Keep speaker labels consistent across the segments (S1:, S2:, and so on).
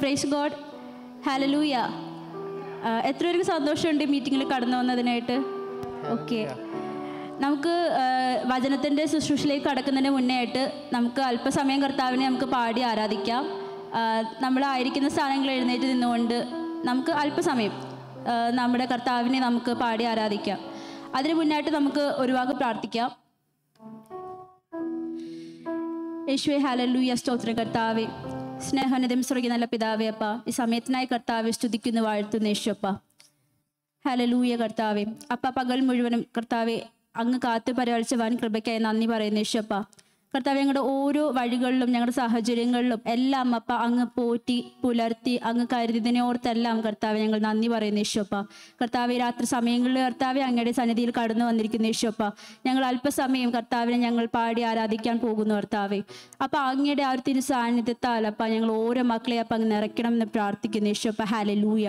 S1: പ്രേഷ് God ഹലലൂയ എത്ര പേർക്ക് സന്തോഷമുണ്ട് മീറ്റിങ്ങിൽ കടന്നു വന്നതിനായിട്ട് ഓക്കെ നമുക്ക് uh, വചനത്തിൻ്റെ ശുശ്രൂഷയിലേക്ക് കടക്കുന്നതിന് മുന്നേ ആയിട്ട് നമുക്ക് അല്പസമയം കർത്താവിനെ നമുക്ക് പാടി ആരാധിക്കാം uh, നമ്മളായിരിക്കുന്ന സ്ഥാനങ്ങൾ എഴുന്നേറ്റ് നിന്നുകൊണ്ട് നമുക്ക് അല്പസമയം uh, നമ്മുടെ കർത്താവിനെ നമുക്ക് പാടി ആരാധിക്കാം അതിന് മുന്നായിട്ട് നമുക്ക് ഒരുപാട് പ്രാർത്ഥിക്കാം യേശുവെ ഹാലല്ലൂയ സ്തോത്രം കർത്താവേ സ്നേഹനതം സ്വർഗി നല്ല പിതാവേ അപ്പ ഈ സമയത്തിനായി കർത്താവെ സ്തുതിക്കുന്നു വാഴ്ത്തുന്നു യേശുപ്പ ഹലലൂയ കർത്താവെ അപ്പ പകൽ മുഴുവനും കർത്താവെ അങ്ങ് കാത്തു പരിപാലിച്ച വൻ കൃപയ്ക്കായി നന്ദി പറയുന്നു യേശുപ്പ കർത്താവ് ഞങ്ങളുടെ ഓരോ വഴികളിലും ഞങ്ങളുടെ സാഹചര്യങ്ങളിലും എല്ലാം അപ്പ അങ്ങ് പോറ്റി പുലർത്തി അങ്ങ് കരുതിയതിനെ ഓർത്തെല്ലാം കർത്താവ് ഞങ്ങൾ നന്ദി പറയുന്നു യേശോപ്പ കർത്താവ് രാത്രി സമയങ്ങളിൽ കർത്താവ് അങ്ങയുടെ സന്നിധിയിൽ കടന്നു വന്നിരിക്കുന്ന യേശോപ്പ ഞങ്ങൾ അല്പസമയം കർത്താവിനെ ഞങ്ങൾ പാടി ആരാധിക്കാൻ പോകുന്നു കർത്താവെ അപ്പൊ അങ്ങയുടെ ആ ഒരു തിരു സാന്നിധ്യത്താൽ അപ്പ ഞങ്ങൾ ഓരോ മക്കളെ അപ്പ അങ്ങ് നിറയ്ക്കണം എന്ന് പ്രാർത്ഥിക്കുന്നു യേശോപ്പ ഹാലലൂയ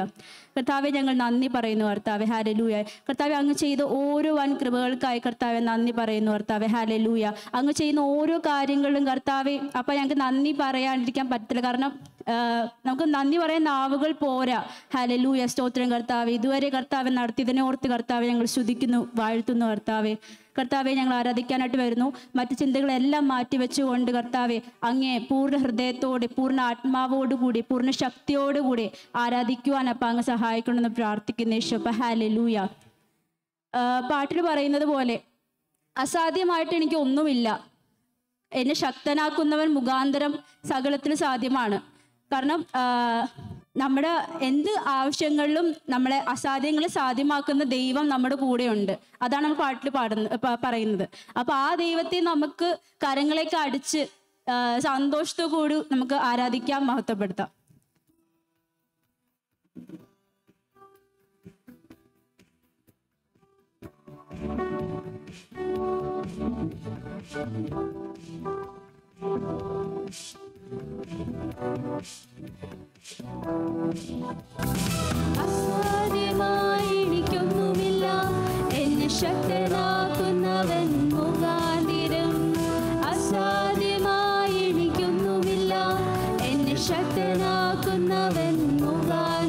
S1: കർത്താവെ ഞങ്ങൾ നന്ദി പറയുന്നു കർത്താവെ ഹാലലൂയ കർത്താവ് അങ്ങ് ചെയ്ത ഓരോ വൻ കൃപകൾക്കായി കർത്താവെ നന്ദി പറയുന്നു കർത്താവെ ഹാലലൂയ അങ്ങ് ചെയ്യുന്ന ഓരോ കാര്യങ്ങളും കർത്താവെ അപ്പം ഞങ്ങൾക്ക് നന്ദി പറയാണ്ടിരിക്കാൻ പറ്റില്ല കാരണം നമുക്ക് നന്ദി പറയാൻ നാവുകൾ പോരാ ഹലലൂയ സ്തോത്രം കർത്താവ് ഇതുവരെ കർത്താവ് നടത്തിയതിനെ ഓർത്ത് കർത്താവ് ഞങ്ങൾ ശുദ്ധിക്കുന്നു വാഴ്ത്തുന്നു കർത്താവെ കർത്താവെ ഞങ്ങൾ ആരാധിക്കാനായിട്ട് വരുന്നു മറ്റ് ചിന്തകളെല്ലാം മാറ്റിവെച്ചുകൊണ്ട് കർത്താവെ അങ്ങേ പൂർണ്ണ ഹൃദയത്തോടെ പൂർണ്ണ ആത്മാവോടുകൂടി പൂർണ്ണ ശക്തിയോടുകൂടി ആരാധിക്കുവാൻ അപ്പം അങ്ങ് സഹായിക്കണമെന്ന് പ്രാർത്ഥിക്കുന്നു യേശു അപ്പം ഹാലലൂയ പാട്ടിൽ പറയുന്നത് പോലെ അസാധ്യമായിട്ട് എനിക്ക് ഒന്നുമില്ല എന്നെ ശക്തനാക്കുന്നവൻ മുഖാന്തരം സകലത്തിന് സാധ്യമാണ് കാരണം നമ്മുടെ എന്ത് ആവശ്യങ്ങളിലും നമ്മളെ അസാധ്യങ്ങളെ സാധ്യമാക്കുന്ന ദൈവം നമ്മുടെ കൂടെയുണ്ട് അതാണ് നമ്മൾ പാട്ടിൽ പാടുന്ന പറയുന്നത് അപ്പൊ ആ ദൈവത്തെ നമുക്ക് കരങ്ങളെയൊക്കെ അടിച്ച് സന്തോഷത്തോടു നമുക്ക് ആരാധിക്കാം മഹത്വപ്പെടുത്താം
S2: Thank you. അസാധ്യമായി എനിക്കൊന്നുമില്ല എന്നെ ശക്തനാക്കുന്നവൻ മുഖാന്തിരം അസാധ്യമായി എനിക്കൊന്നുമില്ല എന്നെ ശക്തനാക്കുന്നവൻ മുഖാന്തിരം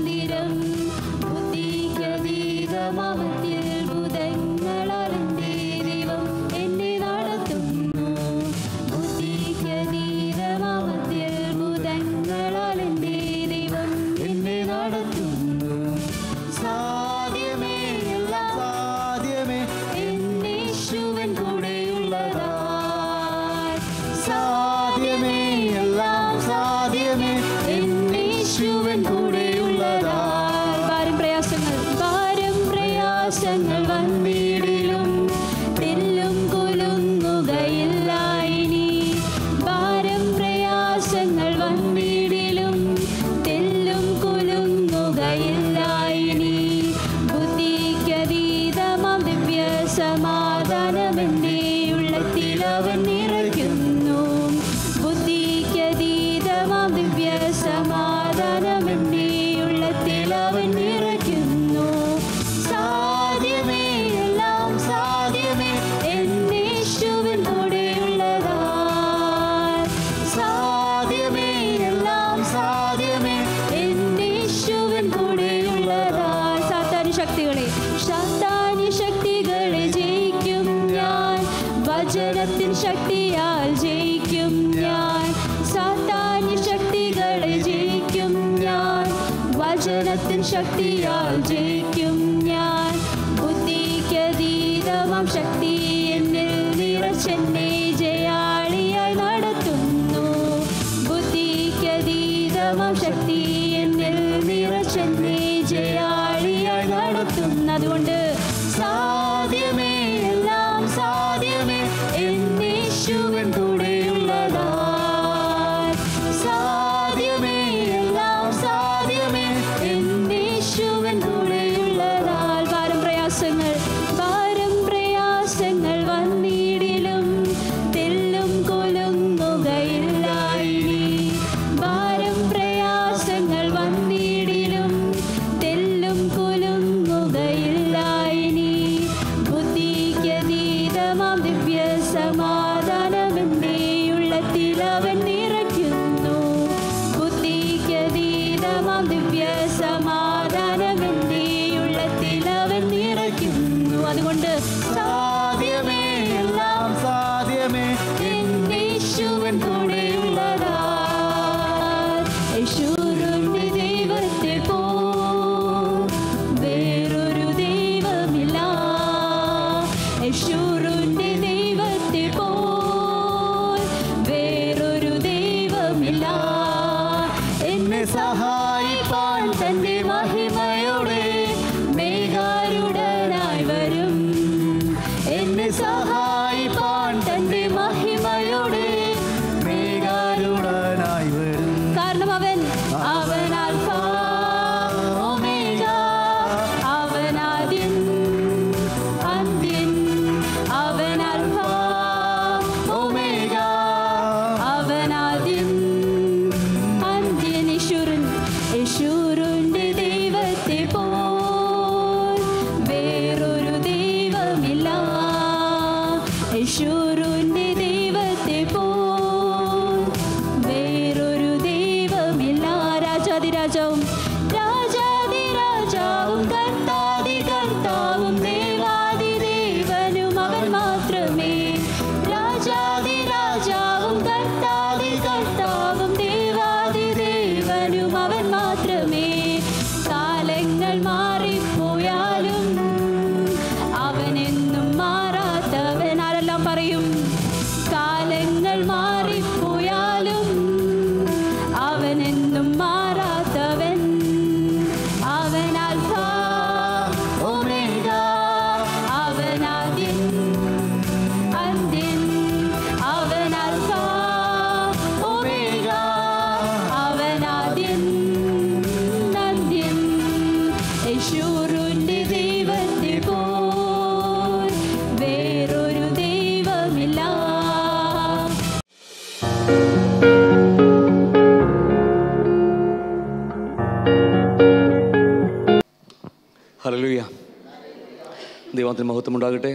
S3: മഹത്വം ഉണ്ടാകട്ടെ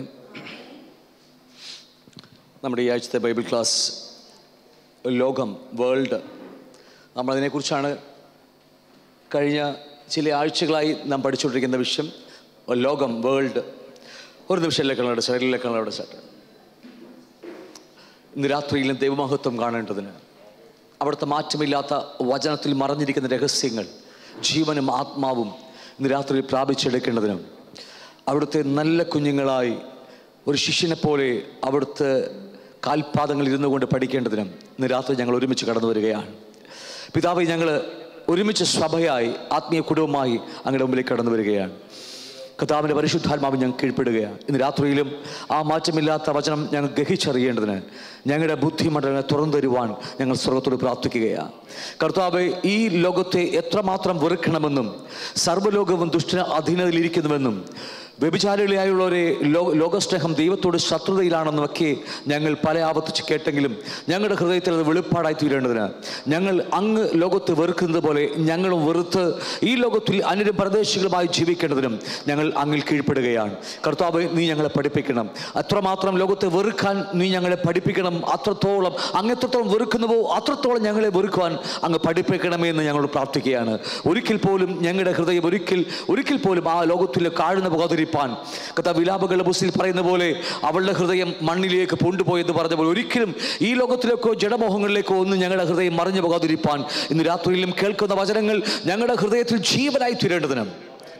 S3: നമ്മുടെ ഈ ആഴ്ചത്തെ ബൈബിൾ ക്ലാസ് ലോകം വേൾഡ് നമ്മളതിനെക്കുറിച്ചാണ് കഴിഞ്ഞ ചില ആഴ്ചകളായി നാം പഠിച്ചുകൊണ്ടിരിക്കുന്ന വിഷയം ലോകം വേൾഡ് ഒരു നിമിഷം ലക്കങ്ങളുടെ സാർ ലക്കങ്ങളുടെ സാർ ഇന്ന് രാത്രിയിലും ദൈവമഹത്വം കാണേണ്ടതിന് അവിടുത്തെ മാറ്റമില്ലാത്ത വചനത്തിൽ മറഞ്ഞിരിക്കുന്ന രഹസ്യങ്ങൾ ജീവനും ആത്മാവും ഇന്ന് രാത്രിയിൽ പ്രാപിച്ചെടുക്കേണ്ടതിനും അവിടുത്തെ നല്ല കുഞ്ഞുങ്ങളായി ഒരു ശിഷ്യനെ പോലെ അവിടുത്തെ കാൽപാദങ്ങളിൽ ഇരുന്നു കൊണ്ട് പഠിക്കേണ്ടതിനും ഇന്ന് രാത്രി ഞങ്ങൾ ഒരുമിച്ച് കടന്നു വരികയാണ് പിതാവ് ഞങ്ങൾ ഒരുമിച്ച് സഭയായി ആത്മീയ കുടുംബമായി അങ്ങയുടെ മുമ്പിലേക്ക് കടന്നു വരികയാണ് കഥാവിൻ്റെ പരിശുദ്ധാത്മാവ് ഞങ്ങൾ കീഴ്പ്പെടുകയാണ് ഇന്ന് രാത്രിയിലും ആ മാറ്റമില്ലാത്ത വചനം ഞങ്ങൾ ഗ്രഹിച്ചറിയേണ്ടതിന് ഞങ്ങളുടെ ബുദ്ധിമണ്ഡലങ്ങളെ തുറന്നു തരുവാൻ ഞങ്ങൾ സ്വർഗത്തോട് പ്രാർത്ഥിക്കുകയാണ് കർത്താവ് ഈ ലോകത്തെ എത്രമാത്രം വെറുക്കണമെന്നും സർവ്വലോകവും ദുഷ്ടന അധീനതയിലിരിക്കുന്നുവെന്നും വ്യഭിചാരികളിയായുള്ളവരെ ലോക ലോകസ്നേഹം ദൈവത്തോട് ശത്രുതയിലാണെന്നൊക്കെ ഞങ്ങൾ പല ആവർത്തിച്ച് കേട്ടെങ്കിലും ഞങ്ങളുടെ ഹൃദയത്തിൽ അത് വെളിപ്പാടായി തീരേണ്ടതിന് ഞങ്ങൾ അങ്ങ് ലോകത്ത് വെറുക്കുന്നത് പോലെ ഞങ്ങളും വെറുത്ത് ഈ ലോകത്തിൽ അന്യ പ്രദേശികളുമായി ജീവിക്കേണ്ടതിനും ഞങ്ങൾ അങ്ങിൽ കീഴ്പ്പെടുകയാണ് കർത്താവ് നീ ഞങ്ങളെ പഠിപ്പിക്കണം അത്രമാത്രം ലോകത്തെ വെറുക്കാൻ നീ ഞങ്ങളെ പഠിപ്പിക്കണം അത്രത്തോളം അങ്ങെത്രത്തോളം വെറുക്കുന്നുവോ അത്രത്തോളം ഞങ്ങളെ വെറുക്കുവാൻ അങ്ങ് പഠിപ്പിക്കണമേ എന്ന് ഞങ്ങൾ പ്രാർത്ഥിക്കുകയാണ് ഒരിക്കൽ പോലും ഞങ്ങളുടെ ഹൃദയം ഒരിക്കൽ ഒരിക്കൽ പോലും ആ ലോകത്തിൽ കാഴുന്ന പകതിരി സമീപിപ്പാൻ കഥാവിലാപകൾ ബുസിൽ പറയുന്ന പോലെ അവളുടെ ഹൃദയം മണ്ണിലേക്ക് കൊണ്ടുപോയെന്ന് പറഞ്ഞ പോലെ ഒരിക്കലും ഈ ലോകത്തിലേക്കോ ജഡമോഹങ്ങളിലേക്കോ ഒന്നും ഞങ്ങളുടെ ഹൃദയം മറിഞ്ഞു പോകാതിരിപ്പാൻ ഇന്ന് രാത്രിയിലും കേൾക്കുന്ന വചനങ്ങൾ ഞങ്ങളുടെ ഹൃദയത്തിൽ ജീവനായി തീരേണ്ടതിനും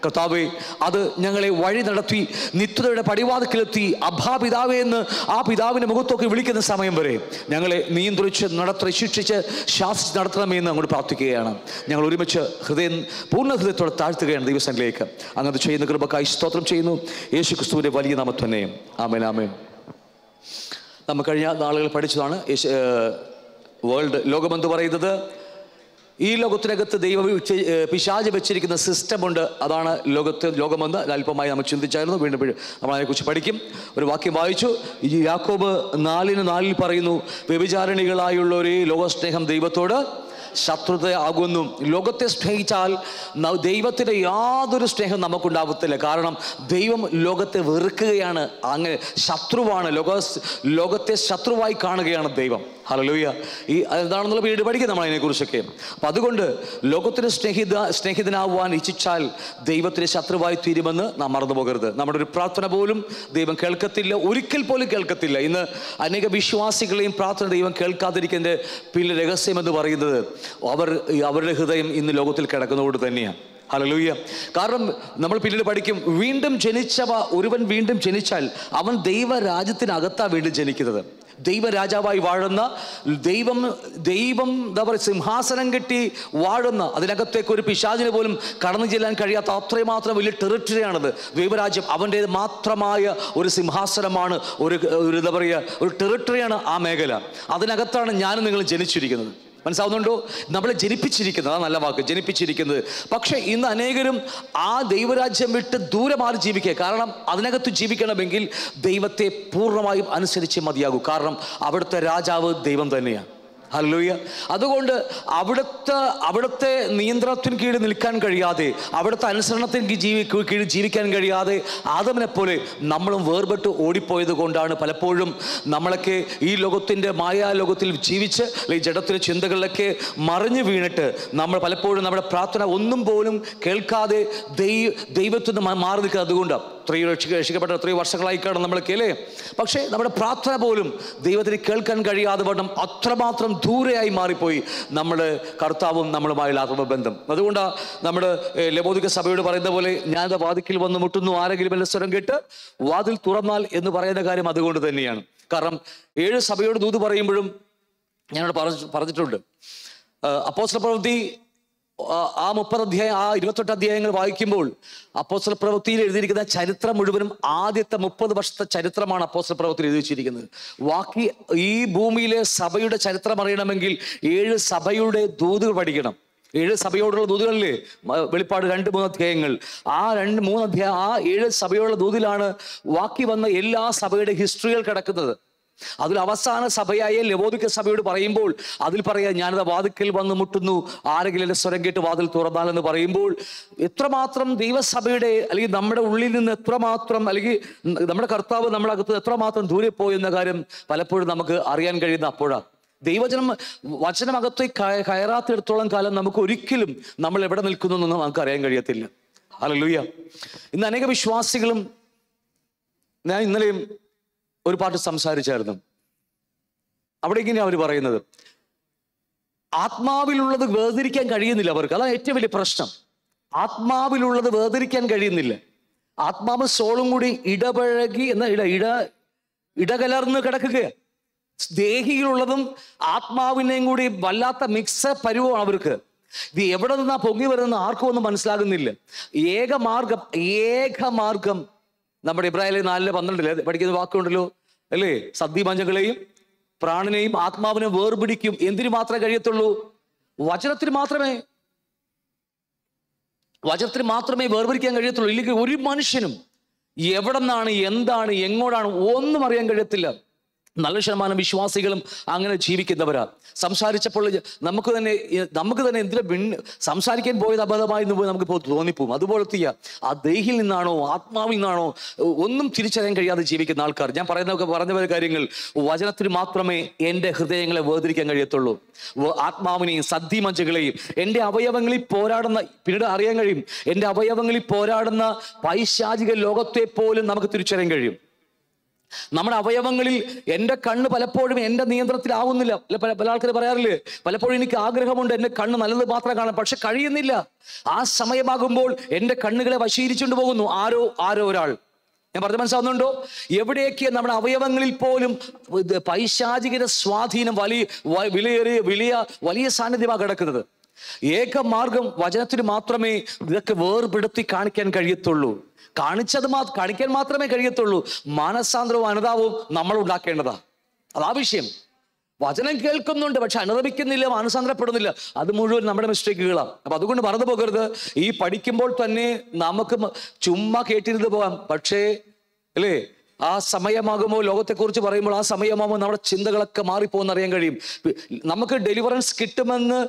S3: കർത്താവെ അത് ഞങ്ങളെ വഴി നടത്തി നിത്യതയുടെ പടിവാതിക്കലെത്തി അഭാ എന്ന് ആ പിതാവിൻ്റെ മുഖത്തൊക്കെ വിളിക്കുന്ന സമയം വരെ ഞങ്ങളെ നിയന്ത്രിച്ച് നടത്തി ശിക്ഷിച്ച് ശാസിച്ച് നടത്തണമേ എന്ന് അങ്ങോട്ട് പ്രാർത്ഥിക്കുകയാണ് ഞങ്ങൾ ഒരുമിച്ച് ഹൃദയം പൂർണ്ണ ഹൃദയത്തോടെ താഴ്ത്തുകയാണ് ദിവസങ്ങളിലേക്ക് അങ്ങനെ ചെയ്യുന്ന കൃപക്കായി സ്തോത്രം ചെയ്യുന്നു യേശു ക്രിസ്തുവിൻ്റെ വലിയ നമത്വനെയും ആമേൻ ആമേൻ നമ്മൾ കഴിഞ്ഞ നാളുകൾ പഠിച്ചതാണ് വേൾഡ് ലോകമെന്ന് പറയുന്നത് ഈ ലോകത്തിനകത്ത് ദൈവം പിശാജ് വെച്ചിരിക്കുന്ന സിസ്റ്റമുണ്ട് അതാണ് ലോകത്ത് ലോകമെന്ന് അല്പമായി നമ്മൾ ചിന്തിച്ചായിരുന്നു വീണ്ടും നമ്മൾ അതിനെക്കുറിച്ച് പഠിക്കും ഒരു വാക്യം വായിച്ചു യാക്കോബ് നാലിന് നാലിൽ പറയുന്നു വ്യഭിചാരിണികളായുള്ളവരെ ലോകസ്നേഹം ദൈവത്തോട് ആകുന്നു ലോകത്തെ സ്നേഹിച്ചാൽ ദൈവത്തിൻ്റെ യാതൊരു സ്നേഹം നമുക്കുണ്ടാകത്തില്ല കാരണം ദൈവം ലോകത്തെ വെറുക്കുകയാണ് അങ്ങനെ ശത്രുവാണ് ലോക ലോകത്തെ ശത്രുവായി കാണുകയാണ് ദൈവം ഹലലൂയ ഈ എന്താണെന്നുള്ള പീരീഡ് പഠിക്കും നമ്മൾ അതിനെക്കുറിച്ചൊക്കെ അപ്പം അതുകൊണ്ട് ലോകത്തിന് സ്നേഹിത സ്നേഹിതനാവാൻ ഇച്ഛിച്ചാൽ ദൈവത്തിന് ശത്രുവായി തീരുമെന്ന് നാം മറന്നു പോകരുത് നമ്മുടെ ഒരു പ്രാർത്ഥന പോലും ദൈവം കേൾക്കത്തില്ല ഒരിക്കൽ പോലും കേൾക്കത്തില്ല ഇന്ന് അനേക വിശ്വാസികളെയും പ്രാർത്ഥന ദൈവം കേൾക്കാതിരിക്കുന്നതിൻ്റെ പിന്നെ രഹസ്യം എന്ന് പറയുന്നത് അവർ അവരുടെ ഹൃദയം ഇന്ന് ലോകത്തിൽ കിടക്കുന്നതോട് തന്നെയാണ് ഹലലൂയ്യ കാരണം നമ്മൾ പിന്നീട് പഠിക്കും വീണ്ടും ജനിച്ചവ ഒരുവൻ വീണ്ടും ജനിച്ചാൽ അവൻ ദൈവരാജ്യത്തിനകത്താണ് വീണ്ടും ജനിക്കുന്നത് ദൈവരാജാവായി വാഴുന്ന ദൈവം ദൈവം എന്താ പറയുക സിംഹാസനം കെട്ടി വാഴുന്ന അതിനകത്തേക്ക് ഒരു പിശാചിന് പോലും കടന്നു ചെല്ലാൻ കഴിയാത്ത അത്രമാത്രം വലിയ ടെറിട്ടറിയാണത് ദൈവരാജ്യം അവൻ്റെ മാത്രമായ ഒരു സിംഹാസനമാണ് ഒരു ഒരു എന്താ പറയുക ഒരു ടെറിട്ടറിയാണ് ആ മേഖല അതിനകത്താണ് ഞാനും നിങ്ങൾ ജനിച്ചിരിക്കുന്നത് മനസ്സാവുന്നുണ്ടോ നമ്മളെ ജനിപ്പിച്ചിരിക്കുന്നത് അതാ നല്ല വാക്ക് ജനിപ്പിച്ചിരിക്കുന്നത് പക്ഷേ ഇന്ന് അനേകരും ആ ദൈവരാജ്യം വിട്ട് ദൂരെ മാറി ജീവിക്കുക കാരണം അതിനകത്ത് ജീവിക്കണമെങ്കിൽ ദൈവത്തെ പൂർണ്ണമായും അനുസരിച്ച് മതിയാകൂ കാരണം അവിടുത്തെ രാജാവ് ദൈവം തന്നെയാണ് അല്ലൂയ്യ അതുകൊണ്ട് അവിടുത്തെ അവിടുത്തെ നിയന്ത്രണത്തിന് കീഴിൽ നിൽക്കാൻ കഴിയാതെ അവിടുത്തെ അനുസരണത്തിന് ജീവി കീഴിൽ ജീവിക്കാൻ കഴിയാതെ ആദമിനെ പോലെ നമ്മളും വേർപെട്ട് ഓടിപ്പോയത് കൊണ്ടാണ് പലപ്പോഴും നമ്മളൊക്കെ ഈ ലോകത്തിൻ്റെ മായാ ലോകത്തിൽ ജീവിച്ച് അല്ലെങ്കിൽ ജഡത്തിലെ ചിന്തകളിലൊക്കെ മറിഞ്ഞു വീണിട്ട് നമ്മൾ പലപ്പോഴും നമ്മുടെ പ്രാർത്ഥന ഒന്നും പോലും കേൾക്കാതെ ദൈവ ദൈവത്തിന് മാറി നിൽക്കുന്നത് അതുകൊണ്ടാണ് എത്രയോ രക്ഷിക്ക രക്ഷിക്കപ്പെട്ട എത്രയോ വർഷങ്ങളായി കാണും നമ്മളൊക്കെ അല്ലേ പക്ഷേ നമ്മുടെ പ്രാർത്ഥന പോലും ദൈവത്തിന് കേൾക്കാൻ കഴിയാതെ വണ്ണം അത്രമാത്രം ദൂരെയായി മാറിപ്പോയി നമ്മൾ കർത്താവും നമ്മളുമായുള്ള ആത്മബന്ധം അതുകൊണ്ടാണ് നമ്മുടെ ലബോധിക സഭയോട് പറയുന്ന പോലെ ഞാൻ വാതിക്കിൽ വന്ന് മുട്ടുന്നു ആരെങ്കിലും എല്ലാം സ്വരം കേട്ട് വാതിൽ തുറന്നാൽ എന്ന് പറയുന്ന കാര്യം അതുകൊണ്ട് തന്നെയാണ് കാരണം ഏഴ് സഭയോട് ദൂത് പറയുമ്പോഴും ഞാനോട് പറഞ്ഞു പറഞ്ഞിട്ടുണ്ട് അപ്പോസ്ല പ്രവൃത്തി ആ മുപ്പത് അധ്യായം ആ ഇരുപത്തെട്ട് അധ്യായങ്ങൾ വായിക്കുമ്പോൾ അപ്പോസ്റ്റൽ പ്രവൃത്തിയിൽ എഴുതിയിരിക്കുന്ന ചരിത്രം മുഴുവനും ആദ്യത്തെ മുപ്പത് വർഷത്തെ ചരിത്രമാണ് അപ്പോസ്റ്റൽ പ്രവൃത്തിയിൽ എഴുതി വെച്ചിരിക്കുന്നത് ബാക്കി ഈ ഭൂമിയിലെ സഭയുടെ ചരിത്രം അറിയണമെങ്കിൽ ഏഴ് സഭയുടെ ദൂതുകൾ പഠിക്കണം ഏഴ് സഭയോടുള്ള ദൂതുകളില്ലേ വെളിപ്പാട് രണ്ട് മൂന്ന് അധ്യായങ്ങൾ ആ രണ്ട് മൂന്ന് അധ്യായം ആ ഏഴ് സഭയോടുള്ള ദൂതിലാണ് ബാക്കി വന്ന എല്ലാ സഭയുടെ ഹിസ്റ്ററികൾ കിടക്കുന്നത് അതിൽ അവസാന സഭയായ ലവോദിക്ക സഭയോട് പറയുമ്പോൾ അതിൽ പറയാം ഞാനത് വാതിക്കൽ വന്ന് മുട്ടുന്നു ആരെങ്കിലും എൻ്റെ സ്വരം കേട്ട് വാതിൽ തുറന്നാലെന്ന് പറയുമ്പോൾ എത്രമാത്രം ദൈവസഭയുടെ അല്ലെങ്കിൽ നമ്മുടെ ഉള്ളിൽ നിന്ന് എത്രമാത്രം അല്ലെങ്കിൽ നമ്മുടെ കർത്താവ് നമ്മുടെ അകത്ത് എത്രമാത്രം ദൂരെ പോയി എന്ന കാര്യം പലപ്പോഴും നമുക്ക് അറിയാൻ കഴിയുന്ന അപ്പോഴാണ് ദൈവചനം വചനമകത്തെ കയറാത്തിടത്തോളം കാലം നമുക്ക് ഒരിക്കലും നമ്മൾ എവിടെ നിൽക്കുന്നു എന്നൊന്നും നമുക്ക് അറിയാൻ കഴിയത്തില്ല അല്ലൂയ ഇന്ന് അനേക വിശ്വാസികളും ഞാൻ ഇന്നലെയും ഒരു പാട്ട് സംസാരിച്ചായിരുന്നു അവിടെ ഇങ്ങനെയാണ് അവർ പറയുന്നത് ആത്മാവിലുള്ളത് വേദനിക്കാൻ കഴിയുന്നില്ല അവർക്ക് അതാണ് ഏറ്റവും വലിയ പ്രശ്നം ആത്മാവിലുള്ളത് വേദനിക്കാൻ കഴിയുന്നില്ല ആത്മാവ് സോളും കൂടി ഇടപഴകി എന്ന ഇട ഇട ഇടകലർന്ന് കിടക്കുക ദേഹിയിലുള്ളതും ആത്മാവിനെയും കൂടി വല്ലാത്ത മിക്സ് പരുവമാണ് അവർക്ക് ഇത് എവിടെ നിന്നാ പൊങ്ങി വരുന്നത് ആർക്കും ഒന്നും മനസ്സിലാകുന്നില്ല ഏകമാർഗം ഏകമാർഗം നമ്മുടെ ഇബ്രാഹിം നാലിലെ പന്ത്രണ്ടില് പഠിക്കുന്ന വാക്കുണ്ടല്ലോ അല്ലേ സദ്യപഞ്ചങ്ങളെയും പ്രാണനെയും ആത്മാവിനെ വേർപിടിക്കും എന്തിനു മാത്രമേ കഴിയത്തുള്ളൂ വചനത്തിന് മാത്രമേ വചനത്തിന് മാത്രമേ വേർപിരിക്കാൻ കഴിയത്തുള്ളൂ ഇല്ലെങ്കിൽ ഒരു മനുഷ്യനും എവിടെ നിന്നാണ് എന്താണ് എങ്ങോട്ടാണ് ഒന്നും അറിയാൻ കഴിയത്തില്ല നല്ല ശതമാനം വിശ്വാസികളും അങ്ങനെ ജീവിക്കുന്നവരാ സംസാരിച്ചപ്പോൾ നമുക്ക് തന്നെ നമുക്ക് തന്നെ എന്തിനാ വിൺ സംസാരിക്കാൻ പോയത് അബദ്ധമായി എന്ന് പോയി നമുക്കിപ്പോൾ തോന്നിപ്പോവും അതുപോലെ അതുപോലത്തെയാ ആ ദേഹിൽ നിന്നാണോ ആത്മാവിൽ നിന്നാണോ ഒന്നും തിരിച്ചറിയാൻ കഴിയാതെ ജീവിക്കുന്ന ആൾക്കാർ ഞാൻ പറയുന്ന പറഞ്ഞ പല കാര്യങ്ങൾ വചനത്തിന് മാത്രമേ എൻ്റെ ഹൃദയങ്ങളെ വേർതിരിക്കാൻ കഴിയത്തുള്ളൂ ആത്മാവിനെയും സദ്യ മഞ്ചകളെയും എൻ്റെ അവയവങ്ങളിൽ പോരാടുന്ന പിന്നീട് അറിയാൻ കഴിയും എൻ്റെ അവയവങ്ങളിൽ പോരാടുന്ന പൈശാചിക ലോകത്തെ പോലും നമുക്ക് തിരിച്ചറിയാൻ കഴിയും നമ്മുടെ അവയവങ്ങളിൽ എൻ്റെ കണ്ണ് പലപ്പോഴും എൻ്റെ നിയന്ത്രണത്തിലാവുന്നില്ല പല പല ആൾക്കാർ പറയാറില്ലേ പലപ്പോഴും എനിക്ക് ആഗ്രഹമുണ്ട് എൻ്റെ കണ്ണ് നല്ലത് മാത്രം കാണാൻ പക്ഷെ കഴിയുന്നില്ല ആ സമയമാകുമ്പോൾ എൻ്റെ കണ്ണുകളെ വശീകരിച്ചുകൊണ്ട് പോകുന്നു ആരോ ആരോ ഒരാൾ ഞാൻ പറഞ്ഞു മനസ്സാവുന്നുണ്ടോ എവിടെയൊക്കെ നമ്മുടെ അവയവങ്ങളിൽ പോലും പൈശാചികര സ്വാധീനം വലിയ വിലയേറിയ വലിയ വലിയ സാന്നിധ്യമാണ് കിടക്കുന്നത് ഏക മാർഗം വചനത്തിന് മാത്രമേ ഇതൊക്കെ വേർപെടുത്തി കാണിക്കാൻ കഴിയത്തുള്ളൂ കാണിച്ചത് മാ കാണിക്കാൻ മാത്രമേ കഴിയത്തുള്ളൂ മാനസാന്തരവും അനുതാവും നമ്മൾ ഉണ്ടാക്കേണ്ടതാ അതാ വിഷയം വചനം കേൾക്കുന്നുണ്ട് പക്ഷെ അനുദപിക്കുന്നില്ല മാനസാന്തരപ്പെടുന്നില്ല അത് മുഴുവൻ നമ്മുടെ മിസ്റ്റേക്കുകളാണ് അപ്പൊ അതുകൊണ്ട് മറന്നു പോകരുത് ഈ പഠിക്കുമ്പോൾ തന്നെ നമുക്ക് ചുമ്മാ കേട്ടിരുന്ന് പോകാം പക്ഷേ അല്ലേ ആ സമയമാകുമ്പോൾ ലോകത്തെക്കുറിച്ച് പറയുമ്പോൾ ആ സമയമാകുമ്പോൾ നമ്മുടെ ചിന്തകളൊക്കെ മാറിപ്പോകുന്ന അറിയാൻ കഴിയും നമുക്ക് ഡെലിവറൻസ് കിട്ടുമെന്ന്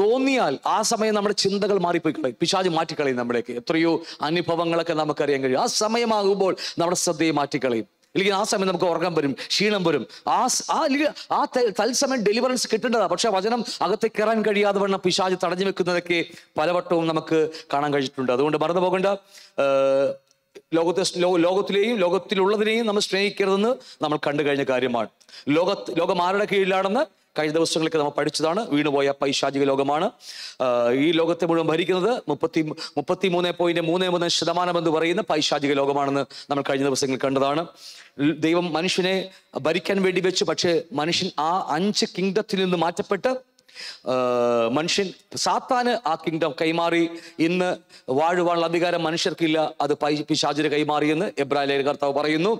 S3: തോന്നിയാൽ ആ സമയം നമ്മുടെ ചിന്തകൾ മാറിപ്പോയി കളയും പിശാജ് മാറ്റിക്കളയും നമ്മളേക്ക് എത്രയോ അനുഭവങ്ങളൊക്കെ നമുക്കറിയാൻ കഴിയും ആ സമയമാകുമ്പോൾ നമ്മുടെ ശ്രദ്ധയെ മാറ്റിക്കളയും അല്ലെങ്കിൽ ആ സമയം നമുക്ക് ഉറക്കം വരും ക്ഷീണം വരും ആ ആ ആ തത്സമയം ഡെലിവറൻസ് കിട്ടേണ്ടതാണ് പക്ഷെ വചനം അകത്ത് കയറാൻ കഴിയാതെ വണ്ണം പിശാജ് തടഞ്ഞു വെക്കുന്നതൊക്കെ പലവട്ടവും നമുക്ക് കാണാൻ കഴിഞ്ഞിട്ടുണ്ട് അതുകൊണ്ട് മറന്നു പോകേണ്ട ലോകത്തെ ലോകത്തിലെയും ലോകത്തിലുള്ളതിനെയും നമ്മൾ സ്നേഹിക്കരുതെന്ന് നമ്മൾ കണ്ടു കഴിഞ്ഞ കാര്യമാണ് ലോക ലോകം ആരുടെ കീഴിലാണെന്ന് കഴിഞ്ഞ ദിവസങ്ങളൊക്കെ നമ്മൾ പഠിച്ചതാണ് വീണുപോയ പൈശാചിക ലോകമാണ് ഈ ലോകത്തെ മുഴുവൻ ഭരിക്കുന്നത് മുപ്പത്തി മുപ്പത്തി മൂന്ന് പോയിന്റ് മൂന്ന് മൂന്ന് ശതമാനം എന്ന് പറയുന്ന പൈശാചിക ലോകമാണെന്ന് നമ്മൾ കഴിഞ്ഞ ദിവസങ്ങളിൽ കണ്ടതാണ് ദൈവം മനുഷ്യനെ ഭരിക്കാൻ വേണ്ടി വെച്ചു പക്ഷേ മനുഷ്യൻ ആ അഞ്ച് കിങ്ഡത്തിൽ നിന്ന് മാറ്റപ്പെട്ട് മനുഷ്യൻ സാത്താന് ആ കിങ്ഡം കൈമാറി ഇന്ന് വാഴുവാനുള്ള അധികാരം മനുഷ്യർക്കില്ല അത് പിശാചിന് കൈമാറിയെന്ന് എബ്രാഹിം കർത്താവ് പറയുന്നു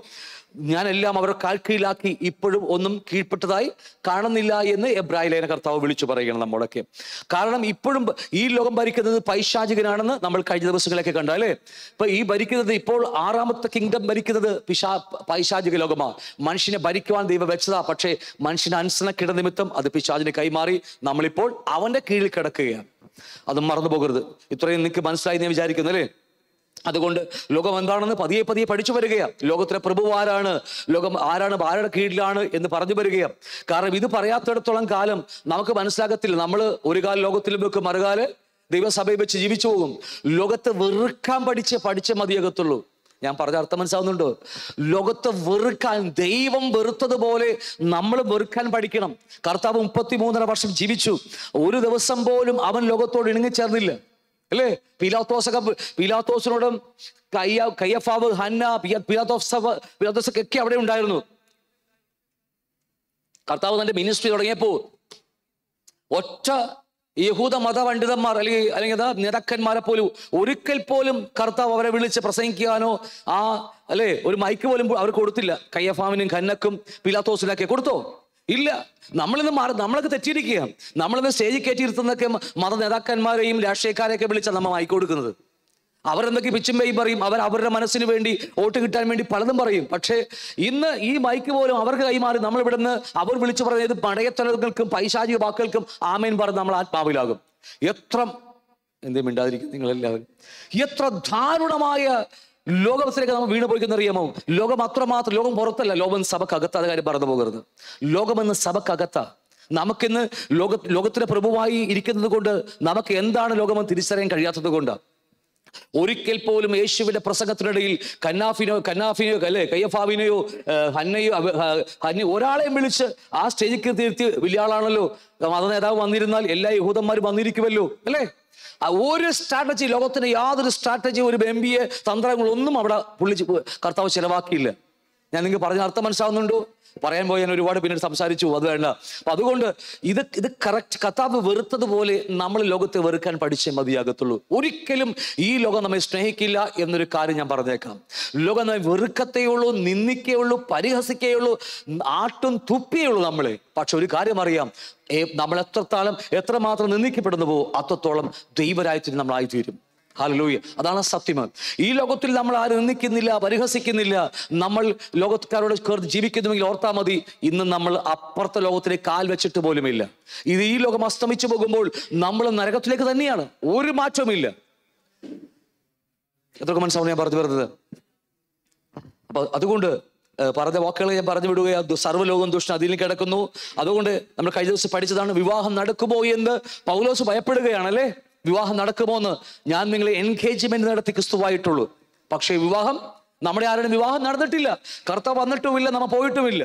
S3: ഞാനെല്ലാം അവരെ കാൽക്കീഴിലാക്കി ഇപ്പോഴും ഒന്നും കീഴ്പ്പെട്ടതായി കാണുന്നില്ല എന്ന് എബ്രാഹിം ലേന കർത്താവ് വിളിച്ചു പറയുകയാണ് നമ്മളൊക്കെ കാരണം ഇപ്പോഴും ഈ ലോകം ഭരിക്കുന്നത് പൈശാചികനാണെന്ന് നമ്മൾ കഴിഞ്ഞ ദിവസങ്ങളിലൊക്കെ കണ്ട അല്ലേ ഇപ്പൊ ഈ ഭരിക്കുന്നത് ഇപ്പോൾ ആറാമത്തെ കിങ്ഡം ഭരിക്കുന്നത് പിശാ പൈശാചിക ലോകമാണ് മനുഷ്യനെ ഭരിക്കുവാൻ ദൈവം വെച്ചതാ പക്ഷേ മനുഷ്യന് കിട നിമിത്തം അത് പിശാചിനെ കൈമാറി നമ്മളിപ്പോൾ അവന്റെ കീഴിൽ കിടക്കുകയാണ് അത് മറന്നു പോകരുത് ഇത്രയും നിനക്ക് മനസ്സിലായി ഞാൻ വിചാരിക്കുന്നു അല്ലേ അതുകൊണ്ട് ലോകം എന്താണെന്ന് പതിയെ പതിയെ പഠിച്ചു വരികയാണ് ലോകത്തിലെ പ്രഭു ആരാണ് ലോകം ആരാണ് ആരുടെ കീഴിലാണ് എന്ന് പറഞ്ഞു വരികയാണ് കാരണം ഇത് പറയാത്തിടത്തോളം കാലം നമുക്ക് മനസ്സിലാകത്തില്ല നമ്മൾ ഒരു കാലം ലോകത്തിൽ വെക്കും മറുകാല് ദൈവസഭയിൽ വെച്ച് ജീവിച്ചു പോകും ലോകത്തെ വെറുക്കാൻ പഠിച്ച് പഠിച്ച മതിയകത്തുള്ളൂ ഞാൻ പറഞ്ഞ അർത്ഥം മനസ്സിലാവുന്നുണ്ടോ ലോകത്തെ വെറുക്കാൻ ദൈവം വെറുത്തതുപോലെ നമ്മൾ വെറുക്കാൻ പഠിക്കണം കർത്താവ് മുപ്പത്തി മൂന്നര വർഷം ജീവിച്ചു ഒരു ദിവസം പോലും അവൻ ലോകത്തോട് ഇണങ്ങിച്ചേർന്നില്ല അല്ലേ പീലാത്തോസൊക്കെ പീലാത്തോസിനോടും കയ്യ കയ്യഫാവ് ഹന്ന പീലാത്തോസഭ പീലാത്തോസൊക്കെ ഒക്കെ അവിടെ ഉണ്ടായിരുന്നു കർത്താവ് തന്റെ മിനിസ്ട്രി തുടങ്ങിയപ്പോൾ ഒറ്റ യഹൂദ മത പണ്ഡിതന്മാർ അല്ലെങ്കിൽ അല്ലെങ്കിൽ നിരക്കന്മാരെ പോലും ഒരിക്കൽ പോലും കർത്താവ് അവരെ വിളിച്ച് പ്രസംഗിക്കാനോ ആ അല്ലേ ഒരു മൈക്ക് പോലും അവർ കൊടുത്തില്ല കയ്യഫാമിനും ഖന്നക്കും പിലാത്തോസിനൊക്കെ കൊടുത്തോ ഇല്ല നമ്മളിന്ന് മാറി നമ്മളൊക്കെ തെറ്റിയിരിക്കുകയാണ് നമ്മളിന്ന് സ്റ്റേജിൽ കയറ്റിയിരുത്തുന്നൊക്കെ മത നേതാക്കന്മാരെയും രാഷ്ട്രീയക്കാരെയൊക്കെ വിളിച്ചാൽ നമ്മൾ വായിക്കൊടുക്കുന്നത് അവരെന്തൊക്കെ പിച്ചും പേയും പറയും അവർ അവരുടെ മനസ്സിന് വേണ്ടി വോട്ട് കിട്ടാൻ വേണ്ടി പലതും പറയും പക്ഷേ ഇന്ന് ഈ മൈക്ക് പോലും അവർക്ക് കൈമാറി നമ്മൾ ഇവിടുന്ന് അവർ വിളിച്ചു പറഞ്ഞത് പണയത്തലകൾക്കും പൈശാചിക വാക്കുകൾക്കും ആമേൻ പറഞ്ഞ് നമ്മൾ ആത്മാവിലാകും എത്ര എന്തേ മിണ്ടാതിരിക്കും നിങ്ങളെല്ലാവരും എത്ര ദാരുണമായ ലോകത്തിലേക്ക് നമ്മൾ വീണ് പോയിക്കുന്ന അറിയാമോ ലോകം അത്രമാത്രം ലോകം പുറത്തല്ല ലോകം സഭക്കകത്ത് അത് കാര്യം പറഞ്ഞു പോകരുത് എന്ന് സഭക്കകത്ത നമുക്കിന്ന് ലോക ലോകത്തിന്റെ പ്രഭുവായി ഇരിക്കുന്നത് കൊണ്ട് നമുക്ക് എന്താണ് ലോകമെന്ന് തിരിച്ചറിയാൻ കഴിയാത്തത് കൊണ്ടാണ് ഒരിക്കൽ പോലും യേശുവിന്റെ പ്രസംഗത്തിനിടയിൽ കന്നാഫിനോ കന്നാഫിനെയോ അല്ലെ കയ്യഫാവിനെയോ ഹന്നയോ ഹന്നി ഒരാളെയും വിളിച്ച് ആ സ്റ്റേജിൽ തീർത്തി വലിയ ആളാണല്ലോ മത നേതാവ് വന്നിരുന്നാൽ എല്ലാ യഹൂദന്മാരും വന്നിരിക്കുമല്ലോ അല്ലേ ഒരു സ്ട്രാറ്റജി ലോകത്തിന് യാതൊരു സ്ട്രാറ്റജി ഒരു എം ബി എ തന്ത്രങ്ങളൊന്നും അവിടെ പുള്ളി കർത്താവ് ചെലവാക്കിയില്ല ഞാൻ നിങ്ങൾക്ക് പറഞ്ഞ അർത്ഥം മനസ്സിലാവുന്നുണ്ടോ പറയാൻ പോയി ഞാൻ ഒരുപാട് പിന്നീട് സംസാരിച്ചു അത് വേണ്ട അപ്പൊ അതുകൊണ്ട് ഇത് ഇത് കറക്റ്റ് കഥാവ് വെറുത്തതുപോലെ നമ്മൾ ലോകത്തെ വെറുക്കാൻ പഠിച്ചേ മതിയാകത്തുള്ളൂ ഒരിക്കലും ഈ ലോകം നമ്മെ സ്നേഹിക്കില്ല എന്നൊരു കാര്യം ഞാൻ പറഞ്ഞേക്കാം ലോകം നമ്മെ വെറുക്കത്തേയുള്ളൂ നിന്ദിക്കേയുള്ളൂ പരിഹസിക്കുകയുള്ളൂ ആട്ടും തുപ്പിയുള്ളൂ നമ്മളെ പക്ഷെ ഒരു കാര്യം അറിയാം നമ്മൾ എത്രത്തോളം എത്രമാത്രം നിന്ദിക്കപ്പെടുന്നുവോ അത്രത്തോളം ദൈവരായത്തിന് നമ്മളായിത്തീരും ഹാലലൂയ അതാണ് സത്യം ഈ ലോകത്തിൽ നമ്മൾ ആരും നിന്ദിക്കുന്നില്ല പരിഹസിക്കുന്നില്ല നമ്മൾ ലോകക്കാരോട് ചേർത്ത് ജീവിക്കുന്നുവെങ്കിൽ ഓർത്താൽ മതി ഇന്ന് നമ്മൾ അപ്പുറത്തെ ലോകത്തിലെ കാൽ വെച്ചിട്ട് പോലുമില്ല ഇത് ഈ ലോകം അസ്തമിച്ചു പോകുമ്പോൾ നമ്മൾ നരകത്തിലേക്ക് തന്നെയാണ് ഒരു മാറ്റവുമില്ല എത്രയൊക്കെ മനസ്സിലാവും ഞാൻ പറഞ്ഞു വരുന്നത് അപ്പൊ അതുകൊണ്ട് പറഞ്ഞ വാക്കുകളെ ഞാൻ പറഞ്ഞു വിടുകയാണ് സർവ്വലോകം ദുഷ്ണ അതിൽ കിടക്കുന്നു അതുകൊണ്ട് നമ്മൾ കഴിഞ്ഞ ദിവസം പഠിച്ചതാണ് വിവാഹം നടക്കുമോ എന്ന് പൗലോസ് ഭയപ്പെടുകയാണല്ലേ വിവാഹം നടക്കുമോ എന്ന് ഞാൻ നിങ്ങളെ എൻഗേജ്മെന്റ് നടത്തി ക്രിസ്തുവായിട്ടുള്ളൂ പക്ഷേ വിവാഹം നമ്മുടെ ആരുടെ വിവാഹം നടന്നിട്ടില്ല കർത്താവ് വന്നിട്ടുമില്ല നമ്മൾ പോയിട്ടുമില്ല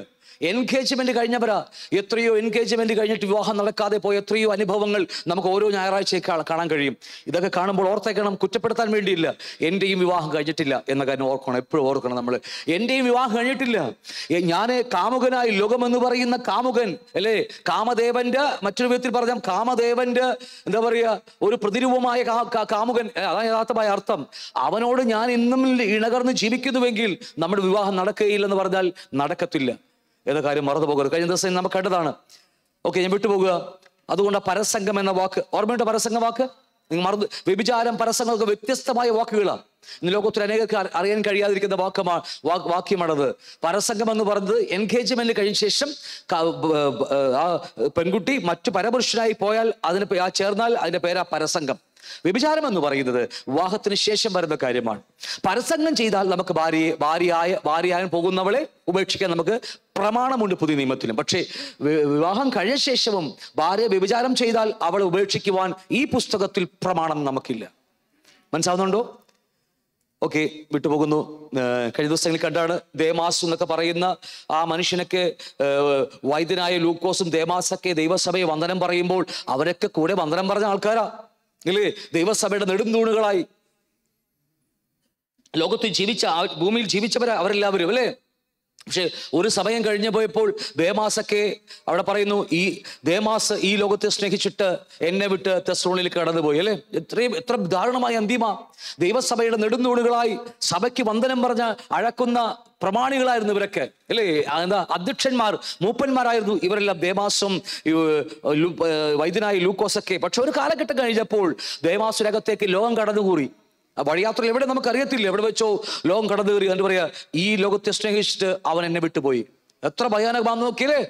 S3: എൻഗേജ്മെന്റ് കഴിഞ്ഞവരാ എത്രയോ എൻഗേജ്മെന്റ് കഴിഞ്ഞിട്ട് വിവാഹം നടക്കാതെ പോയ എത്രയോ അനുഭവങ്ങൾ നമുക്ക് ഓരോ ഞായറാഴ്ചയൊക്കെ കാണാൻ കഴിയും ഇതൊക്കെ കാണുമ്പോൾ ഓർത്തേക്കണം കുറ്റപ്പെടുത്താൻ വേണ്ടിയില്ല എൻ്റെയും വിവാഹം കഴിഞ്ഞിട്ടില്ല എന്ന കാര്യം ഓർക്കണം എപ്പോഴും ഓർക്കണം നമ്മൾ എൻ്റെയും വിവാഹം കഴിഞ്ഞിട്ടില്ല ഞാൻ കാമുകനായി ലോകമെന്ന് പറയുന്ന കാമുകൻ അല്ലേ കാമദേവന്റെ മറ്റൊരു വിധത്തിൽ പറഞ്ഞാൽ കാമദേവന്റെ എന്താ പറയുക ഒരു പ്രതിരൂപമായ കാമുകൻ അതാണ് യഥാർത്ഥമായ അർത്ഥം അവനോട് ഞാൻ ഇന്നും ഇണകർന്ന് ജീവിക്കുന്നുവെങ്കിൽ നമ്മുടെ വിവാഹം നടക്കുകയില്ലെന്ന് പറഞ്ഞാൽ നടക്കത്തില്ല എന്ന കാര്യം മറന്നു പോകരുത് കഴിഞ്ഞ ദിവസം നമ്മൾ കണ്ടതാണ് ഓക്കെ ഞാൻ വിട്ടുപോകുക അതുകൊണ്ട് പരസംഗം എന്ന വാക്ക് ഓർമ്മയുണ്ട് പരസംഗ വാക്ക് നിങ്ങൾ മറന്നു വ്യഭിചാരം പരസംഗമൊക്കെ വ്യത്യസ്തമായ വാക്കുകളാണ് ഇന്ന് ലോകത്തിൽ അനേകർക്ക് അറിയാൻ കഴിയാതിരിക്കുന്ന വാക്കമാണ് വാക്യമാണത് പരസംഗം എന്ന് പറഞ്ഞത് എൻഗേജ്മെന്റ് കഴിഞ്ഞ ശേഷം ആ പെൺകുട്ടി മറ്റു പരപുരുഷനായി പോയാൽ അതിന് ചേർന്നാൽ അതിന്റെ പേരാ പരസംഗം വ്യഭിചാരം എന്ന് പറയുന്നത് വിവാഹത്തിന് ശേഷം വരുന്ന കാര്യമാണ് പരസംഗം ചെയ്താൽ നമുക്ക് ഭാര്യയെ ഭാര്യയായ ഭാര്യയായ പോകുന്നവളെ ഉപേക്ഷിക്കാൻ നമുക്ക് പ്രമാണമുണ്ട് പുതിയ നിയമത്തിലും പക്ഷേ വിവാഹം കഴിഞ്ഞ ശേഷവും ഭാര്യ വ്യഭിചാരം ചെയ്താൽ അവളെ ഉപേക്ഷിക്കുവാൻ ഈ പുസ്തകത്തിൽ പ്രമാണം നമുക്കില്ല മനസ്സാവുന്നുണ്ടോ ഓക്കെ വിട്ടുപോകുന്നു കഴിഞ്ഞ ദിവസങ്ങളിൽ കണ്ടാണ് ദേമാസ് എന്നൊക്കെ പറയുന്ന ആ മനുഷ്യനൊക്കെ വൈദ്യനായ ലൂക്കോസും ദേമാസൊക്കെ ദൈവസഭയെ വന്ദനം പറയുമ്പോൾ അവരൊക്കെ കൂടെ വന്ദനം പറഞ്ഞ ആൾക്കാരാ ഇല്ലേ ദൈവസഭയുടെ നെടുന്തൂണുകളായി ലോകത്ത് ജീവിച്ച ഭൂമിയിൽ ജീവിച്ചവരാ അവരെല്ലാവരും അല്ലേ പക്ഷെ ഒരു സമയം കഴിഞ്ഞു പോയപ്പോൾ ദേമാസൊക്കെ അവിടെ പറയുന്നു ഈ ദേമാസ് ഈ ലോകത്തെ സ്നേഹിച്ചിട്ട് എന്നെ വിട്ട് തെസ്രോണിൽ കടന്നുപോയി അല്ലേ എത്രയും എത്ര ദാരുണമായ അന്തിമ ദൈവസഭയുടെ നെടുന്നൂടുകളായി സഭയ്ക്ക് വന്ദനം പറഞ്ഞ അഴക്കുന്ന പ്രമാണികളായിരുന്നു ഇവരൊക്കെ അല്ലേ എന്താ അധ്യക്ഷന്മാർ മൂപ്പന്മാരായിരുന്നു ഇവരെല്ലാം ദേമാസും വൈദ്യനായ ലൂക്കോസൊക്കെ പക്ഷെ ഒരു കാലഘട്ടം കഴിഞ്ഞപ്പോൾ ദേവാസുരകത്തേക്ക് ലോകം കടന്നുകൂറി വഴിയാത്രയിൽ എവിടെ അറിയത്തില്ല എവിടെ വെച്ചോ ലോകം കടന്നു കയറി എന്നിട്ട് പറയാ ഈ ലോകത്തെ സ്നേഹിച്ചിട്ട് അവൻ എന്നെ വിട്ടുപോയി എത്ര ഭയാനകമാന്ന് നോക്കിയല്ലേ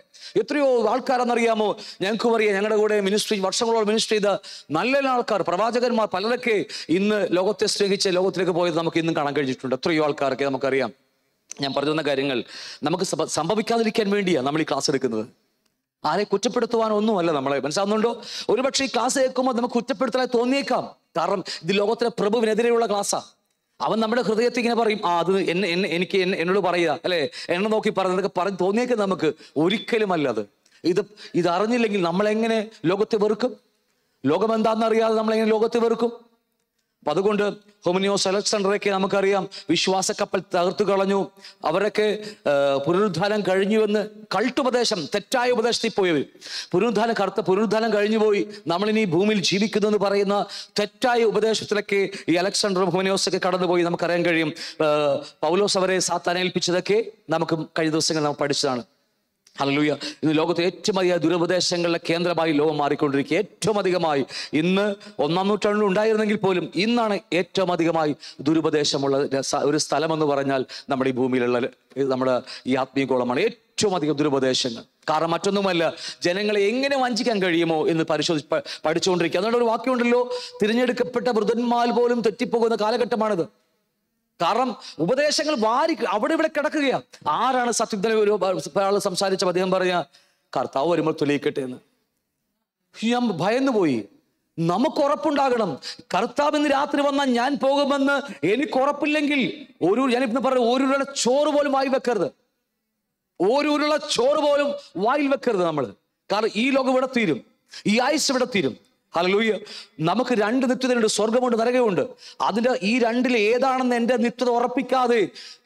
S3: എത്രയോ ആൾക്കാരെന്നറിയാമോ ഞങ്ങൾക്ക് പറയാം ഞങ്ങളുടെ കൂടെ മിനിസ്ട്രി വർഷങ്ങളോളം മിനിസ്റ്റർ ചെയ്ത നല്ല ആൾക്കാർ പ്രവാചകന്മാർ പലരൊക്കെ ഇന്ന് ലോകത്തെ സ്നേഹിച്ച് ലോകത്തിലേക്ക് പോയത് നമുക്ക് ഇന്നും കാണാൻ കഴിഞ്ഞിട്ടുണ്ട് എത്രയോ ആൾക്കാരൊക്കെ നമുക്കറിയാം ഞാൻ പറഞ്ഞു തന്ന കാര്യങ്ങൾ നമുക്ക് സംഭവിക്കാതിരിക്കാൻ വേണ്ടിയാണ് നമ്മൾ ഈ ക്ലാസ് എടുക്കുന്നത് ആരെ കുറ്റപ്പെടുത്തുവാനോ ഒന്നുമല്ല നമ്മളെ മനസ്സിലാവുന്നുണ്ടോ ഒരുപക്ഷെ ഈ ക്ലാസ് കേൾക്കുമ്പോൾ നമുക്ക് കുറ്റപ്പെടുത്തലായി തോന്നിയേക്കാം കാരണം ഇത് ലോകത്തിലെ പ്രഭുവിനെതിരെയുള്ള ക്ലാസ്സാണ് അവൻ നമ്മുടെ ഹൃദയത്തിൽ ഇങ്ങനെ പറയും ആ അത് എന്നെ എന്നെ എനിക്ക് എന്നോട് പറയുക അല്ലേ എന്നെ നോക്കി പറഞ്ഞതൊക്കെ പറഞ്ഞ് തോന്നിയേക്കും നമുക്ക് ഒരിക്കലുമല്ല അത് ഇത് ഇതറിഞ്ഞില്ലെങ്കിൽ നമ്മളെങ്ങനെ ലോകത്തെ വെറുക്കും ലോകം അറിയാതെ നമ്മളെങ്ങനെ ലോകത്തെ വെറുക്കും അപ്പൊ അതുകൊണ്ട് ഹൊമിനിയോസ് അലക്സാണ്ടറൊക്കെ നമുക്കറിയാം കപ്പൽ തകർത്തു കളഞ്ഞു അവരൊക്കെ പുനരുദ്ധാനം കഴിഞ്ഞുവെന്ന് കൾട്ടുപദേശം തെറ്റായ ഉപദേശത്തിൽ പോയി പുനരുദ്ധാനം കറുത്ത പുനരുദ്ധാനം കഴിഞ്ഞുപോയി നമ്മളിനി ഭൂമിയിൽ എന്ന് പറയുന്ന തെറ്റായ ഉപദേശത്തിലൊക്കെ ഈ അലക്സാണ്ടറും ഒക്കെ കടന്നുപോയി നമുക്കറിയാൻ കഴിയും പൗലോസ് അവരെ സാത്താനേൽപ്പിച്ചതൊക്കെ നമുക്ക് കഴിഞ്ഞ ദിവസങ്ങൾ നാം പഠിച്ചതാണ് ഹലലൂയ ഇന്ന് ലോകത്ത് ഏറ്റവും അധികം ദുരുപദേശങ്ങളുടെ കേന്ദ്രമായി ലോകം മാറിക്കൊണ്ടിരിക്കുക ഏറ്റവും അധികമായി ഇന്ന് ഒന്നാം നൂറ്റാണ്ടിൽ ഉണ്ടായിരുന്നെങ്കിൽ പോലും ഇന്നാണ് ഏറ്റവും അധികമായി ദുരുപദേശമുള്ള ഒരു സ്ഥലമെന്ന് പറഞ്ഞാൽ നമ്മുടെ ഈ ഭൂമിയിലുള്ള നമ്മുടെ ഈ ആത്മീയകോളമാണ് ഏറ്റവും അധികം ദുരുപദേശങ്ങൾ കാരണം മറ്റൊന്നുമല്ല ജനങ്ങളെ എങ്ങനെ വഞ്ചിക്കാൻ കഴിയുമോ എന്ന് പരിശോധി പഠിച്ചുകൊണ്ടിരിക്കുക അതുകൊണ്ട് ഒരു വാക്യമുണ്ടല്ലോ തിരഞ്ഞെടുക്കപ്പെട്ട വൃദ്ധന്മാർ പോലും തെറ്റിപ്പോകുന്ന കാലഘട്ടമാണിത് കാരണം ഉപദേശങ്ങൾ വാരി അവിടെ ഇവിടെ കിടക്കുകയാണ് ആരാണ് സത്യുദ്ധന ഒരു ഒരാൾ സംസാരിച്ച അദ്ദേഹം പറയാ കർത്താവ് വരുമ്പോൾ തുലയിക്കട്ടെ എന്ന് ഞാൻ ഭയന്നു പോയി നമുക്ക് ഉറപ്പുണ്ടാകണം കർത്താവ് ഇന്ന് രാത്രി വന്നാൽ ഞാൻ പോകുമെന്ന് എനിക്ക് ഉറപ്പില്ലെങ്കിൽ ഒരു ഞാനിന്ന് പറയും ഒരു ഉരുള ചോറ് പോലും വായി വെക്കരുത് ഓരോരുള്ള ചോറ് പോലും വായിൽ വെക്കരുത് നമ്മൾ കാരണം ഈ ലോകം ഇവിടെ തീരും ഈ ആയുസ് ഇവിടെ തീരും ഹലലൂയ്യ നമുക്ക് രണ്ട് നിത്യതയുണ്ട് സ്വർഗമുണ്ട് നരകമുണ്ട് അതിൻ്റെ ഈ രണ്ടിൽ ഏതാണെന്ന് എൻ്റെ നിത്യത ഉറപ്പിക്കാതെ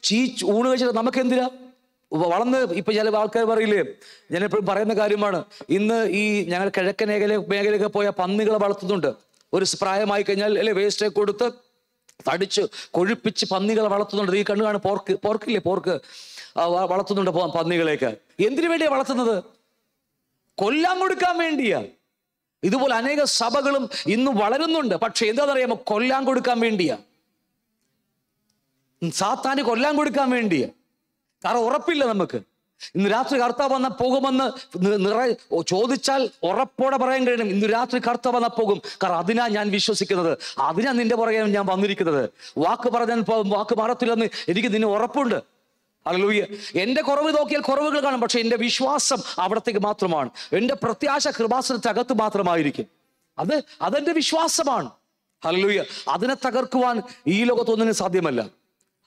S3: ചീ ഊണ് കഴിച്ചിട്ട് നമുക്ക് എന്തിനാ വളർന്ന് ഇപ്പൊ ചില ആൾക്കാർ പറയില്ലേ ഞാൻ എപ്പോഴും പറയുന്ന കാര്യമാണ് ഇന്ന് ഈ ഞങ്ങൾ കിഴക്കൻ മേഖല മേഖലയൊക്കെ പോയ പന്നികളെ വളർത്തുന്നുണ്ട് ഒരു പ്രായമായി കഴിഞ്ഞാൽ അല്ലെ വേസ്റ്റൊക്കെ കൊടുത്ത് തടിച്ച് കൊഴുപ്പിച്ച് പന്നികളെ വളർത്തുന്നുണ്ട് ഈ കണ്ണു കാണും പോർക്ക് പോർക്കില്ലേ പോർക്ക് വളർത്തുന്നുണ്ട് പന്നികളെയൊക്കെ എന്തിനു വേണ്ടിയാണ് വളർത്തുന്നത് കൊല്ലാൻ കൊടുക്കാൻ വേണ്ടിയാണ് ഇതുപോലെ അനേക സഭകളും ഇന്ന് വളരുന്നുണ്ട് പക്ഷെ എന്താണെന്നറിയാമോ കൊല്ലാൻ കൊടുക്കാൻ വേണ്ടിയാ സാത്താന് കൊല്ലാൻ കൊടുക്കാൻ വേണ്ടിയാ കാരണം ഉറപ്പില്ല നമുക്ക് ഇന്ന് രാത്രി കർത്താവ് വന്നാൽ പോകുമെന്ന് നിറ ചോദിച്ചാൽ ഉറപ്പോടെ പറയാൻ കഴിയണം ഇന്ന് രാത്രി കർത്താവ് വന്നാൽ പോകും കാരണം അതിനാ ഞാൻ വിശ്വസിക്കുന്നത് അതിനാ നിന്റെ പുറകെ ഞാൻ വന്നിരിക്കുന്നത് വാക്ക് പറഞ്ഞാൽ വാക്ക് മാറത്തില്ലെന്ന് എനിക്ക് നിന്നെ ഉറപ്പുണ്ട് അലലൂയ്യ എൻ്റെ കുറവ് നോക്കിയാൽ കുറവുകൾ കാണും പക്ഷെ എൻ്റെ വിശ്വാസം അവിടത്തേക്ക് മാത്രമാണ് എൻ്റെ പ്രത്യാശ കൃപാസനത്തകത്ത് മാത്രമായിരിക്കും അത് അതെൻ്റെ വിശ്വാസമാണ് ഹലലൂയ അതിനെ തകർക്കുവാൻ ഈ ലോകത്തൊന്നിനും സാധ്യമല്ല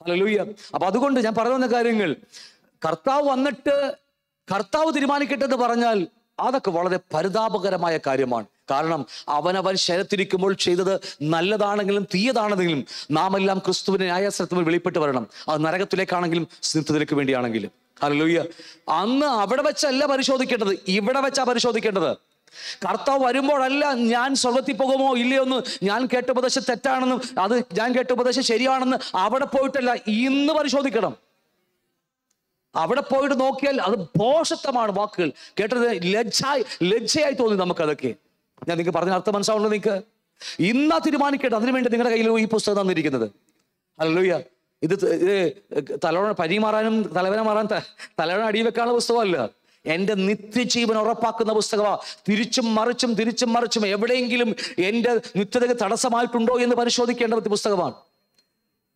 S3: ഹലലൂയ അപ്പൊ അതുകൊണ്ട് ഞാൻ പറഞ്ഞു വന്ന കാര്യങ്ങൾ കർത്താവ് വന്നിട്ട് കർത്താവ് തീരുമാനിക്കട്ടെ എന്ന് പറഞ്ഞാൽ അതൊക്കെ വളരെ പരിതാപകരമായ കാര്യമാണ് കാരണം അവനവൻ ശരത്തിരിക്കുമ്പോൾ ചെയ്തത് നല്ലതാണെങ്കിലും തീയതാണെങ്കിലും നാം എല്ലാം ക്രിസ്തുവിനെ ന്യായാസനത്തിൽ വെളിപ്പെട്ട് വരണം അത് നരകത്തിലേക്കാണെങ്കിലും സ്നിഗ്ധത്തിലേക്ക് വേണ്ടിയാണെങ്കിലും അല്ലൂയ്യ അന്ന് അവിടെ വെച്ചല്ല പരിശോധിക്കേണ്ടത് ഇവിടെ വെച്ചാ പരിശോധിക്കേണ്ടത് കർത്താവ് വരുമ്പോഴല്ല ഞാൻ സ്വർഗത്തിൽ പോകുമോ ഇല്ലയോ എന്ന് ഞാൻ കേട്ട ഉപദേശം തെറ്റാണെന്നും അത് ഞാൻ കേട്ട ഉപദേശം ശരിയാണെന്ന് അവിടെ പോയിട്ടല്ല ഇന്ന് പരിശോധിക്കണം അവിടെ പോയിട്ട് നോക്കിയാൽ അത് ഭോഷത്വമാണ് വാക്കുകൾ കേട്ടത് ലജ്ജായി ലജ്ജയായി തോന്നി നമുക്കതൊക്കെ ഞാൻ നിങ്ങൾക്ക് പറഞ്ഞ അർത്ഥം മനസ്സിലാവുള്ളൂ നിങ്ങൾക്ക് ഇന്നാ തീരുമാനിക്കട്ടെ അതിനുവേണ്ടി നിങ്ങളുടെ കയ്യിൽ ഈ പുസ്തകം തന്നിരിക്കുന്നത് അല്ലൂയ്യ ഇത് തലവണ പരിമാറാനും മാറാനും തലവേന മാറാൻ തലവണ അടി വെക്കാനുള്ള പുസ്തകമല്ല എൻ്റെ നിത്യജീവൻ ഉറപ്പാക്കുന്ന പുസ്തകമാണ് തിരിച്ചും മറിച്ചും തിരിച്ചും മറിച്ചും എവിടെയെങ്കിലും എൻ്റെ നിത്യതയ്ക്ക് തടസ്സമായിട്ടുണ്ടോ എന്ന് പരിശോധിക്കേണ്ട പുസ്തകമാണ്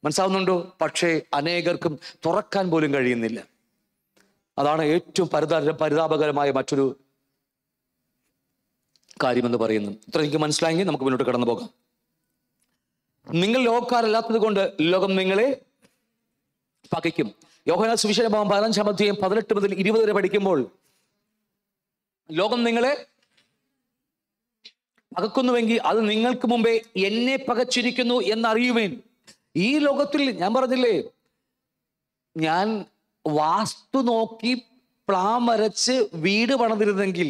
S3: മനസ്സാവുന്നുണ്ടോ പക്ഷേ അനേകർക്കും തുറക്കാൻ പോലും കഴിയുന്നില്ല അതാണ് ഏറ്റവും പരിതാ പരിതാപകരമായ മറ്റൊരു കാര്യമെന്ന് പറയുന്നു ഇത്ര എനിക്ക് മനസ്സിലായെങ്കിൽ നമുക്ക് മുന്നോട്ട് കടന്നു പോകാം നിങ്ങൾ ലോകക്കാരല്ലാത്തത് കൊണ്ട് ലോകം നിങ്ങളെ പകയ്ക്കും യോഹന സുവിശേഷം പതിനഞ്ചാം അധ്യായം പതിനെട്ട് മുതൽ ഇരുപത് വരെ പഠിക്കുമ്പോൾ ലോകം നിങ്ങളെ പകക്കുന്നുവെങ്കിൽ അത് നിങ്ങൾക്ക് മുമ്പേ എന്നെ പകച്ചിരിക്കുന്നു എന്നറിയുവേൻ ഈ ലോകത്തിൽ ഞാൻ പറഞ്ഞില്ലേ ഞാൻ വാസ്തു നോക്കി പ്ലാൻ വരച്ച് വീട് പണിതിരുന്നെങ്കിൽ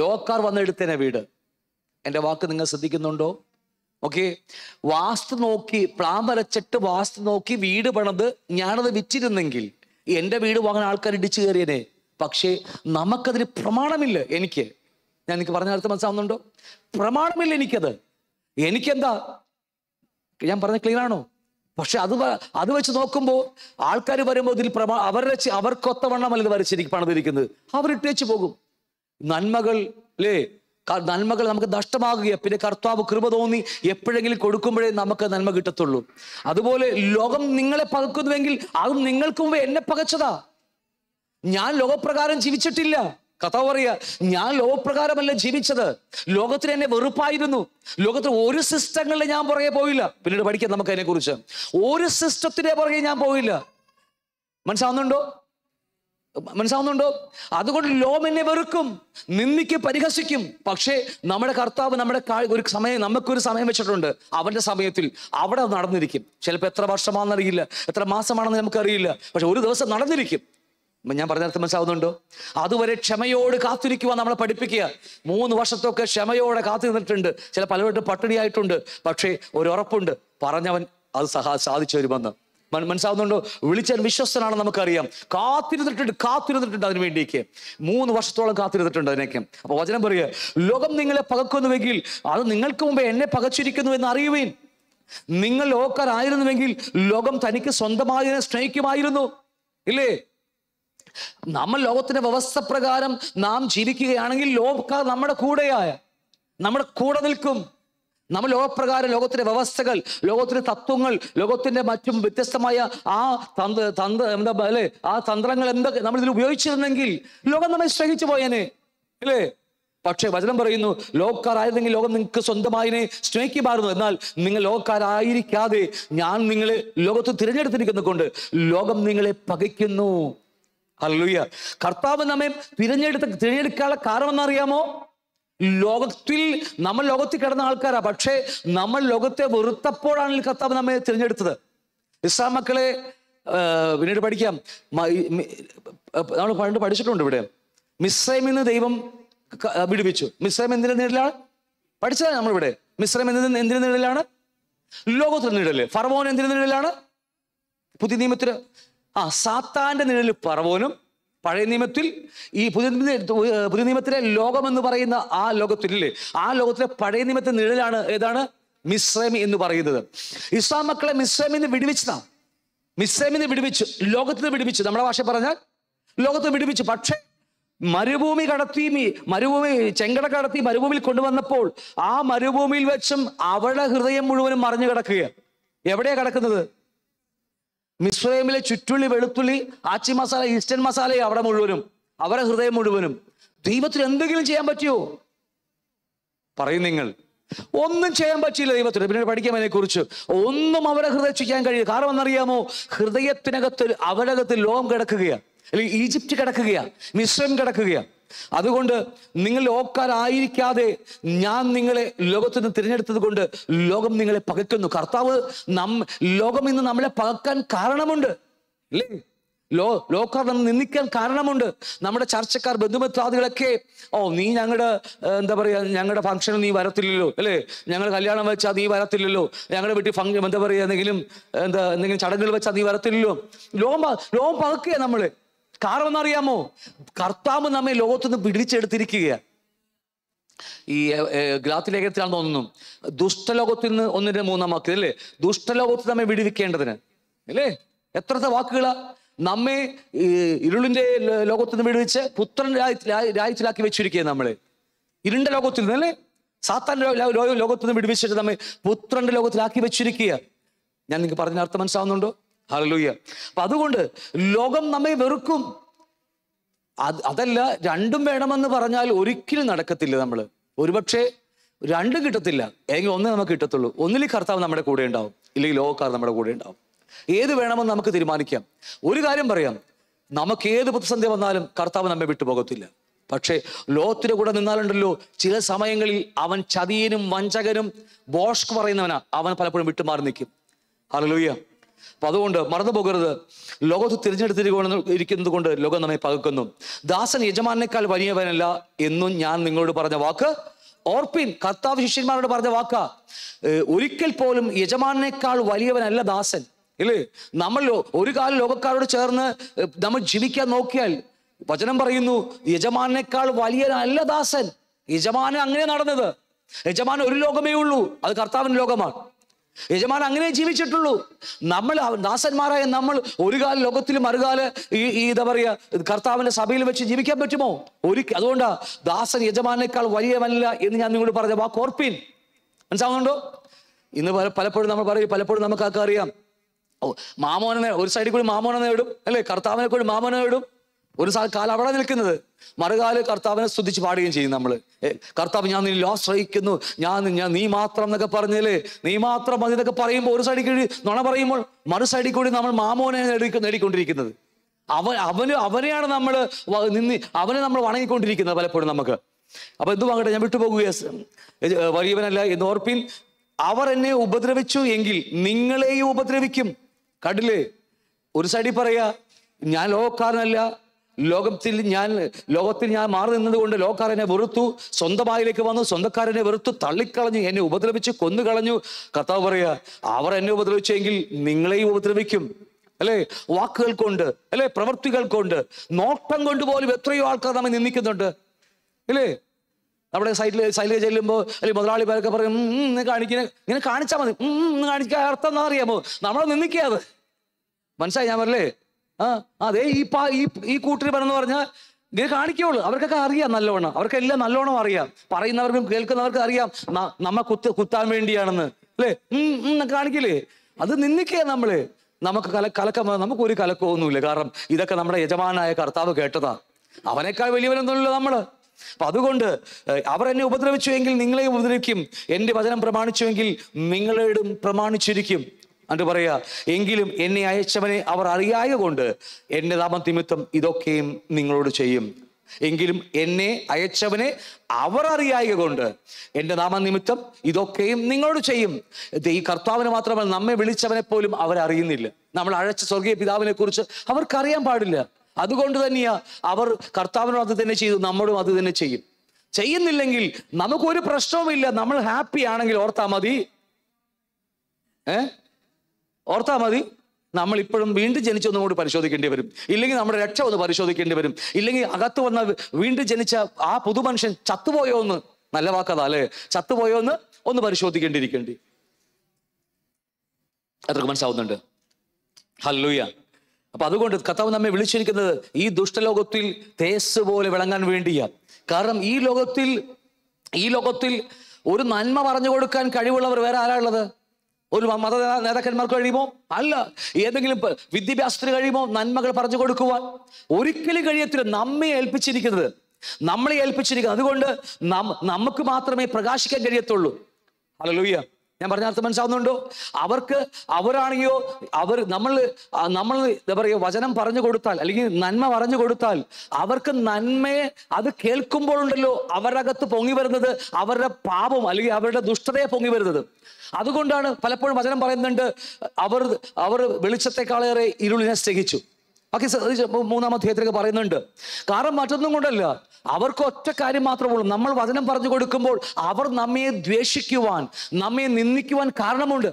S3: ലോക്കാർ വന്നെടുത്തേനെ വീട് എൻ്റെ വാക്ക് നിങ്ങൾ ശ്രദ്ധിക്കുന്നുണ്ടോ ഓക്കെ വാസ്തു നോക്കി പ്ലാൻ വാസ്തു നോക്കി വീട് പണത് ഞാനത് വിറ്റിരുന്നെങ്കിൽ എൻ്റെ വീട് വാങ്ങാൻ ആൾക്കാർ ഇടിച്ചു കയറിയനെ പക്ഷേ നമുക്കതിന് പ്രമാണമില്ല എനിക്ക് ഞാൻ എനിക്ക് പറഞ്ഞ അടുത്ത് മനസ്സാവുന്നുണ്ടോ പ്രമാണമില്ല എനിക്കത് എനിക്കെന്താ ഞാൻ പറഞ്ഞ ക്ലിയർ ആണോ പക്ഷെ അത് അത് വെച്ച് നോക്കുമ്പോൾ ആൾക്കാർ വരുമ്പോൾ ഇതിൽ പ്രമാ അവരുടെ അവർക്കൊത്തവണ്ണമല്ല ഇത് വരച്ചിരിക്കും പണിതിരിക്കുന്നത് ഇട്ടേച്ച് പോകും നന്മകൾ അല്ലേ നന്മകൾ നമുക്ക് നഷ്ടമാകുക പിന്നെ കർത്താവ് കൃപ തോന്നി എപ്പോഴെങ്കിലും കൊടുക്കുമ്പോഴേ നമുക്ക് നന്മ കിട്ടത്തുള്ളൂ അതുപോലെ ലോകം നിങ്ങളെ പകക്കുന്നുവെങ്കിൽ അതും നിങ്ങൾക്ക് മുമ്പ് എന്നെ പകച്ചതാ ഞാൻ ലോകപ്രകാരം ജീവിച്ചിട്ടില്ല കഥ പറയുക ഞാൻ ലോകപ്രകാരമല്ല ജീവിച്ചത് ലോകത്തിന് എന്നെ വെറുപ്പായിരുന്നു ലോകത്തിൽ ഒരു സിസ്റ്റങ്ങളിൽ ഞാൻ പുറകെ പോയില്ല പിന്നീട് പഠിക്കാം നമുക്ക് അതിനെക്കുറിച്ച് ഒരു സിസ്റ്റത്തിനെ പുറകെ ഞാൻ പോയില്ല മനസ്സാവുന്നുണ്ടോ മനസ്സാവുന്നുണ്ടോ അതുകൊണ്ട് ലോകം എന്നെ വെറുക്കും നിന്ദിക്ക് പരിഹസിക്കും പക്ഷേ നമ്മുടെ കർത്താവ് നമ്മുടെ ഒരു സമയം നമുക്കൊരു സമയം വെച്ചിട്ടുണ്ട് അവന്റെ സമയത്തിൽ അവിടെ നടന്നിരിക്കും ചിലപ്പോൾ എത്ര വർഷമാണെന്നറിയില്ല എത്ര മാസമാണെന്ന് നമുക്കറിയില്ല പക്ഷെ ഒരു ദിവസം നടന്നിരിക്കും ഞാൻ പറഞ്ഞ മനസ്സാവുന്നുണ്ടോ അതുവരെ ക്ഷമയോട് കാത്തിരിക്കുവാൻ നമ്മളെ പഠിപ്പിക്കുക മൂന്ന് വർഷത്തൊക്കെ ക്ഷമയോടെ കാത്തു നിന്നിട്ടുണ്ട് ചില പലവട്ടം പട്ടിണിയായിട്ടുണ്ട് പക്ഷേ ഒരു ഉറപ്പുണ്ട് പറഞ്ഞവൻ അത് സഹാ സാധിച്ചു വരുമെന്ന് മനസ്സാവുന്നുണ്ടോ വിളിച്ചാൽ വിശ്വസ്തനാണെന്ന് നമുക്കറിയാം കാത്തിരുന്നിട്ടുണ്ട് കാത്തിരുന്നിട്ടുണ്ട് അതിനു വേണ്ടിക്ക് മൂന്ന് വർഷത്തോളം കാത്തിരുന്നിട്ടുണ്ട് അതിനേക്ക് അപ്പൊ വചനം പറയുക ലോകം നിങ്ങളെ പകക്കുന്നുവെങ്കിൽ അത് നിങ്ങൾക്ക് മുമ്പേ എന്നെ പകച്ചിരിക്കുന്നു എന്ന് അറിയുവേൻ നിങ്ങൾ ലോകക്കാരായിരുന്നുവെങ്കിൽ ലോകം തനിക്ക് സ്വന്തമായതിനെ സ്നേഹിക്കുമായിരുന്നു ഇല്ലേ നമ്മൾ ലോകത്തിന്റെ വ്യവസ്ഥ പ്രകാരം നാം ജീവിക്കുകയാണെങ്കിൽ ലോക നമ്മുടെ കൂടെയായ നമ്മുടെ കൂടെ നിൽക്കും നമ്മൾ ലോകപ്രകാരം ലോകത്തിൻ്റെ വ്യവസ്ഥകൾ ലോകത്തിൻ്റെ തത്വങ്ങൾ ലോകത്തിൻ്റെ മറ്റും വ്യത്യസ്തമായ ആ തന്ത്ര തന്ത്ര എന്താ അല്ലെ ആ തന്ത്രങ്ങൾ എന്തൊക്കെ നമ്മൾ ഇതിൽ ഉപയോഗിച്ചിരുന്നെങ്കിൽ ലോകം നമ്മെ സ്നേഹിച്ചു പോയേനെ അല്ലേ പക്ഷേ വചനം പറയുന്നു ലോകക്കാരായിരുന്നെങ്കിൽ ലോകം നിങ്ങൾക്ക് സ്വന്തമായതിനെ സ്നേഹിക്കുമായിരുന്നു എന്നാൽ നിങ്ങൾ ലോകക്കാരായിരിക്കാതെ ഞാൻ നിങ്ങളെ ലോകത്ത് തിരഞ്ഞെടുത്തിരിക്കുന്നത് കൊണ്ട് ലോകം നിങ്ങളെ പകയ്ക്കുന്നു അല്ലൂയ കർത്താവ് നമ്മെ തിരഞ്ഞെടുത്ത് തിരഞ്ഞെടുക്കാനുള്ള കാരണം എന്നറിയാമോ ലോകത്തിൽ നമ്മൾ ലോകത്തിൽ കിടന്ന ആൾക്കാരാ പക്ഷേ നമ്മൾ ലോകത്തെ വെറുത്തപ്പോഴാണ് കർത്താവ് നമ്മെ തിരഞ്ഞെടുത്തത് ഇസ്ലാം മക്കളെ പിന്നീട് പഠിക്കാം നമ്മൾ പണ്ട് പഠിച്ചിട്ടുണ്ട് ഇവിടെ മിസ്രൈമിൽ നിന്ന് ദൈവം വിടുവിച്ചു മിസ്രൈം എന്തിന്റെ നീടിലാണ് പഠിച്ചതാണ് നമ്മളിവിടെ മിസ്രൈം എന്തിന് എന്തിന്റെ നീടിലാണ് ലോകത്തിന്റെ നിഴല് ഫറവോൻ എന്തിന്റെ നീടലാണ് പുതിയ നിയമത്തിന് ആ സാത്താന്റെ നിഴലിൽ പറവോനും പഴയ നിയമത്തിൽ ഈ പുതിയ പുതിയ നിയമത്തിലെ ലോകം എന്ന് പറയുന്ന ആ ലോകത്തിലില്ലേ ആ ലോകത്തിലെ പഴയ നിയമത്തിന്റെ നിഴലാണ് ഏതാണ് മിസ്രൈമി എന്ന് പറയുന്നത് ഇസ്ലാം മക്കളെ മിസ്രൈമിന്ന് വിടുവിച്ചതാണ് മിസ്രൈമിന്ന് വിടുവിച്ചു ലോകത്തിന് വിടുവിച്ചു നമ്മുടെ ഭാഷ പറഞ്ഞാൽ ലോകത്ത് വിടുവിച്ചു പക്ഷേ മരുഭൂമി കടത്തി മരുഭൂമി ചെങ്കട കടത്തി മരുഭൂമിയിൽ കൊണ്ടുവന്നപ്പോൾ ആ മരുഭൂമിയിൽ വെച്ചും അവളുടെ ഹൃദയം മുഴുവനും മറിഞ്ഞു കിടക്കുകയാണ് എവിടെയാണ് കിടക്കുന്നത് മിസ്രൈമിലെ ചുറ്റുള്ളി വെളുത്തുള്ളി ആച്ചി മസാല ഈസ്റ്റേൺ മസാലയും അവിടെ മുഴുവനും അവരെ ഹൃദയം മുഴുവനും ദൈവത്തിന് എന്തെങ്കിലും ചെയ്യാൻ പറ്റുമോ പറയും നിങ്ങൾ ഒന്നും ചെയ്യാൻ പറ്റിയില്ല ദൈവത്തിന് പിന്നെ പഠിക്കാം കുറിച്ച് ഒന്നും അവരെ ഹൃദയം ചെയ്യാൻ കഴിയില്ല കാരണം എന്നറിയാമോ ഹൃദയത്തിനകത്ത് അവരകത്ത് ലോകം കിടക്കുകയാണ് അല്ലെങ്കിൽ ഈജിപ്റ്റ് കിടക്കുകയാണ് മിശ്രം കിടക്കുകയാണ് അതുകൊണ്ട് നിങ്ങൾ ഓക്കാരായിരിക്കാതെ ഞാൻ നിങ്ങളെ ലോകത്തു നിന്ന് തിരഞ്ഞെടുത്തത് കൊണ്ട് ലോകം നിങ്ങളെ പകയ്ക്കുന്നു കർത്താവ് നം ലോകം ഇന്ന് നമ്മളെ പകക്കാൻ കാരണമുണ്ട് അല്ലേ ലോ ലോക്കാർ നമ്മൾ നിന്ദിക്കാൻ കാരണമുണ്ട് നമ്മുടെ ചർച്ചക്കാർ ബന്ധുമിത്രാദികളൊക്കെ ഓ നീ ഞങ്ങളുടെ എന്താ പറയുക ഞങ്ങളുടെ ഫംഗ്ഷനിൽ നീ വരത്തില്ലല്ലോ അല്ലേ ഞങ്ങൾ കല്യാണം വെച്ചാൽ നീ വരത്തില്ലല്ലോ ഞങ്ങളുടെ വീട്ടിൽ ഫംഗ്ഷൻ എന്താ പറയുക എന്തെങ്കിലും എന്താ എന്തെങ്കിലും ചടങ്ങുകൾ വെച്ചാൽ നീ വരത്തില്ലല്ലോ ലോകം ലോകം പകക്കുക നമ്മളെ കാരണം അറിയാമോ കർത്താവ് നമ്മെ നിന്ന് പിടിച്ചെടുത്തിരിക്കുകയാണ് ഈ ഗ്ലാത്ത് ലേഖനത്തിലാണെന്ന് തോന്നുന്നു ദുഷ്ടലോകത്തിൽ നിന്ന് ഒന്നിന്റെ മൂന്നാം വാക്ക് അല്ലേ ദുഷ്ടലോകത്ത് നമ്മെ വിടുവിക്കേണ്ടതിന് അല്ലേ എത്രത്തെ വാക്കുകളാ നമ്മെ ഇരുളിന്റെ ലോകത്തിൽ നിന്ന് വിടുവിച്ച് പുത്രൻ രാജ്യത്തിലാക്കി വെച്ചിരിക്കുക നമ്മള് ഇരുണ്ട ലോകത്തിൽ നിന്ന് അല്ലേ സാത്താൻ്റെ ലോകത്തിൽ നിന്ന് വിടുവിച്ചിട്ട് നമ്മെ പുത്രന്റെ ലോകത്തിലാക്കി വെച്ചിരിക്കുക ഞാൻ നിങ്ങൾക്ക് പറഞ്ഞ അർത്ഥം മനസ്സിലാവുന്നുണ്ടോ ഹലലൂയ അപ്പൊ അതുകൊണ്ട് ലോകം നമ്മെ വെറുക്കും അത് അതല്ല രണ്ടും വേണമെന്ന് പറഞ്ഞാൽ ഒരിക്കലും നടക്കത്തില്ല നമ്മൾ ഒരുപക്ഷെ രണ്ടും കിട്ടത്തില്ല എങ്കിൽ ഒന്ന് നമുക്ക് കിട്ടത്തുള്ളൂ ഒന്നിലേ കർത്താവ് നമ്മുടെ കൂടെ ഉണ്ടാവും ഇല്ലെങ്കിൽ ലോകക്കാർ നമ്മുടെ കൂടെ ഉണ്ടാവും ഏത് വേണമെന്ന് നമുക്ക് തീരുമാനിക്കാം ഒരു കാര്യം പറയാം നമുക്ക് ഏത് പ്രതിസന്ധി വന്നാലും കർത്താവ് നമ്മെ വിട്ടുപോകത്തില്ല പക്ഷേ ലോകത്തിൻ്റെ കൂടെ നിന്നാലുണ്ടല്ലോ ചില സമയങ്ങളിൽ അവൻ ചതിയനും വഞ്ചകനും ബോഷ്ക് പറയുന്നവനാ അവൻ പലപ്പോഴും വിട്ടുമാറി നിൽക്കും ഹലലൂയ്യ അപ്പൊ അതുകൊണ്ട് മറന്നു പോകരുത് ലോകത്ത് തിരഞ്ഞെടുത്തിരിക്കുന്നത് ഇരിക്കുന്നത് കൊണ്ട് ലോകം നമ്മെ പകക്കുന്നു ദാസൻ യജമാനേക്കാൾ വലിയവനല്ല എന്നും ഞാൻ നിങ്ങളോട് പറഞ്ഞ വാക്ക് ഓർപ്പിൻ കർത്താവ് ശിഷ്യന്മാരോട് പറഞ്ഞ വാക്ക ഒരിക്കൽ പോലും യജമാനേക്കാൾ വലിയവനല്ല ദാസൻ ഇല്ലേ നമ്മൾ ഒരു കാലം ലോകക്കാരോട് ചേർന്ന് നമ്മൾ ജീവിക്കാൻ നോക്കിയാൽ വചനം പറയുന്നു യജമാനേക്കാൾ വലിയനല്ല ദാസൻ യജമാനൻ അങ്ങനെ നടന്നത് യജമാനൻ ഒരു ലോകമേ ഉള്ളൂ അത് കർത്താവിൻ്റെ ലോകമാണ് യജമാൻ അങ്ങനെ ജീവിച്ചിട്ടുള്ളൂ നമ്മൾ ദാസന്മാരായ നമ്മൾ ഒരു കാല ലോകത്തിൽ മറുകാല ഈ ഈ എന്താ പറയുക കർത്താവിന്റെ സഭയിൽ വെച്ച് ജീവിക്കാൻ പറ്റുമോ ഒരു അതുകൊണ്ടാ ദാസൻ യജമാനേക്കാൾ വലിയവനല്ല എന്ന് ഞാൻ നിങ്ങളോട് പറഞ്ഞ വാ കോർപ്പിൻ മനസ്സാവുന്നുണ്ടോ ഇന്ന് പലപ്പോഴും നമ്മൾ പറയും പലപ്പോഴും നമുക്കൊക്കെ അറിയാം മാമോനെ ഒരു സൈഡിൽ കൂടി മാമോനെ നേടും അല്ലേ കർത്താവിനെ കൂടി മാമോനെ നേടും ഒരു കാലം അവിടെ നിൽക്കുന്നത് മറുകാല് കർത്താവിനെ സ്തുതിച്ച് പാടുകയും ചെയ്യും നമ്മൾ കർത്താവ് ഞാൻ നിന്നെ ആശ്രയിക്കുന്നു ഞാൻ ഞാൻ നീ മാത്രം എന്നൊക്കെ പറഞ്ഞാല് നീ മാത്രം മതി എന്നൊക്കെ പറയുമ്പോൾ ഒരു സൈഡിൽ കൂടി നുണ പറയുമ്പോൾ മറു സൈഡിൽ കൂടി നമ്മൾ മാമോനെ നേടിക്കൊണ്ടിരിക്കുന്നത് അവൻ അവന് അവനെയാണ് നമ്മൾ നിന്ന് അവനെ നമ്മൾ വണങ്ങിക്കൊണ്ടിരിക്കുന്നത് പലപ്പോഴും നമുക്ക് അപ്പൊ എന്തു വാങ്ങട്ടെ ഞാൻ വിട്ടുപോകുക വലിയവനല്ല എന്ന് ഓർപ്പിൻ അവർ എന്നെ ഉപദ്രവിച്ചു എങ്കിൽ നിങ്ങളെയും ഉപദ്രവിക്കും കണ്ടില്ലേ ഒരു സൈഡിൽ പറയാ ഞാൻ ലോകക്കാരനല്ല ലോകത്തിൽ ഞാൻ ലോകത്തിൽ ഞാൻ മാറി നിന്നതുകൊണ്ട് ലോകക്കാരനെ വെറുത്തു സ്വന്തമായിലേക്ക് വന്നു സ്വന്തക്കാരനെ വെറുത്തു തള്ളിക്കളഞ്ഞു എന്നെ ഉപദ്രവിച്ച് കൊന്നുകളഞ്ഞു കർത്താവ് പറയാ അവർ എന്നെ ഉപദ്രവിച്ചെങ്കിൽ നിങ്ങളെയും ഉപദ്രവിക്കും അല്ലെ വാക്കുകൾ കൊണ്ട് അല്ലെ പ്രവൃത്തികൾ കൊണ്ട് നോട്ടം കൊണ്ട് പോലും എത്രയോ ആൾക്കാർ നമ്മൾ നിന്ദിക്കുന്നുണ്ട് അല്ലേ നമ്മുടെ സൈറ്റിൽ സൈറ്റിൽ ചെല്ലുമ്പോൾ അല്ലെങ്കിൽ മുതലാളിമാരൊക്കെ പറയും കാണിക്കുന്ന ഇങ്ങനെ കാണിച്ചാൽ മതി കാണിക്കാൻ അർത്ഥം എന്നാ അറിയാമോ നമ്മളെ നിന്ദിക്കുക അത് മനസ്സിലായി ഞാൻ പറയല്ലേ ആ അതെ ഈ പാ ഈ ഈ കൂട്ടിരിപ്പനെന്ന് പറഞ്ഞാൽ ഇങ്ങനെ കാണിക്കുള്ളൂ അവർക്കൊക്കെ അറിയാം നല്ലോണം അവർക്കെല്ലാം നല്ലോണം അറിയാം പറയുന്നവർക്കും കേൾക്കുന്നവർക്കും അറിയാം നമ്മ കുത്ത് കുത്താൻ വേണ്ടിയാണെന്ന് അല്ലേ കാണിക്കില്ലേ അത് നിന്നിക്കുക നമ്മള് നമുക്ക് കല കലക്കം നമുക്ക് ഒരു കലക്കമൊന്നുമില്ല കാരണം ഇതൊക്കെ നമ്മുടെ യജമാനായ കർത്താവ് കേട്ടതാ അവനേക്കാൾ വലിയവനൊന്നുമല്ലോ നമ്മള് അപ്പൊ അതുകൊണ്ട് അവർ എന്നെ എങ്കിൽ നിങ്ങളെയും ഉപദ്രവിക്കും എന്റെ വചനം പ്രമാണിച്ചുവെങ്കിൽ നിങ്ങളോടും പ്രമാണിച്ചിരിക്കും എന്നിട്ട് പറയുക എങ്കിലും എന്നെ അയച്ചവനെ അവർ അറിയായ കൊണ്ട് എൻ്റെ നാമനിമിത്തം ഇതൊക്കെയും നിങ്ങളോട് ചെയ്യും എങ്കിലും എന്നെ അയച്ചവനെ അവർ അറിയായ കൊണ്ട് എൻ്റെ നാമനിമിത്തം ഇതൊക്കെയും നിങ്ങളോട് ചെയ്യും ഈ കർത്താവിന് മാത്രമല്ല നമ്മെ വിളിച്ചവനെ പോലും അവരറിയുന്നില്ല നമ്മൾ അഴച്ച സ്വർഗീയ പിതാവിനെ കുറിച്ച് അവർക്കറിയാൻ പാടില്ല അതുകൊണ്ട് തന്നെയാ അവർ കർത്താവിനോട് അത് തന്നെ ചെയ്തു നമ്മളും അത് തന്നെ ചെയ്യും ചെയ്യുന്നില്ലെങ്കിൽ നമുക്കൊരു പ്രശ്നവുമില്ല നമ്മൾ ഹാപ്പി ആണെങ്കിൽ ഓർത്താ മതി ഏഹ് ഓർത്താൽ മതി നമ്മൾ ഇപ്പോഴും വീണ്ടും ജനിച്ചൊന്നും കൂടി പരിശോധിക്കേണ്ടി വരും ഇല്ലെങ്കിൽ നമ്മുടെ രക്ഷ ഒന്ന് പരിശോധിക്കേണ്ടി വരും ഇല്ലെങ്കിൽ അകത്ത് വന്ന വീണ്ടും ജനിച്ച ആ മനുഷ്യൻ ചത്തുപോയോ എന്ന് നല്ല വാക്കതാ അല്ലേ ചത്തുപോയോ എന്ന് ഒന്ന് പരിശോധിക്കേണ്ടിയിരിക്കേണ്ടി അത്രക്ക് മനസ്സാവുന്നുണ്ട് ഹല്ലുയ്യ അപ്പൊ അതുകൊണ്ട് കർത്താവ് നമ്മെ വിളിച്ചിരിക്കുന്നത് ഈ ദുഷ്ടലോകത്തിൽ തേസ് പോലെ വിളങ്ങാൻ വേണ്ടിയാ കാരണം ഈ ലോകത്തിൽ ഈ ലോകത്തിൽ ഒരു നന്മ പറഞ്ഞു കൊടുക്കാൻ കഴിവുള്ളവർ വേറെ ആരാ ഉള്ളത് ഒരു മത നേതാക്കന്മാർക്ക് കഴിയുമോ അല്ല ഏതെങ്കിലും വിദ്യാഭ്യാസത്തിന് കഴിയുമോ നന്മകൾ പറഞ്ഞു കൊടുക്കുവാൻ ഒരിക്കലും കഴിയത്തില്ല നമ്മെ ഏൽപ്പിച്ചിരിക്കുന്നത് നമ്മളെ ഏൽപ്പിച്ചിരിക്കുന്നത് അതുകൊണ്ട് നമുക്ക് മാത്രമേ പ്രകാശിക്കാൻ കഴിയത്തുള്ളൂ അല്ല ലൂയ്യ ഞാൻ പറഞ്ഞ അർത്ഥം മനസ്സാവുന്നുണ്ടോ അവർക്ക് അവരാണെങ്കിലോ അവർ നമ്മൾ നമ്മൾ എന്താ പറയുക വചനം പറഞ്ഞു കൊടുത്താൽ അല്ലെങ്കിൽ നന്മ പറഞ്ഞു കൊടുത്താൽ അവർക്ക് നന്മയെ അത് കേൾക്കുമ്പോൾ ഉണ്ടല്ലോ അവരകത്ത് പൊങ്ങി വരുന്നത് അവരുടെ പാപം അല്ലെങ്കിൽ അവരുടെ ദുഷ്ടതയെ പൊങ്ങി വരുന്നത് അതുകൊണ്ടാണ് പലപ്പോഴും വചനം പറയുന്നുണ്ട് അവർ അവർ വെളിച്ചത്തെക്കാളേറെ ഇരുളിനെ സ്നേഹിച്ചു ബാക്കി മൂന്നാം അധ്യായത്തിലൊക്കെ പറയുന്നുണ്ട് കാരണം മറ്റൊന്നും കൊണ്ടല്ല അവർക്ക് ഒറ്റ കാര്യം മാത്രമേ ഉള്ളൂ നമ്മൾ വചനം പറഞ്ഞു കൊടുക്കുമ്പോൾ അവർ നമ്മെ ദ്വേഷിക്കുവാൻ നമ്മെ നിന്ദിക്കുവാൻ കാരണമുണ്ട്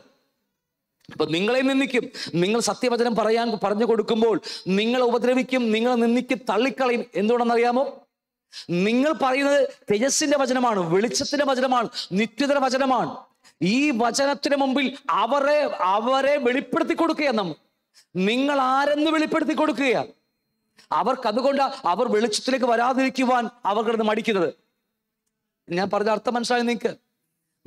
S3: അപ്പൊ നിങ്ങളെ നിന്ദിക്കും നിങ്ങൾ സത്യവചനം പറയാൻ പറഞ്ഞു കൊടുക്കുമ്പോൾ നിങ്ങളെ ഉപദ്രവിക്കും നിങ്ങളെ നിന്ദിക്കും തള്ളിക്കളയും എന്തുകൊണ്ടെന്നറിയാമോ നിങ്ങൾ പറയുന്നത് തേജസ്സിന്റെ വചനമാണ് വെളിച്ചത്തിന്റെ വചനമാണ് നിത്യതയുടെ വചനമാണ് ഈ വചനത്തിന് മുമ്പിൽ അവരെ അവരെ വെളിപ്പെടുത്തി കൊടുക്കുക നമ്മൾ നിങ്ങൾ ആരെന്ന് വെളിപ്പെടുത്തി കൊടുക്കുക അവർക്ക് അതുകൊണ്ട് അവർ വെളിച്ചത്തിലേക്ക് വരാതിരിക്കുവാൻ അവർ മടിക്കുന്നത് ഞാൻ പറഞ്ഞ അർത്ഥം മനസ്സിലായി നിങ്ങൾക്ക്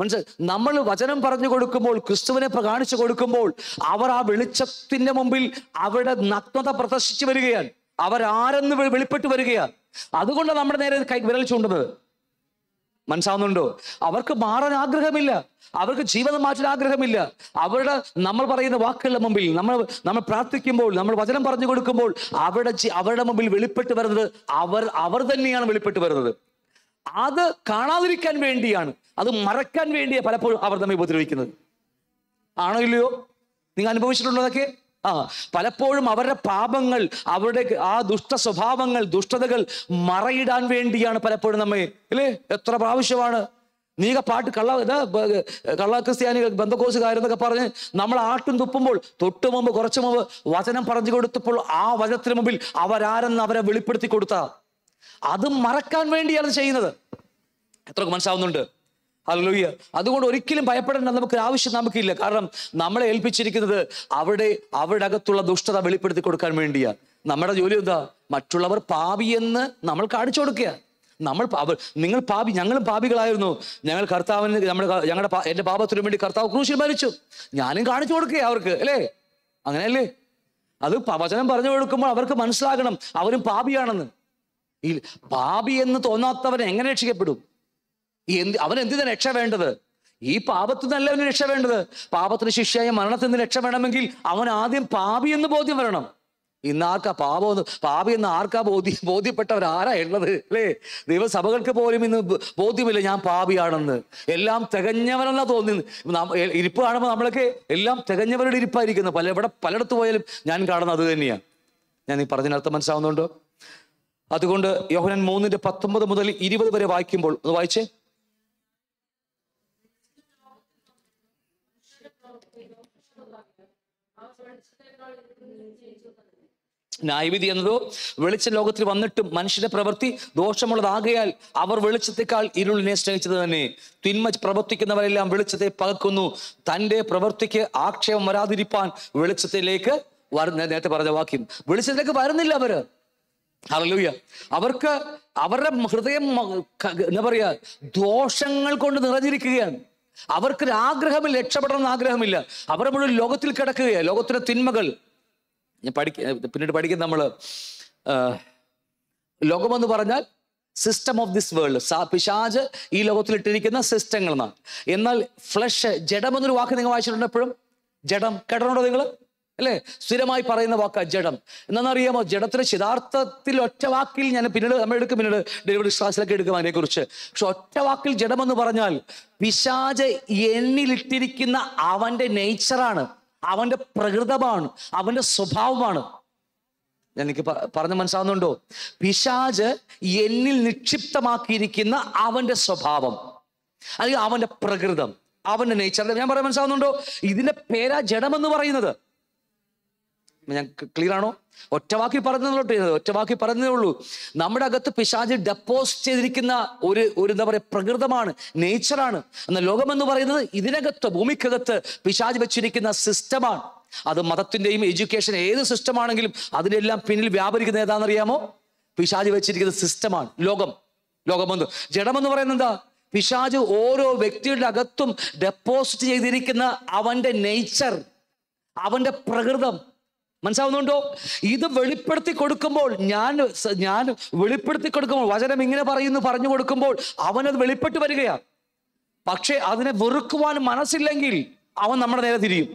S3: മനസ്സിലായി നമ്മൾ വചനം പറഞ്ഞു കൊടുക്കുമ്പോൾ ക്രിസ്തുവിനെ കാണിച്ചു കൊടുക്കുമ്പോൾ അവർ ആ വെളിച്ചത്തിന്റെ മുമ്പിൽ അവരുടെ നഗ്നത പ്രദർശിച്ചു വരികയാണ് അവരാരെന്ന് വെളിപ്പെട്ടു വരികയാണ് അതുകൊണ്ട് നമ്മുടെ നേരെ കൈ വിരൽ ചൂണ്ടുന്നത് മനസ്സാവുന്നുണ്ടോ അവർക്ക് മാറാൻ ആഗ്രഹമില്ല അവർക്ക് ജീവിതം മാറ്റാൻ ആഗ്രഹമില്ല അവരുടെ നമ്മൾ പറയുന്ന വാക്കുകളുടെ മുമ്പിൽ നമ്മൾ നമ്മൾ പ്രാർത്ഥിക്കുമ്പോൾ നമ്മൾ വചനം പറഞ്ഞു കൊടുക്കുമ്പോൾ അവരുടെ അവരുടെ മുമ്പിൽ വെളിപ്പെട്ട് വരുന്നത് അവർ അവർ തന്നെയാണ് വെളിപ്പെട്ട് വരുന്നത് അത് കാണാതിരിക്കാൻ വേണ്ടിയാണ് അത് മറക്കാൻ വേണ്ടിയാണ് പലപ്പോഴും അവർ നമ്മെ ഉപദ്രവിക്കുന്നത് ആണോ ഇല്ലയോ നിങ്ങൾ അനുഭവിച്ചിട്ടുണ്ടോ അതൊക്കെ ആ പലപ്പോഴും അവരുടെ പാപങ്ങൾ അവരുടെ ആ ദുഷ്ട സ്വഭാവങ്ങൾ ദുഷ്ടതകൾ മറയിടാൻ വേണ്ടിയാണ് പലപ്പോഴും നമ്മെ അല്ലേ എത്ര പ്രാവശ്യമാണ് നീക പാട്ട് കള്ള ഇതാ കള്ള ക്രിസ്ത്യാനികൾ ബന്ധക്കോസുകാരെന്നൊക്കെ പറഞ്ഞ് നമ്മൾ ആട്ടും തുപ്പുമ്പോൾ തൊട്ടു മുമ്പ് കുറച്ചു മുമ്പ് വചനം പറഞ്ഞു കൊടുത്തപ്പോൾ ആ വചനത്തിന് മുമ്പിൽ അവരാരെന്ന് അവരെ വെളിപ്പെടുത്തി കൊടുത്ത അത് മറക്കാൻ വേണ്ടിയാണ് ചെയ്യുന്നത് എത്രയൊക്കെ മനസ്സാവുന്നുണ്ട് ഹലലൂയ അതുകൊണ്ട് ഒരിക്കലും ഭയപ്പെടേണ്ട നമുക്ക് ആവശ്യം നമുക്കില്ല കാരണം നമ്മളെ ഏൽപ്പിച്ചിരിക്കുന്നത് അവിടെ അവിടെ അകത്തുള്ള ദുഷ്ടത വെളിപ്പെടുത്തി കൊടുക്കാൻ വേണ്ടിയാ നമ്മുടെ ജോലി എന്താ മറ്റുള്ളവർ പാപിയെന്ന് നമ്മൾ കാണിച്ചു കൊടുക്കുക നമ്മൾ നിങ്ങൾ പാപി ഞങ്ങളും പാപികളായിരുന്നു ഞങ്ങൾ കർത്താവിന് നമ്മുടെ ഞങ്ങളുടെ എന്റെ പാപത്തിനു വേണ്ടി കർത്താവ് ക്രൂശിൽ മരിച്ചു ഞാനും കാണിച്ചു കൊടുക്കുക അവർക്ക് അല്ലേ അങ്ങനെയല്ലേ അത് വചനം പറഞ്ഞു കൊടുക്കുമ്പോൾ അവർക്ക് മനസ്സിലാകണം അവരും പാപിയാണെന്ന് ഈ പാപി എന്ന് തോന്നാത്തവൻ എങ്ങനെ രക്ഷിക്കപ്പെടും എന്ത് അവൻ എന്തിനാ രക്ഷ വേണ്ടത് ഈ പാപത്തിൽ നിന്നല്ല അവന് രക്ഷ വേണ്ടത് പാപത്തിന് ശിഷ്യായ മരണത്തിൽ നിന്ന് രക്ഷ വേണമെങ്കിൽ അവൻ ആദ്യം പാപി എന്ന് ബോധ്യം വരണം ഇന്ന് ആർക്കാ പാപം പാപി എന്ന് ആർക്കാ ബോധ്യ ബോധ്യപ്പെട്ടവർ ആരാ ഉള്ളത് അല്ലേ ദൈവസഭകൾക്ക് പോലും ഇന്ന് ബോധ്യമില്ല ഞാൻ പാപിയാണെന്ന് എല്ലാം തികഞ്ഞവനെന്നാ തോന്നുന്നു ഇരിപ്പ് കാണുമ്പോൾ നമ്മളൊക്കെ എല്ലാം തികഞ്ഞവരുടെ ഇരിപ്പായിരിക്കുന്നു പല ഇവിടെ പലയിടത്ത് പോയാലും ഞാൻ കാണുന്നത് അത് തന്നെയാണ് ഞാൻ ഈ പറഞ്ഞതിനർത്ഥം മനസ്സിലാവുന്നുണ്ടോ അതുകൊണ്ട് യോഹനൻ മൂന്നിന്റെ പത്തൊമ്പത് മുതൽ ഇരുപത് വരെ വായിക്കുമ്പോൾ ഒന്ന് വായിച്ചേ ന്യായവിധി എന്നതോ വെളിച്ച ലോകത്തിൽ വന്നിട്ടും മനുഷ്യന്റെ പ്രവൃത്തി ദോഷമുള്ളതാകയാൽ അവർ വെളിച്ചത്തെക്കാൾ ഇരുളിനെ സ്നേഹിച്ചത് തന്നെ തിന്മ പ്രവർത്തിക്കുന്നവരെല്ലാം വെളിച്ചത്തെ പകക്കുന്നു തന്റെ പ്രവൃത്തിക്ക് ആക്ഷേപം വരാതിരിപ്പാൻ വെളിച്ചത്തിലേക്ക് വരുന്ന നേരത്തെ പറഞ്ഞ വാക്യം വെളിച്ചത്തിലേക്ക് വരുന്നില്ല അവര് ഹലലൂയ അവർക്ക് അവരുടെ ഹൃദയം എന്താ പറയാ ദോഷങ്ങൾ കൊണ്ട് നിറഞ്ഞിരിക്കുകയാണ് അവർക്ക് ആഗ്രഹമില്ല എന്ന് ആഗ്രഹമില്ല അവരുടെ മുഴുവൻ ലോകത്തിൽ കിടക്കുകയാണ് ലോകത്തിന്റെ തിന്മകൾ ഞാൻ പഠിക്ക പിന്നീട് പഠിക്കും നമ്മൾ ലോകമെന്ന് പറഞ്ഞാൽ സിസ്റ്റം ഓഫ് ദിസ് വേൾഡ് പിശാജ് ഈ ലോകത്തിൽ ഇട്ടിരിക്കുന്ന സിസ്റ്റങ്ങൾ എന്നാണ് എന്നാൽ ഫ്ലഷ് ജഡം എന്നൊരു വാക്ക് നിങ്ങൾ വായിച്ചിട്ടുണ്ട് എപ്പോഴും ജഡം കേട്ടിട്ടുണ്ടോ നിങ്ങൾ അല്ലേ സ്ഥിരമായി പറയുന്ന വാക്കാണ് ജഡം അറിയാമോ ജഡത്തിന് യഥാർത്ഥത്തിൽ ഒറ്റ വാക്കിൽ ഞാൻ പിന്നീട് നമ്മൾ എടുക്കും പിന്നീട് ഡെലിവറി ക്ലാസ്സിലൊക്കെ എടുക്കും അതിനെക്കുറിച്ച് പക്ഷെ ഒറ്റ വാക്കിൽ ജഡം എന്ന് പറഞ്ഞാൽ പിശാജ് എന്നിലിട്ടിരിക്കുന്ന അവന്റെ നേച്ചറാണ് അവന്റെ പ്രകൃതമാണ് അവന്റെ സ്വഭാവമാണ് എനിക്ക് പറഞ്ഞ മനസ്സാവുന്നുണ്ടോ പിശാജ് എന്നിൽ നിക്ഷിപ്തമാക്കിയിരിക്കുന്ന അവന്റെ സ്വഭാവം അല്ലെങ്കിൽ അവന്റെ പ്രകൃതം അവന്റെ നേച്ചർ ഞാൻ പറയാൻ മനസ്സാവുന്നുണ്ടോ ഇതിന്റെ പേരാ ജഡമെന്ന് പറയുന്നത് ഞാൻ ക്ലിയർ ആണോ ഒറ്റവാക്കി ചെയ്യുന്നത് ഒറ്റവാക്കി പറഞ്ഞതേ ഉള്ളൂ നമ്മുടെ അകത്ത് പിശാജ് ഡെപ്പോസിറ്റ് ചെയ്തിരിക്കുന്ന ഒരു ഒരു എന്താ പറയുക പ്രകൃതമാണ് നേച്ചറാണ് എന്നാൽ ലോകമെന്ന് പറയുന്നത് ഇതിനകത്ത് ഭൂമിക്കകത്ത് പിശാജ് വെച്ചിരിക്കുന്ന സിസ്റ്റമാണ് അത് മതത്തിന്റെയും എഡ്യൂക്കേഷൻ ഏത് സിസ്റ്റമാണെങ്കിലും അതിനെല്ലാം എല്ലാം പിന്നിൽ വ്യാപരിക്കുന്ന ഏതാണെന്നറിയാമോ പിശാജ് വെച്ചിരിക്കുന്ന സിസ്റ്റമാണ് ലോകം ലോകമെന്ന് ജഡമെന്ന് പറയുന്നത് എന്താ പിശാജ് ഓരോ വ്യക്തിയുടെ അകത്തും ഡെപ്പോസിറ്റ് ചെയ്തിരിക്കുന്ന അവന്റെ നേച്ചർ അവന്റെ പ്രകൃതം മനസ്സാവുന്നുണ്ടോ ഇത് വെളിപ്പെടുത്തി കൊടുക്കുമ്പോൾ ഞാൻ ഞാൻ വെളിപ്പെടുത്തി കൊടുക്കുമ്പോൾ വചനം ഇങ്ങനെ പറയുന്നു പറഞ്ഞു കൊടുക്കുമ്പോൾ അവനത് വെളിപ്പെട്ട് വരികയാണ് പക്ഷേ അതിനെ വെറുക്കുവാൻ മനസ്സില്ലെങ്കിൽ അവൻ നമ്മുടെ നേരെ തിരിയും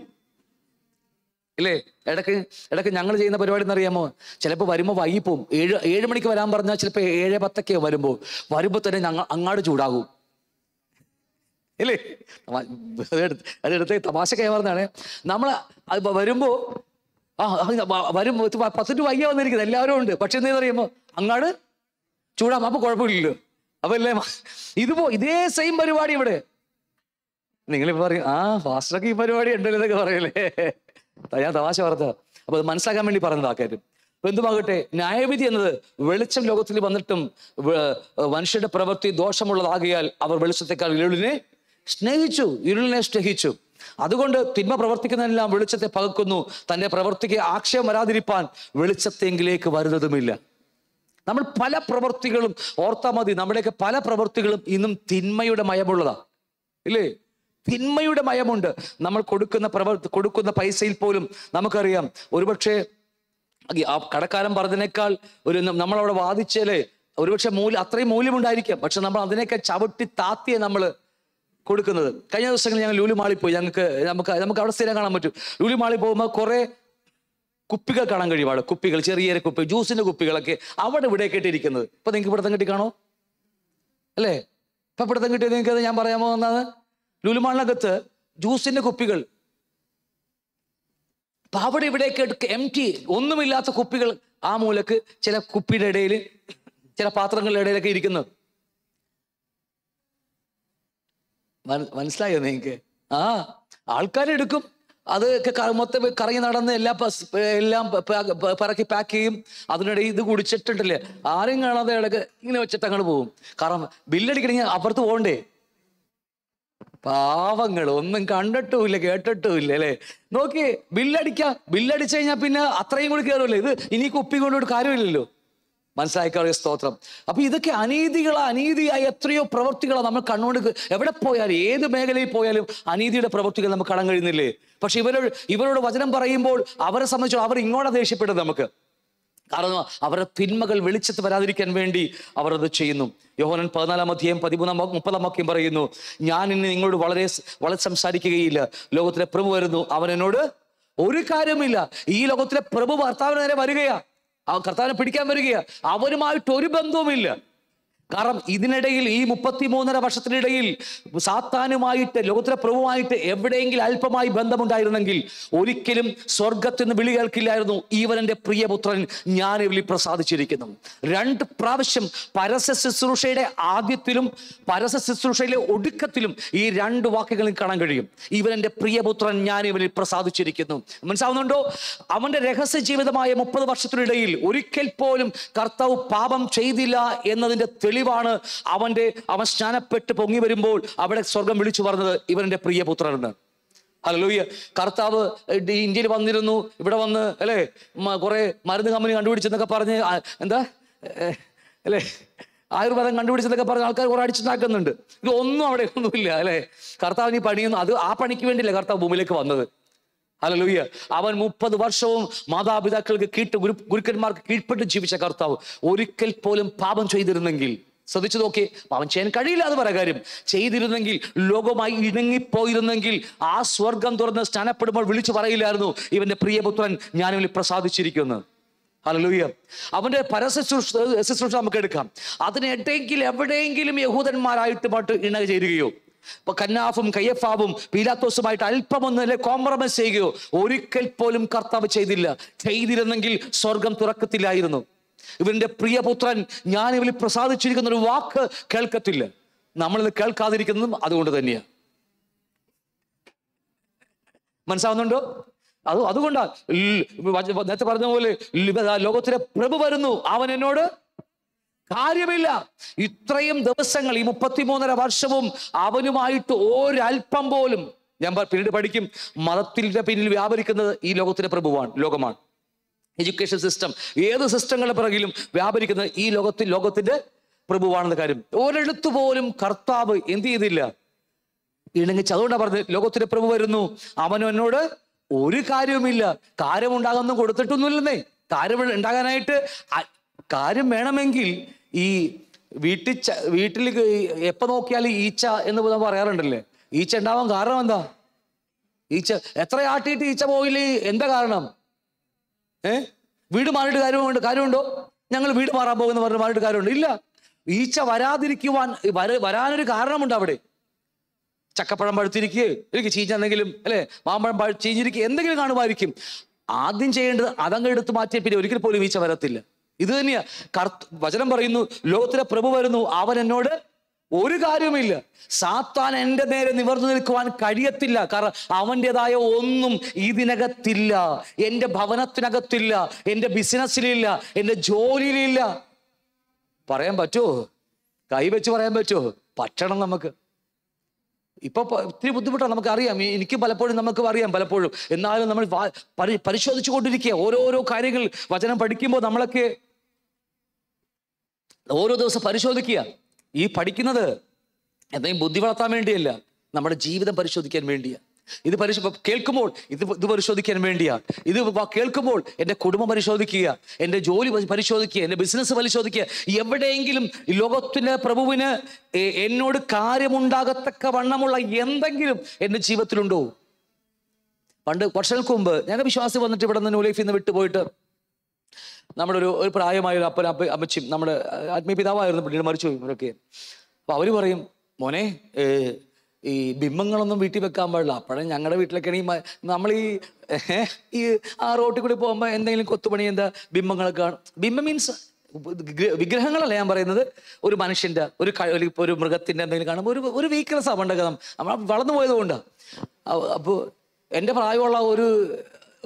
S3: ഇല്ലേ ഇടയ്ക്ക് ഇടയ്ക്ക് ഞങ്ങൾ ചെയ്യുന്ന പരിപാടി എന്നറിയാമോ ചിലപ്പോൾ വരുമ്പോൾ പോവും ഏഴ് ഏഴ് മണിക്ക് വരാൻ പറഞ്ഞാൽ ചിലപ്പോൾ ഏഴ് പത്തൊക്കെ വരുമ്പോൾ വരുമ്പോൾ തന്നെ ഞങ്ങൾ അങ്ങാട് ചൂടാകും ഇല്ലേ അതെടുത്ത് അതെടുത്ത് തമാശ കൈമാറുന്നതാണ് നമ്മൾ വരുമ്പോൾ ആ വരും പത്ത് ടു വൈകിയാ വന്നിരിക്കുന്നത് എല്ലാവരും ഉണ്ട് പക്ഷെ എന്താ പറയുമ്പോൾ അങ്ങാട് ചൂടാ അപ്പൊ കുഴപ്പമില്ലല്ലോ അപ്പൊ അല്ലേ ഇതുപോ ഇതേ സെയിം പരിപാടി ഇവിടെ നിങ്ങളിപ്പോ പറയും ആ ഫാസ്റ്റർക്ക് ഈ പരിപാടി ഉണ്ടല്ലോ എന്നൊക്കെ പറയല്ലേ ഞാൻ തമാശ പറഞ്ഞത് അപ്പൊ അത് മനസ്സിലാക്കാൻ വേണ്ടി പറഞ്ഞതാ അപ്പൊ എന്തുമാകട്ടെ ന്യായവിധി എന്നത് വെളിച്ചം ലോകത്തിൽ വന്നിട്ടും മനുഷ്യരുടെ പ്രവൃത്തി ദോഷമുള്ളതാകിയാൽ അവർ വെളിച്ചത്തെക്കാൾ ഇരുളിനെ സ്നേഹിച്ചു ഇരുളിനെ സ്നേഹിച്ചു അതുകൊണ്ട് തിന്മ പ്രവർത്തിക്കുന്നതെല്ലാം വെളിച്ചത്തെ പകക്കുന്നു തൻ്റെ പ്രവൃത്തിക്ക് ആക്ഷേപം വരാതിരിപ്പാൻ വെളിച്ചത്തെങ്കിലേക്ക് വരുന്നതുമില്ല നമ്മൾ പല പ്രവൃത്തികളും ഓർത്താ മതി നമ്മുടെയൊക്കെ പല പ്രവൃത്തികളും ഇന്നും തിന്മയുടെ മയമുള്ളതാ ഇല്ലേ തിന്മയുടെ മയമുണ്ട് നമ്മൾ കൊടുക്കുന്ന പ്രവർ കൊടുക്കുന്ന പൈസയിൽ പോലും നമുക്കറിയാം ഒരുപക്ഷെ ആ കടക്കാരൻ പറഞ്ഞതിനേക്കാൾ ഒരു നമ്മളവിടെ വാദിച്ചാലേ ഒരുപക്ഷെ മൂല്യം അത്രയും മൂല്യമുണ്ടായിരിക്കാം പക്ഷെ നമ്മൾ അതിനേക്കാൾ ചവിട്ടി താത്തിയെ നമ്മൾ കൊടുക്കുന്നത് കഴിഞ്ഞ ദിവസങ്ങളിൽ ഞങ്ങൾ ലൂലുമാളിൽ പോയി ഞങ്ങൾക്ക് നമുക്ക് നമുക്ക് അവിടെ സ്ഥിരം കാണാൻ പറ്റും ലൂലുമാളിൽ പോകുമ്പോൾ കുറേ കുപ്പികൾ കാണാൻ കഴിയുമാണ് കുപ്പികൾ ചെറിയ ചെറിയ കുപ്പി ജ്യൂസിന്റെ കുപ്പികളൊക്കെ അവിടെ ഇവിടെ കേട്ടിരിക്കുന്നത് ഇപ്പൊ നിങ്ങൾക്ക് ഇവിടെ തന്നെ കാണോ അല്ലേ ഇപ്പൊ തന്നെ കിട്ടിയത് നിങ്ങൾക്ക് ഞാൻ പറയാമോ എന്നാണ് ലുലുമാളിനകത്ത് ജ്യൂസിന്റെ കുപ്പികൾ അപ്പൊ അവിടെ കേട്ട് എം ടി ഒന്നുമില്ലാത്ത കുപ്പികൾ ആ മൂലക്ക് ചില കുപ്പിയുടെ ഇടയിൽ ചില പാത്രങ്ങളുടെ ഇടയിലൊക്കെ ഇരിക്കുന്നത് മനസ്സിലായോ നിങ്ങൾക്ക് ആ ആൾക്കാരെടുക്കും അത് മൊത്തം കറങ്ങി നടന്ന് എല്ലാ എല്ലാം പറക്കി പാക്ക് ചെയ്യും അതിനിടെ ഇത് കുടിച്ചിട്ടുണ്ടല്ലേ ആരും കാണാതെ ഇടക്ക് ഇങ്ങനെ വെച്ചിട്ട് അങ്ങോട്ട് പോകും കാരണം ബില്ലടിക്കണെങ്കിൽ അപ്പുറത്ത് പോകണ്ടേ പാവങ്ങൾ ഒന്നും കണ്ടിട്ടുമില്ല കേട്ടിട്ടുമില്ല അല്ലേ നോക്കി ബില്ലടിക്കാം ബില്ലടിച്ചു കഴിഞ്ഞാൽ പിന്നെ അത്രയും കൂടി കയറുമല്ലേ ഇത് ഇനി കുപ്പി കൊണ്ടൊരു കാര്യമില്ലല്ലോ മനസ്സിലാക്കാറിയ സ്തോത്രം അപ്പൊ ഇതൊക്കെ അനീതികള അനീതിയായ എത്രയോ പ്രവൃത്തികളാണ് നമ്മൾ കണ്ണുകൊണ്ട് എവിടെ പോയാലും ഏത് മേഖലയിൽ പോയാലും അനീതിയുടെ പ്രവൃത്തികൾ നമുക്ക് കാണാൻ കഴിയുന്നില്ലേ പക്ഷെ ഇവരോട് ഇവരോട് വചനം പറയുമ്പോൾ അവരെ സംബന്ധിച്ചോ അവർ ഇങ്ങോട്ട് ദേഷ്യപ്പെടും നമുക്ക് കാരണം അവരുടെ തിന്മകൾ വെളിച്ചത്ത് വരാതിരിക്കാൻ വേണ്ടി അവർ അത് ചെയ്യുന്നു യോഹനൻ പതിനാലാം അധ്യായം പതിമൂന്നാം മുപ്പതാം വാക്യം പറയുന്നു ഞാൻ ഇന്ന് നിങ്ങളോട് വളരെ വളരെ സംസാരിക്കുകയില്ല ലോകത്തിലെ പ്രഭു വരുന്നു അവൻ എന്നോട് ഒരു കാര്യമില്ല ഈ ലോകത്തിലെ പ്രഭു ഭർത്താവിന് നേരെ വരികയാ ആ കർത്താവിനെ പിടിക്കാൻ വരികയാണ് അവരുമായിട്ട് ഒരു ബന്ധവുമില്ല കാരണം ഇതിനിടയിൽ ഈ മുപ്പത്തിമൂന്നര വർഷത്തിനിടയിൽ സാത്താനുമായിട്ട് ലോകോത്തര പ്രഭുവുമായിട്ട് എവിടെയെങ്കിലും അല്പമായി ബന്ധമുണ്ടായിരുന്നെങ്കിൽ ഒരിക്കലും സ്വർഗത്തിൽ നിന്ന് വിളി കേൾക്കില്ലായിരുന്നു ഈവനന്റെ പ്രിയപുത്രൻ ഞാൻ വിളി പ്രസാദിച്ചിരിക്കുന്നു രണ്ട് പ്രാവശ്യം പരസ്യ ശുശ്രൂഷയുടെ ആദ്യത്തിലും പരസ്യ ശുശ്രൂഷയിലെ ഒടുക്കത്തിലും ഈ രണ്ട് വാക്കുകളും കാണാൻ കഴിയും ഈവനന്റെ പ്രിയപുത്രൻ ഞാൻ ഇവനിൽ പ്രസാദിച്ചിരിക്കുന്നു മനസ്സാവുന്നുണ്ടോ അവന്റെ രഹസ്യ ജീവിതമായ മുപ്പത് വർഷത്തിനിടയിൽ ഒരിക്കൽ പോലും കർത്താവ് പാപം ചെയ്തില്ല എന്നതിന്റെ തെളിവ് തെളിവാണ് അവൻ്റെ അവൻ സ്നാനപ്പെട്ട് പൊങ്ങി വരുമ്പോൾ അവിടെ സ്വർഗം വിളിച്ചു പറഞ്ഞത് ഇവന്റെ പ്രിയപുത്രനെന്ന് ഹലലൂയ്യ കർത്താവ് ഇന്ത്യയിൽ വന്നിരുന്നു ഇവിടെ വന്ന് അല്ലേ കുറെ മരുന്ന് കമ്പനി കണ്ടുപിടിച്ചെന്നൊക്കെ പറഞ്ഞ് എന്താ അല്ലേ ആയുർവേദം കണ്ടുപിടിച്ചെന്നൊക്കെ പറഞ്ഞ ആൾക്കാർ കുറെ അടിച്ചുണ്ടാക്കുന്നുണ്ട് ഇതൊന്നും അവിടെ ഒന്നുമില്ല അല്ലേ കർത്താവ് ഈ പണിയൊന്നും അത് ആ പണിക്ക് വേണ്ടിയില്ല കർത്താവ് ഭൂമിയിലേക്ക് വന്നത് അല്ലലൂയ്യ അവൻ മുപ്പത് വർഷവും മാതാപിതാക്കൾക്ക് കീട്ട് ഗുരു ഗുരുക്കന്മാർക്ക് കീഴ്പ്പെട്ട് ജീവിച്ച കർത്താവ് ഒരിക്കൽ പോലും പാപം ചെയ്തിരുന്നെങ്കിൽ ശ്രദ്ധിച്ചു നോക്കി പാവം ചെയ്യാൻ അത് പല കാര്യം ചെയ്തിരുന്നെങ്കിൽ ലോകമായി ഇണങ്ങിപ്പോയിരുന്നെങ്കിൽ ആ സ്വർഗം തുറന്ന് സ്നാനപ്പെടുമ്പോൾ വിളിച്ചു പറയില്ലായിരുന്നു ഇവന്റെ പ്രിയപുത്രൻ ഞാനിവനിൽ പ്രസാദിച്ചിരിക്കുന്നു ഹലലൂയ അവന്റെ പരസ്യ നമുക്ക് എടുക്കാം അതിനെടെങ്കിൽ എവിടെയെങ്കിലും യഹൂദന്മാരായിട്ട് മറ്റ് ഇണ ചേരുകയോ ഇപ്പൊ കന്നാഫും കയ്യഫാവും പീലാത്തോസുമായിട്ട് അല്ലെ കോംപ്രമൈസ് ചെയ്യുകയോ ഒരിക്കൽ പോലും കർത്താവ് ചെയ്തില്ല ചെയ്തിരുന്നെങ്കിൽ സ്വർഗം തുറക്കത്തില്ലായിരുന്നു ഇവരിൻ്റെ പ്രിയപുത്രൻ ഞാൻ ഇവരിൽ പ്രസാദിച്ചിരിക്കുന്ന ഒരു വാക്ക് കേൾക്കത്തില്ല നമ്മളിത് കേൾക്കാതിരിക്കുന്നതും അതുകൊണ്ട് തന്നെയാണ് മനസ്സാവുന്നുണ്ടോ അത് അതുകൊണ്ടാണ് നേരത്തെ പറഞ്ഞ പോലെ ലോകത്തിലെ പ്രഭു വരുന്നു അവൻ എന്നോട് കാര്യമില്ല ഇത്രയും ദിവസങ്ങൾ ഈ മുപ്പത്തിമൂന്നര വർഷവും അവനുമായിട്ട് ഒരൽപ്പം പോലും ഞാൻ പിന്നീട് പഠിക്കും മതത്തിൻ്റെ പിന്നിൽ വ്യാപരിക്കുന്നത് ഈ ലോകത്തിലെ പ്രഭുവാണ് ലോകമാണ് എഡ്യൂക്കേഷൻ സിസ്റ്റം ഏത് സിസ്റ്റങ്ങളുടെ പിറകിലും വ്യാപരിക്കുന്ന ഈ ലോകത്തിൽ ലോകത്തിന്റെ പ്രഭുവാണെന്ന കാര്യം ഒരിടത്തു പോലും കർത്താവ് എന്ത് ചെയ്തില്ല ഇണങ്ങിച്ച് അതുകൊണ്ടാണ് പറഞ്ഞത് ലോകത്തിന്റെ പ്രഭു വരുന്നു അവനോട് ഒരു കാര്യവുമില്ല കാര്യം ഉണ്ടാകുന്നു കൊടുത്തിട്ടൊന്നുമില്ലെന്നേ കാര്യം ഉണ്ടാകാനായിട്ട് കാര്യം വേണമെങ്കിൽ ഈ വീട്ടിൽ വീട്ടിൽ എപ്പ നോക്കിയാലും ഈച്ച എന്ന് പറയാറുണ്ടല്ലേ ഈച്ച ഉണ്ടാവാൻ കാരണം എന്താ ഈച്ച എത്ര ആട്ടിയിട്ട് ഈച്ച പോയില്ലേ എന്താ കാരണം ഏ വീട് മാറിയിട്ട് കാര്യമുണ്ട് കാര്യമുണ്ടോ ഞങ്ങൾ വീട് മാറാൻ പോകുന്ന പറഞ്ഞ് മാറിയിട്ട് കാര്യമുണ്ട് ഇല്ല ഈച്ച വരാതിരിക്കുവാൻ വരാനൊരു കാരണമുണ്ട് അവിടെ ചക്കപ്പഴം പഴുത്തിരിക്കുകയോ എനിക്ക് എന്തെങ്കിലും അല്ലേ മാമ്പഴം പഴ ചീഞ്ഞിരിക്കുക എന്തെങ്കിലും കാണുമായിരിക്കും ആദ്യം ചെയ്യേണ്ടത് അതങ്ങ് എടുത്ത് മാറ്റിയ പിന്നെ ഒരിക്കൽ പോലും ഈച്ച വരത്തില്ല ഇത് തന്നെയാ കർ വചനം പറയുന്നു ലോകത്തിലെ പ്രഭു വരുന്നു അവൻ എന്നോട് ഒരു കാര്യമില്ല സാത്താൻ എൻ്റെ നേരെ നിവർന്നു നിൽക്കുവാൻ കഴിയത്തില്ല കാരണം അവൻ്റെതായ ഒന്നും ഇതിനകത്തില്ല എൻ്റെ ഭവനത്തിനകത്തില്ല എൻ്റെ ബിസിനസ്സിലില്ല എൻ്റെ ജോലിയിലില്ല പറയാൻ പറ്റുമോ കൈവച്ച് പറയാൻ പറ്റുമോ പറ്റണം നമുക്ക് ഇപ്പൊ ഇത്തിരി ബുദ്ധിമുട്ടാണ് നമുക്ക് അറിയാം എനിക്ക് പലപ്പോഴും നമുക്ക് അറിയാം പലപ്പോഴും എന്നാലും നമ്മൾ പരിശോധിച്ചു കൊണ്ടിരിക്കുക ഓരോരോ കാര്യങ്ങൾ വചനം പഠിക്കുമ്പോൾ നമ്മളൊക്കെ ഓരോ ദിവസം പരിശോധിക്കുക ഈ പഠിക്കുന്നത് എന്തെങ്കിലും ബുദ്ധി വളർത്താൻ വേണ്ടിയല്ല നമ്മുടെ ജീവിതം പരിശോധിക്കാൻ വേണ്ടിയാ ഇത് പരിശോ കേൾക്കുമ്പോൾ ഇത് ഇത് പരിശോധിക്കാൻ വേണ്ടിയാണ് ഇത് കേൾക്കുമ്പോൾ എൻ്റെ കുടുംബം പരിശോധിക്കുക എൻ്റെ ജോലി പരിശോധിക്കുക എൻ്റെ ബിസിനസ് പരിശോധിക്കുക എവിടെയെങ്കിലും ലോകത്തിൻ്റെ പ്രഭുവിന് എന്നോട് കാര്യമുണ്ടാകത്തക്ക വണ്ണമുള്ള എന്തെങ്കിലും എൻ്റെ ജീവിതത്തിലുണ്ടോ പണ്ട് വർഷങ്ങൾക്ക് മുമ്പ് ഞങ്ങൾ വിശ്വാസി വന്നിട്ട് ഇവിടെ നിന്ന് ന്യൂലൈഫിൽ നിന്ന് വിട്ടുപോയിട്ട് നമ്മുടെ ഒരു ഒരു പ്രായമായ ഒരു അപ്പൻ അപ്പ അമ്മച്ചും നമ്മുടെ ആത്മീയ പിതാവായിരുന്നു പിന്നീട് മരിച്ചു ഇവരൊക്കെ അപ്പോൾ അവർ പറയും മോനെ ഈ ബിംബങ്ങളൊന്നും വീട്ടിൽ വെക്കാൻ പാടില്ല അപ്പോഴേ ഞങ്ങളുടെ വീട്ടിലൊക്കെ ആണെങ്കിൽ നമ്മൾ ഈ ഈ ആ റോട്ടിൽ കൂടി പോകുമ്പോൾ എന്തെങ്കിലും കൊത്തുപണി എന്താ ബിംബങ്ങളൊക്കെ കാണും ബിംബം മീൻസ് വിഗ്രഹങ്ങളല്ല ഞാൻ പറയുന്നത് ഒരു മനുഷ്യന്റെ ഒരു ഒരു മൃഗത്തിന്റെ എന്തെങ്കിലും കാണുമ്പോൾ ഒരു ഒരു വീക്ക്നെസ് ആ നമ്മൾ വളർന്നു കൊണ്ട് അപ്പോൾ എൻ്റെ പ്രായമുള്ള ഒരു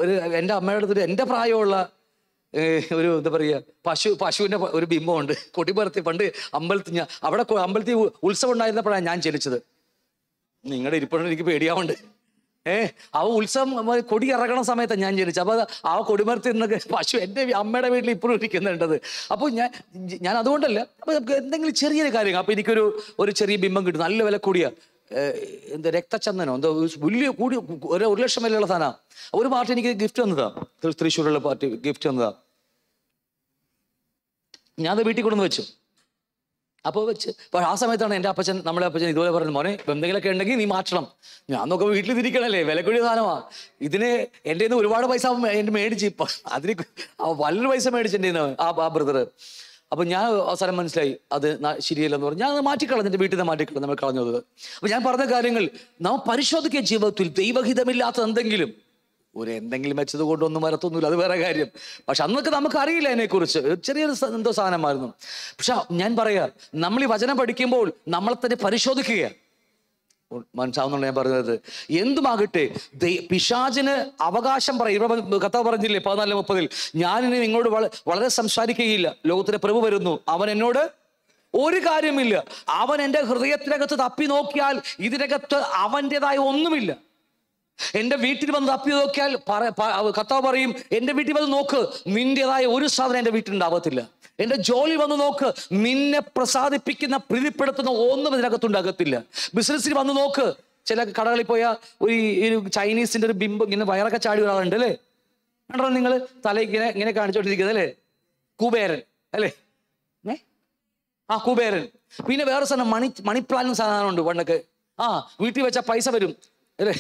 S3: ഒരു എൻ്റെ അമ്മയുടെ അടുത്ത് എൻ്റെ പ്രായമുള്ള ഒരു എന്താ പറയുക പശു പശുവിൻ്റെ ഒരു ബിംബമുണ്ട് കൊടിപ്പറത്തി പണ്ട് അമ്പലത്തിൽ ഞാൻ അവിടെ അമ്പലത്തിൽ ഉത്സവം ഉണ്ടായിരുന്നപ്പോഴാണ് ഞാൻ ജനിച്ചത് നിങ്ങളുടെ ഇരിപ്പുണ്ടെങ്കിൽ എനിക്ക് പേടിയാവുണ്ട് ഏ ആ ഉത്സവം കൊടി ഇറങ്ങണ സമയത്താണ് ഞാൻ ജനിച്ചത് അപ്പോൾ ആ നിന്നൊക്കെ പശു എൻ്റെ അമ്മയുടെ വീട്ടിൽ ഇപ്പോഴും ഇരിക്കുന്നുണ്ടത് അപ്പോൾ ഞാൻ ഞാൻ അതുകൊണ്ടല്ല അപ്പോൾ നമുക്ക് എന്തെങ്കിലും ചെറിയൊരു കാര്യങ്ങൾ അപ്പോൾ എനിക്കൊരു ഒരു ചെറിയ ബിംബം കിട്ടും നല്ല വില കൂടിയ എന്ത് രക്തചന്ദനോ എന്തോ വലിയ കൂടി ഒരു ഒരു ലക്ഷം വിലയുള്ള സാധനമാണ് ഒരു പാർട്ടി എനിക്ക് ഗിഫ്റ്റ് തന്നതാ തൃശ്ശൂരുള്ള പാർട്ടി ഗിഫ്റ്റ് തന്നതാ ഞാനത് വീട്ടിൽ കൊണ്ടുവന്ന് വെച്ചു അപ്പോൾ വെച്ച് ആ സമയത്താണ് എൻ്റെ അപ്പച്ചൻ നമ്മളെ അപ്പച്ചൻ ഇതുപോലെ പറഞ്ഞു മോനെ എന്തെങ്കിലുമൊക്കെ ഉണ്ടെങ്കിൽ നീ മാറ്റണം ഞാൻ നോക്കുക വീട്ടിൽ തിരിക്കണല്ലേ വിലക്കുഴി സാധനമാണ് ഇതിന് എൻ്റെ ഒരുപാട് പൈസ എൻ്റെ മേടിച്ച് ഇപ്പം അതിന് വലിയ പൈസ മേടിച്ചിട്ടുണ്ടായിരുന്നു ആ ആ ബ്രദർ അപ്പൊ ഞാൻ അവസാനം മനസ്സിലായി അത് ശരിയല്ലെന്ന് പറഞ്ഞു ഞാൻ അത് മാറ്റിക്കളഞ്ഞു എന്റെ വീട്ടിൽ നിന്ന് മാറ്റിക്കളഞ്ഞു നമ്മൾ കളഞ്ഞത് അപ്പൊ ഞാൻ പറഞ്ഞ കാര്യങ്ങൾ നാം പരിശോധിക്കുക ജീവിതത്തിൽ ദൈവഹിതമില്ലാത്ത എന്തെങ്കിലും ഒരു എന്തെങ്കിലും വെച്ചത് കൊണ്ടൊന്നും വരത്തൊന്നുമില്ല അത് വേറെ കാര്യം പക്ഷെ അന്നൊക്കെ നമുക്ക് അറിയില്ല അതിനെക്കുറിച്ച് ചെറിയൊരു എന്തോ സാധനമായിരുന്നു പക്ഷെ ഞാൻ പറയാ നമ്മൾ ഈ വചനം പഠിക്കുമ്പോൾ നമ്മളെ തന്നെ പരിശോധിക്കുകയാണ് മനസ്സാവുന്നുള്ള ഞാൻ പറഞ്ഞത് എന്തുമാകട്ടെ പിശാചിന് അവകാശം പറയും കഥ പറഞ്ഞില്ലേ പതിനാല് മുപ്പതിൽ ഞാനിനി നിങ്ങളോട് വളരെ സംസാരിക്കുകയില്ല ലോകത്തിന്റെ പ്രഭു വരുന്നു അവൻ എന്നോട് ഒരു കാര്യമില്ല അവൻ എൻ്റെ ഹൃദയത്തിനകത്ത് തപ്പി നോക്കിയാൽ ഇതിനകത്ത് അവൻ്റെതായ ഒന്നുമില്ല എൻ്റെ വീട്ടിൽ വന്ന് തപ്പി നോക്കിയാൽ കർത്താവ് പറയും എൻ്റെ വീട്ടിൽ വന്ന് നോക്ക് നിന്റേതായ ഒരു സാധനം എൻ്റെ വീട്ടിൽ ഉണ്ടാകത്തില്ല എൻ്റെ ജോലി വന്ന് നോക്ക് നിന്നെ പ്രസാദിപ്പിക്കുന്ന പ്രീതിപ്പെടുത്തുന്ന ഒന്നും ഇതിനകത്ത് ഉണ്ടാകത്തില്ല ബിസിനസ്സിൽ വന്ന് നോക്ക് ചില കടകളിൽ പോയ ഒരു ഒരു ചൈനീസിന്റെ ഒരു ബിംബം ഇങ്ങനെ വയറൊക്കെ ചാടി ഒരാളുണ്ട് അല്ലേ കണ്ടോ നിങ്ങൾ തല ഇങ്ങനെ ഇങ്ങനെ കാണിച്ചോണ്ടിരിക്കുന്നത് അല്ലേ കുബേരൻ അല്ലേ ഏ ആ കുബേരൻ പിന്നെ വേറെ സാധനം മണി മണിപ്ലാനും സാധനമുണ്ട് പണ്ടൊക്കെ ആ വീട്ടിൽ വെച്ചാൽ പൈസ വരും അല്ലേ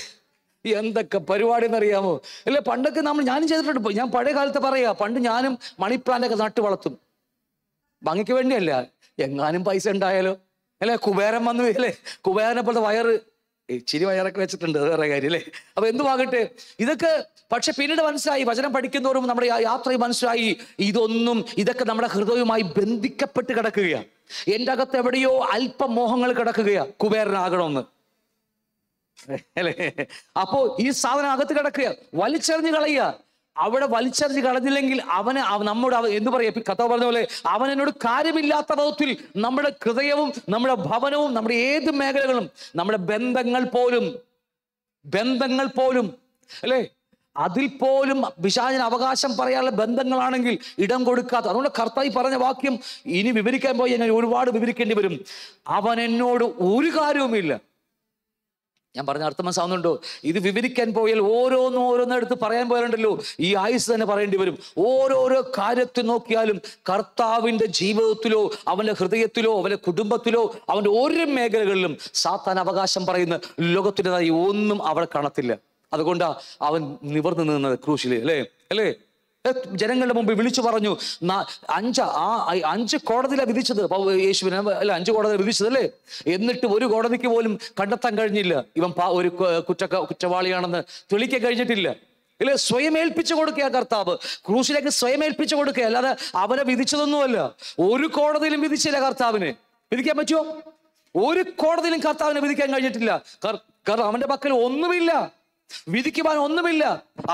S3: എന്തൊക്കെ പരിപാടി എന്നറിയാമോ അല്ല പണ്ടൊക്കെ നമ്മൾ ഞാനും ചെയ്തിട്ടുണ്ട് ഞാൻ പഴയ കാലത്ത് പറയാ പണ്ട് ഞാനും മണിപ്ലാന്റൊക്കെ നട്ടു വളർത്തും ഭംഗിക്ക് വേണ്ടിയല്ല എങ്ങാനും പൈസ ഉണ്ടായാലോ അല്ലെ കുബേരൻ വന്നു അല്ലേ കുബേരനെ പോലത്തെ വയറ് ഇച്ചിരി വയറൊക്കെ വെച്ചിട്ടുണ്ട് വേറെ കാര്യം അല്ലേ അപ്പൊ എന്തുവാകട്ടെ ഇതൊക്കെ പക്ഷെ പിന്നീട് മനസ്സിലായി വചനം പഠിക്കുന്നവരും നമ്മുടെ യാത്രയും മനസ്സിലായി ഇതൊന്നും ഇതൊക്കെ നമ്മുടെ ഹൃദയവുമായി ബന്ധിക്കപ്പെട്ട് കിടക്കുകയാണ് എൻ്റെ അകത്ത് എവിടെയോ അല്പം മോഹങ്ങൾ കിടക്കുകയാണ് കുബേരനാകണമെന്ന് അല്ലേ അപ്പോ ഈ സാധനം അകത്ത് കിടക്കുക വലിച്ചെറിഞ്ഞ് കളയുക അവിടെ വലിച്ചെറിഞ്ഞ് കളഞ്ഞില്ലെങ്കിൽ അവന് നമ്മുടെ എന്ന് പറയാ കഥ പറഞ്ഞ പോലെ അവൻ എന്നോട് കാര്യമില്ലാത്ത വിധത്തിൽ നമ്മുടെ ഹൃദയവും നമ്മുടെ ഭവനവും നമ്മുടെ ഏത് മേഖലകളും നമ്മുടെ ബന്ധങ്ങൾ പോലും ബന്ധങ്ങൾ പോലും അല്ലേ അതിൽ പോലും വിശാചന അവകാശം പറയാനുള്ള ബന്ധങ്ങളാണെങ്കിൽ ഇടം കൊടുക്കാത്ത അതുകൊണ്ട് കർത്തായി പറഞ്ഞ വാക്യം ഇനി വിവരിക്കാൻ പോയി ഞാൻ ഒരുപാട് വിവരിക്കേണ്ടി വരും അവൻ എന്നോട് ഒരു കാര്യവുമില്ല ഞാൻ പറഞ്ഞ അർത്ഥം മനസ്സാവുന്നുണ്ടോ ഇത് വിവരിക്കാൻ പോയാൽ ഓരോന്നും ഓരോന്നും എടുത്ത് പറയാൻ പോയാലുണ്ടല്ലോ ഈ ആയുസ് തന്നെ പറയേണ്ടി വരും ഓരോരോ കാര്യത്തിൽ നോക്കിയാലും കർത്താവിൻ്റെ ജീവിതത്തിലോ അവൻ്റെ ഹൃദയത്തിലോ അവൻ്റെ കുടുംബത്തിലോ അവൻ്റെ ഓരോ മേഖലകളിലും സാത്താൻ അവകാശം പറയുന്ന ലോകത്തിൻ്റെതായി ഒന്നും അവൾ കാണത്തില്ല അതുകൊണ്ടാണ് അവൻ നിവർന്നു നിന്നത് ക്രൂശിൽ അല്ലേ അല്ലേ ജനങ്ങളുടെ മുമ്പിൽ വിളിച്ചു പറഞ്ഞു അഞ്ച് ആ അഞ്ച് കോടതിയിലാണ് വിധിച്ചത് യേശുവിനെ അല്ല അഞ്ച് കോടതി വിധിച്ചത് അല്ലേ എന്നിട്ട് ഒരു കോടതിക്ക് പോലും കണ്ടെത്താൻ കഴിഞ്ഞില്ല ഇവൻ ഒരു കുറ്റ കുറ്റവാളിയാണെന്ന് തെളിക്കാൻ കഴിഞ്ഞിട്ടില്ല ഇല്ല സ്വയം ഏൽപ്പിച്ചു കൊടുക്കുക കർത്താവ് ക്രൂശിലേക്ക് സ്വയം ഏൽപ്പിച്ചു കൊടുക്കുക അല്ലാതെ അവനെ വിധിച്ചതൊന്നുമല്ല ഒരു കോടതിയിലും വിധിച്ചില്ല കർത്താവിനെ വിധിക്കാൻ പറ്റുമോ ഒരു കോടതിയിലും കർത്താവിനെ വിധിക്കാൻ കഴിഞ്ഞിട്ടില്ല കാരണം അവന്റെ പക്കൽ ഒന്നുമില്ല വിധിക്കുവാൻ ഒന്നുമില്ല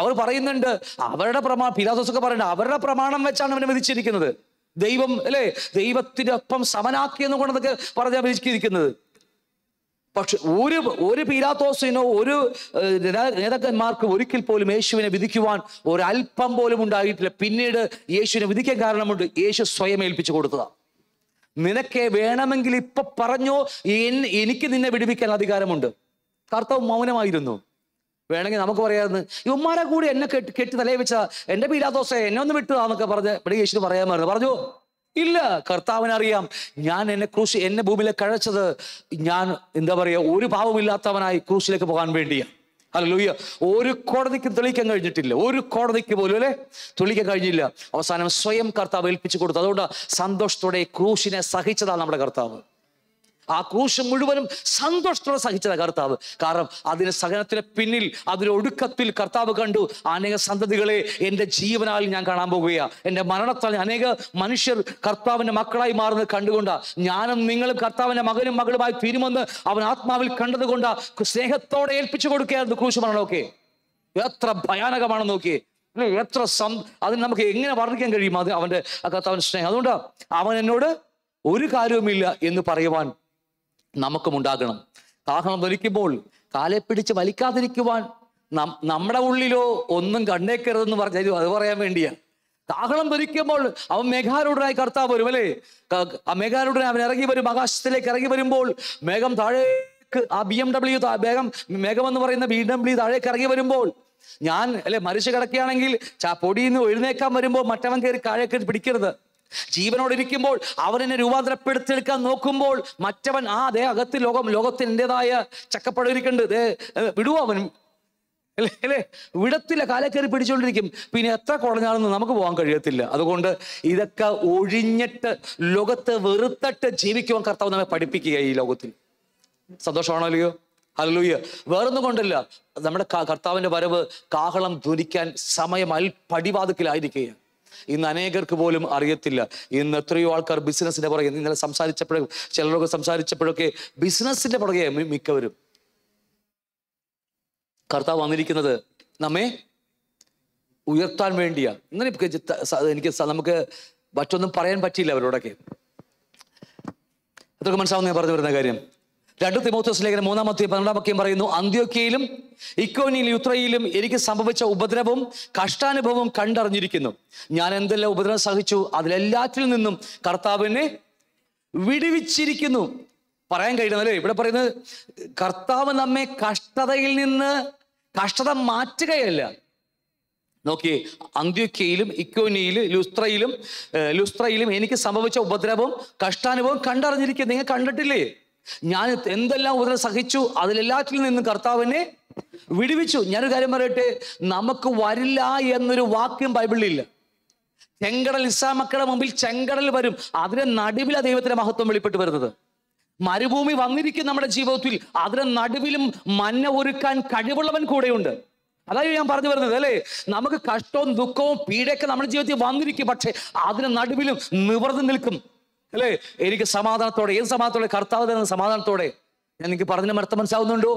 S3: അവർ പറയുന്നുണ്ട് അവരുടെ പ്രമാ പിലാദോസൊക്കെ പറയുന്നുണ്ട് അവരുടെ പ്രമാണം വെച്ചാണ് അവനെ വിധിച്ചിരിക്കുന്നത് ദൈവം അല്ലേ ദൈവത്തിനൊപ്പം സമനാക്കി എന്ന് കൊണ്ടൊക്കെ പറഞ്ഞാൽ വിധിച്ചിരിക്കുന്നത് പക്ഷെ ഒരു ഒരു പീലാത്തോസിനോ ഒരു നേതാക്കന്മാർക്കും ഒരിക്കൽ പോലും യേശുവിനെ വിധിക്കുവാൻ ഒരൽപ്പം പോലും ഉണ്ടായിട്ടില്ല പിന്നീട് യേശുവിനെ വിധിക്കാൻ കാരണമുണ്ട് യേശു സ്വയം ഏൽപ്പിച്ചു കൊടുത്തതാണ് നിനക്കെ വേണമെങ്കിൽ ഇപ്പൊ പറഞ്ഞോ എനിക്ക് നിന്നെ വിടുവിക്കാൻ അധികാരമുണ്ട് കർത്താവ് മൗനമായിരുന്നു വേണമെങ്കിൽ നമുക്ക് ഈ ഉമ്മാരെ കൂടി എന്നെ കെട്ടി കെട്ടി നിലയിപ്പിച്ച എന്റെ പീലാദോസെ എന്നെ ഒന്ന് വിട്ടുതാന്നൊക്കെ പറഞ്ഞ് ഇവിടെ യേശു പറയാമായിരുന്നു പറഞ്ഞു ഇല്ല കർത്താവിനറിയാം ഞാൻ എന്നെ ക്രൂശ് എന്നെ ഭൂമിയിലെ കഴിച്ചത് ഞാൻ എന്താ പറയുക ഒരു പാവമില്ലാത്തവനായി ക്രൂശിലേക്ക് പോകാൻ വേണ്ടിയാണ് അല്ല ലൂയ്യ ഒരു കോടതിക്കും തെളിയിക്കാൻ കഴിഞ്ഞിട്ടില്ല ഒരു കോടതിക്ക് പോലും അല്ലെ തെളിയിക്കാൻ കഴിഞ്ഞില്ല അവസാനം സ്വയം കർത്താവ് ഏൽപ്പിച്ചു കൊടുത്തു അതുകൊണ്ട് സന്തോഷത്തോടെ ക്രൂശിനെ സഹിച്ചതാണ് നമ്മുടെ കർത്താവ് ആ ക്രൂശ് മുഴുവനും സന്തോഷത്തോടെ സഹിച്ചത് കർത്താവ് കാരണം അതിന് സഹനത്തിന് പിന്നിൽ അതിന് ഒടുക്കത്തിൽ കർത്താവ് കണ്ടു അനേക സന്തതികളെ എൻ്റെ ജീവനാൽ ഞാൻ കാണാൻ പോകുകയാണ് എൻ്റെ മരണത്താൽ അനേക മനുഷ്യർ കർത്താവിൻ്റെ മക്കളായി മാറുന്നത് കണ്ടുകൊണ്ടാ ഞാനും നിങ്ങളും കർത്താവിൻ്റെ മകനും മകളുമായി തീരുമെന്ന് അവൻ ആത്മാവിൽ കണ്ടതുകൊണ്ട് സ്നേഹത്തോടെ ഏൽപ്പിച്ചു കൊടുക്കുകയായിരുന്നു ക്രൂശ് മരണമൊക്കെ എത്ര ഭയാനകമാണ് നോക്കിയേ എത്ര സം അതിന് നമുക്ക് എങ്ങനെ വർണ്ണിക്കാൻ കഴിയും അത് അവൻ്റെ കർത്താവിൻ്റെ സ്നേഹം അതുകൊണ്ട് അവൻ എന്നോട് ഒരു കാര്യവുമില്ല എന്ന് പറയുവാൻ നമുക്കും ഉണ്ടാകണം കാഹളം വലിക്കുമ്പോൾ കാലെ പിടിച്ച് വലിക്കാതിരിക്കുവാൻ നമ്മുടെ ഉള്ളിലോ ഒന്നും കണ്ടേക്കരുതെന്ന് പറഞ്ഞു അത് പറയാൻ വേണ്ടിയാണ് കാഹളം ഭരിക്കുമ്പോൾ അവൻ മേഘാരൂഢനായി കർത്താവ് വരും അല്ലേ മേഘാരൂഢന അവൻ ഇറങ്ങി വരും ആകാശത്തിലേക്ക് ഇറങ്ങി വരുമ്പോൾ മേഘം താഴേക്ക് ആ ബി എം ഡബ്ല്യു മേഘം മേഘം എന്ന് പറയുന്ന ബി ഡബ്ല്യു താഴേക്ക് ഇറങ്ങി വരുമ്പോൾ ഞാൻ അല്ലെ മരിച്ചു കിടക്കുകയാണെങ്കിൽ പൊടിയിൽ നിന്ന് എഴുന്നേക്കാൻ വരുമ്പോൾ മറ്റവൻ കയറി താഴേക്ക് പിടിക്കരുത് ജീവനോട് ഇരിക്കുമ്പോൾ അവനെന്നെ രൂപാന്തരപ്പെടുത്തിയെടുക്കാൻ നോക്കുമ്പോൾ മറ്റവൻ ആ അതേ അകത്ത് ലോകം ലോകത്തിൻ്റെതായ ചക്കപ്പഴയിരിക്കുന്നുണ്ട് ഇതേ വിടുവോ അവൻ അല്ലേ അല്ലേ വിടത്തില്ല കാലക്കേറി പിടിച്ചുകൊണ്ടിരിക്കും പിന്നെ എത്ര കുറഞ്ഞാണെന്ന് നമുക്ക് പോകാൻ കഴിയത്തില്ല അതുകൊണ്ട് ഇതൊക്കെ ഒഴിഞ്ഞിട്ട് ലോകത്തെ വെറുത്തിട്ട് ജീവിക്കുവാൻ കർത്താവ് നമ്മെ പഠിപ്പിക്കുക ഈ ലോകത്തിൽ സന്തോഷമാണോ അല്ലയോ അല്ലൂയ്യ വേറൊന്നും കൊണ്ടല്ല നമ്മുടെ കർത്താവിന്റെ വരവ് കാഹളം ധ്വനിക്കാൻ സമയം അൽ ഇന്ന് അനേകർക്ക് പോലും അറിയത്തില്ല ഇന്ന് എത്രയോ ആൾക്കാർ ബിസിനസ്സിൻ്റെ പുറകെ ഇന്നലെ സംസാരിച്ചപ്പോഴും ചിലരൊക്കെ സംസാരിച്ചപ്പോഴൊക്കെ ബിസിനസ്സിൻ്റെ പുറകെ മിക്കവരും കർത്താവ് വന്നിരിക്കുന്നത് നമ്മെ ഉയർത്താൻ വേണ്ടിയാ ഇങ്ങനെ എനിക്ക് നമുക്ക് മറ്റൊന്നും പറയാൻ പറ്റിയില്ല അവരോടൊക്കെ അതൊക്കെ മനസ്സിലാവുന്ന ഞാൻ പറഞ്ഞു വരുന്ന കാര്യം രണ്ട് തിമോത്തസ് ലേഖനം മൂന്നാമത്തെ പന്ത്രണ്ടാം പറയുന്നു അന്ത്യോക്കയിലും ഇക്കോനിയിൽ യുത്രയിലും എനിക്ക് സംഭവിച്ച ഉപദ്രവവും കഷ്ടാനുഭവവും കണ്ടറിഞ്ഞിരിക്കുന്നു ഞാൻ എന്തെല്ലാം ഉപദ്രവം സഹിച്ചു അതിലെല്ലാറ്റിൽ നിന്നും കർത്താവിനെ വിടുവിച്ചിരിക്കുന്നു പറയാൻ അല്ലേ ഇവിടെ പറയുന്നത് കർത്താവ് നമ്മെ കഷ്ടതയിൽ നിന്ന് കഷ്ടത മാറ്റുകയല്ല നോക്കി അന്ത്യക്കയിലും ഇക്കോനിയിലും ലുസ്ത്രയിലും ലുസ്ത്രയിലും എനിക്ക് സംഭവിച്ച ഉപദ്രവവും കഷ്ടാനുഭവം കണ്ടറിഞ്ഞിരിക്കുന്നു നിങ്ങൾ കണ്ടിട്ടില്ലേ ഞാൻ എന്തെല്ലാം ഉപദ്രവം സഹിച്ചു അതിലെല്ലാറ്റിൽ നിന്നും കർത്താവിനെ വിടുവിച്ചു ഞാനൊരു കാര്യം പറയട്ടെ നമുക്ക് വരില്ല എന്നൊരു വാക്യം ബൈബിളിലില്ല ചെങ്കടൽ ഇസ്ലാമക്കളുടെ മുമ്പിൽ ചെങ്കടൽ വരും അതിന്റെ നടുവില ദൈവത്തിന്റെ മഹത്വം വെളിപ്പെട്ട് വരുന്നത് മരുഭൂമി വന്നിരിക്കും നമ്മുടെ ജീവിതത്തിൽ അതിന് നടുവിലും മഞ്ഞ ഒരുക്കാൻ കഴിവുള്ളവൻ കൂടെയുണ്ട് അതായത് ഞാൻ പറഞ്ഞു വരുന്നത് അല്ലേ നമുക്ക് കഷ്ടവും ദുഃഖവും പീഡയൊക്കെ നമ്മുടെ ജീവിതത്തിൽ വന്നിരിക്കും പക്ഷെ അതിന് നടുവിലും നിവർന്നു നിൽക്കും അല്ലേ എനിക്ക് സമാധാനത്തോടെ ഏത് സമാധാനത്തോടെ കർത്താവ് തരുന്ന സമാധാനത്തോടെ ഞാൻ നിങ്ങൾക്ക് പറഞ്ഞ അർത്ഥം മനസ്സാവുന്നുണ്ടോ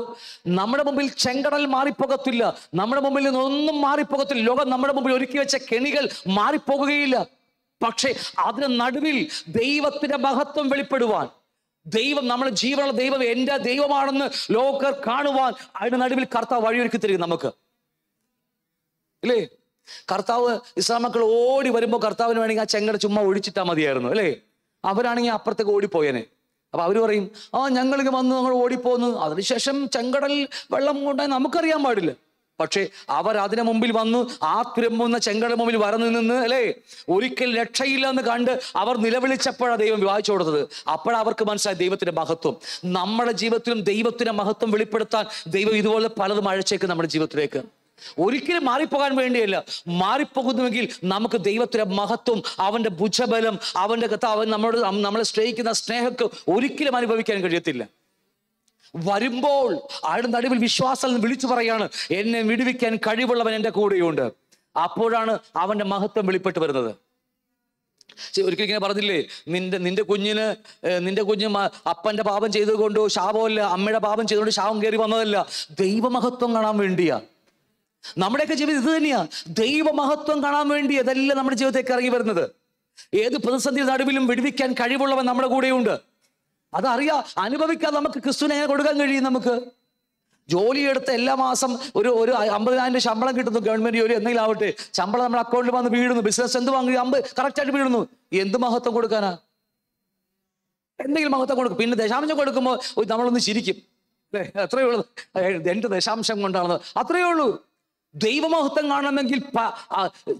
S3: നമ്മുടെ മുമ്പിൽ ചെങ്കടൽ മാറിപ്പോകത്തില്ല നമ്മുടെ മുമ്പിൽ നിന്നൊന്നും ഒന്നും മാറിപ്പോകത്തില്ല ലോകം നമ്മുടെ മുമ്പിൽ ഒരുക്കി വെച്ച കെണികൾ മാറിപ്പോകുകയില്ല പക്ഷേ അതിന് നടുവിൽ ദൈവത്തിന്റെ മഹത്വം വെളിപ്പെടുവാൻ ദൈവം നമ്മുടെ ജീവനുള്ള ദൈവം എൻ്റെ ദൈവമാണെന്ന് ലോകർ കാണുവാൻ അതിന് നടുവിൽ കർത്താവ് വഴിയൊരുക്കി തരും നമുക്ക് ഇല്ലേ കർത്താവ് ഇസ്ലാം മക്കൾ ഓടി വരുമ്പോൾ കർത്താവിന് വേണമെങ്കിൽ ആ ചെങ്കട ചുമ്മാ ഒഴിച്ചിട്ടാൽ മതിയായിരുന്നു അല്ലേ അവരാണെങ്കിൽ അപ്പുറത്തേക്ക് ഓടിപ്പോയനെ അപ്പൊ അവർ പറയും ആ ഞങ്ങൾക്ക് വന്ന് ഞങ്ങൾ ഓടിപ്പോന്ന് അതിനുശേഷം ചെങ്കടൽ വെള്ളം കൊണ്ടായി നമുക്കറിയാൻ പാടില്ല പക്ഷേ അവർ അതിനു മുമ്പിൽ വന്ന് ആ തുരമ്പുന്ന ചെങ്കടൽ മുമ്പിൽ വരന്ന് നിന്ന് അല്ലേ ഒരിക്കൽ രക്ഷയില്ല എന്ന് കണ്ട് അവർ നിലവിളിച്ചപ്പോഴാണ് ദൈവം വിവാഹിച്ചു കൊടുത്തത് അപ്പോഴാണ് അവർക്ക് മനസ്സിലായി ദൈവത്തിന്റെ മഹത്വം നമ്മുടെ ജീവിതത്തിലും ദൈവത്തിന്റെ മഹത്വം വെളിപ്പെടുത്താൻ ദൈവം ഇതുപോലെ പലതും അഴച്ചേക്ക് നമ്മുടെ ജീവിതത്തിലേക്ക് ഒരിക്കലും മാറിപ്പോകാൻ വേണ്ടിയല്ല മാറിപ്പോകുന്നുവെങ്കിൽ നമുക്ക് ദൈവത്തിൻ്റെ മഹത്വം അവൻ്റെ ഭുജബലം അവൻ്റെ കഥ അവൻ നമ്മളോട് നമ്മളെ സ്നേഹിക്കുന്ന സ്നേഹക്ക് ഒരിക്കലും അനുഭവിക്കാൻ കഴിയത്തില്ല വരുമ്പോൾ ആരുടെ നടുവിൽ വിശ്വാസം വിളിച്ചു പറയാണ് എന്നെ വിടുവിക്കാൻ കഴിവുള്ളവൻ എൻ്റെ കൂടെയുണ്ട് അപ്പോഴാണ് അവൻ്റെ മഹത്വം വെളിപ്പെട്ട് വരുന്നത് ഒരിക്കലും ഇങ്ങനെ പറഞ്ഞില്ലേ നിന്റെ നിന്റെ കുഞ്ഞിന് നിന്റെ കുഞ്ഞ് അപ്പന്റെ പാപം ചെയ്തുകൊണ്ടോ ശാപമല്ല അമ്മയുടെ പാപം ചെയ്തുകൊണ്ട് ശാപം കയറി വന്നതല്ല ദൈവമഹത്വം കാണാൻ വേണ്ടിയാ നമ്മുടെയൊക്കെ ജീവിതം ഇത് തന്നെയാ ദൈവമഹത്വം കാണാൻ വേണ്ടി അതെല്ലാം നമ്മുടെ ജീവിതത്തേക്ക് ഇറങ്ങി വരുന്നത് ഏത് പ്രതിസന്ധി നടുവിലും വിടുവിക്കാൻ കഴിവുള്ളവൻ നമ്മുടെ കൂടെയുണ്ട് അതറിയാം അനുഭവിക്കാൻ നമുക്ക് ക്രിസ്തുവിനെ എങ്ങനെ കൊടുക്കാൻ കഴിയും നമുക്ക് ജോലിയെടുത്ത് എല്ലാ മാസം ഒരു ഒരു അമ്പതിനായിരം ശമ്പളം കിട്ടുന്നു ഗവൺമെന്റ് ജോലി എന്തെങ്കിലും ആവട്ടെ ശമ്പളം നമ്മുടെ അക്കൗണ്ടിൽ വന്ന് വീഴുന്നു ബിസിനസ് എന്ത് വാങ്ങി അമ്പത് കറക്റ്റായിട്ട് വീഴുന്നു എന്ത് മഹത്വം കൊടുക്കാനാ എന്തെങ്കിലും മഹത്വം കൊടുക്കും പിന്നെ ദശാംശം കൊടുക്കുമ്പോൾ നമ്മളൊന്ന് ചിരിക്കും അല്ലേ അത്രയേ ഉള്ളൂ രണ്ട് ദശാംശം കൊണ്ടാണത് അത്രയേ ഉള്ളൂ ദൈവമഹത്വം കാണണമെങ്കിൽ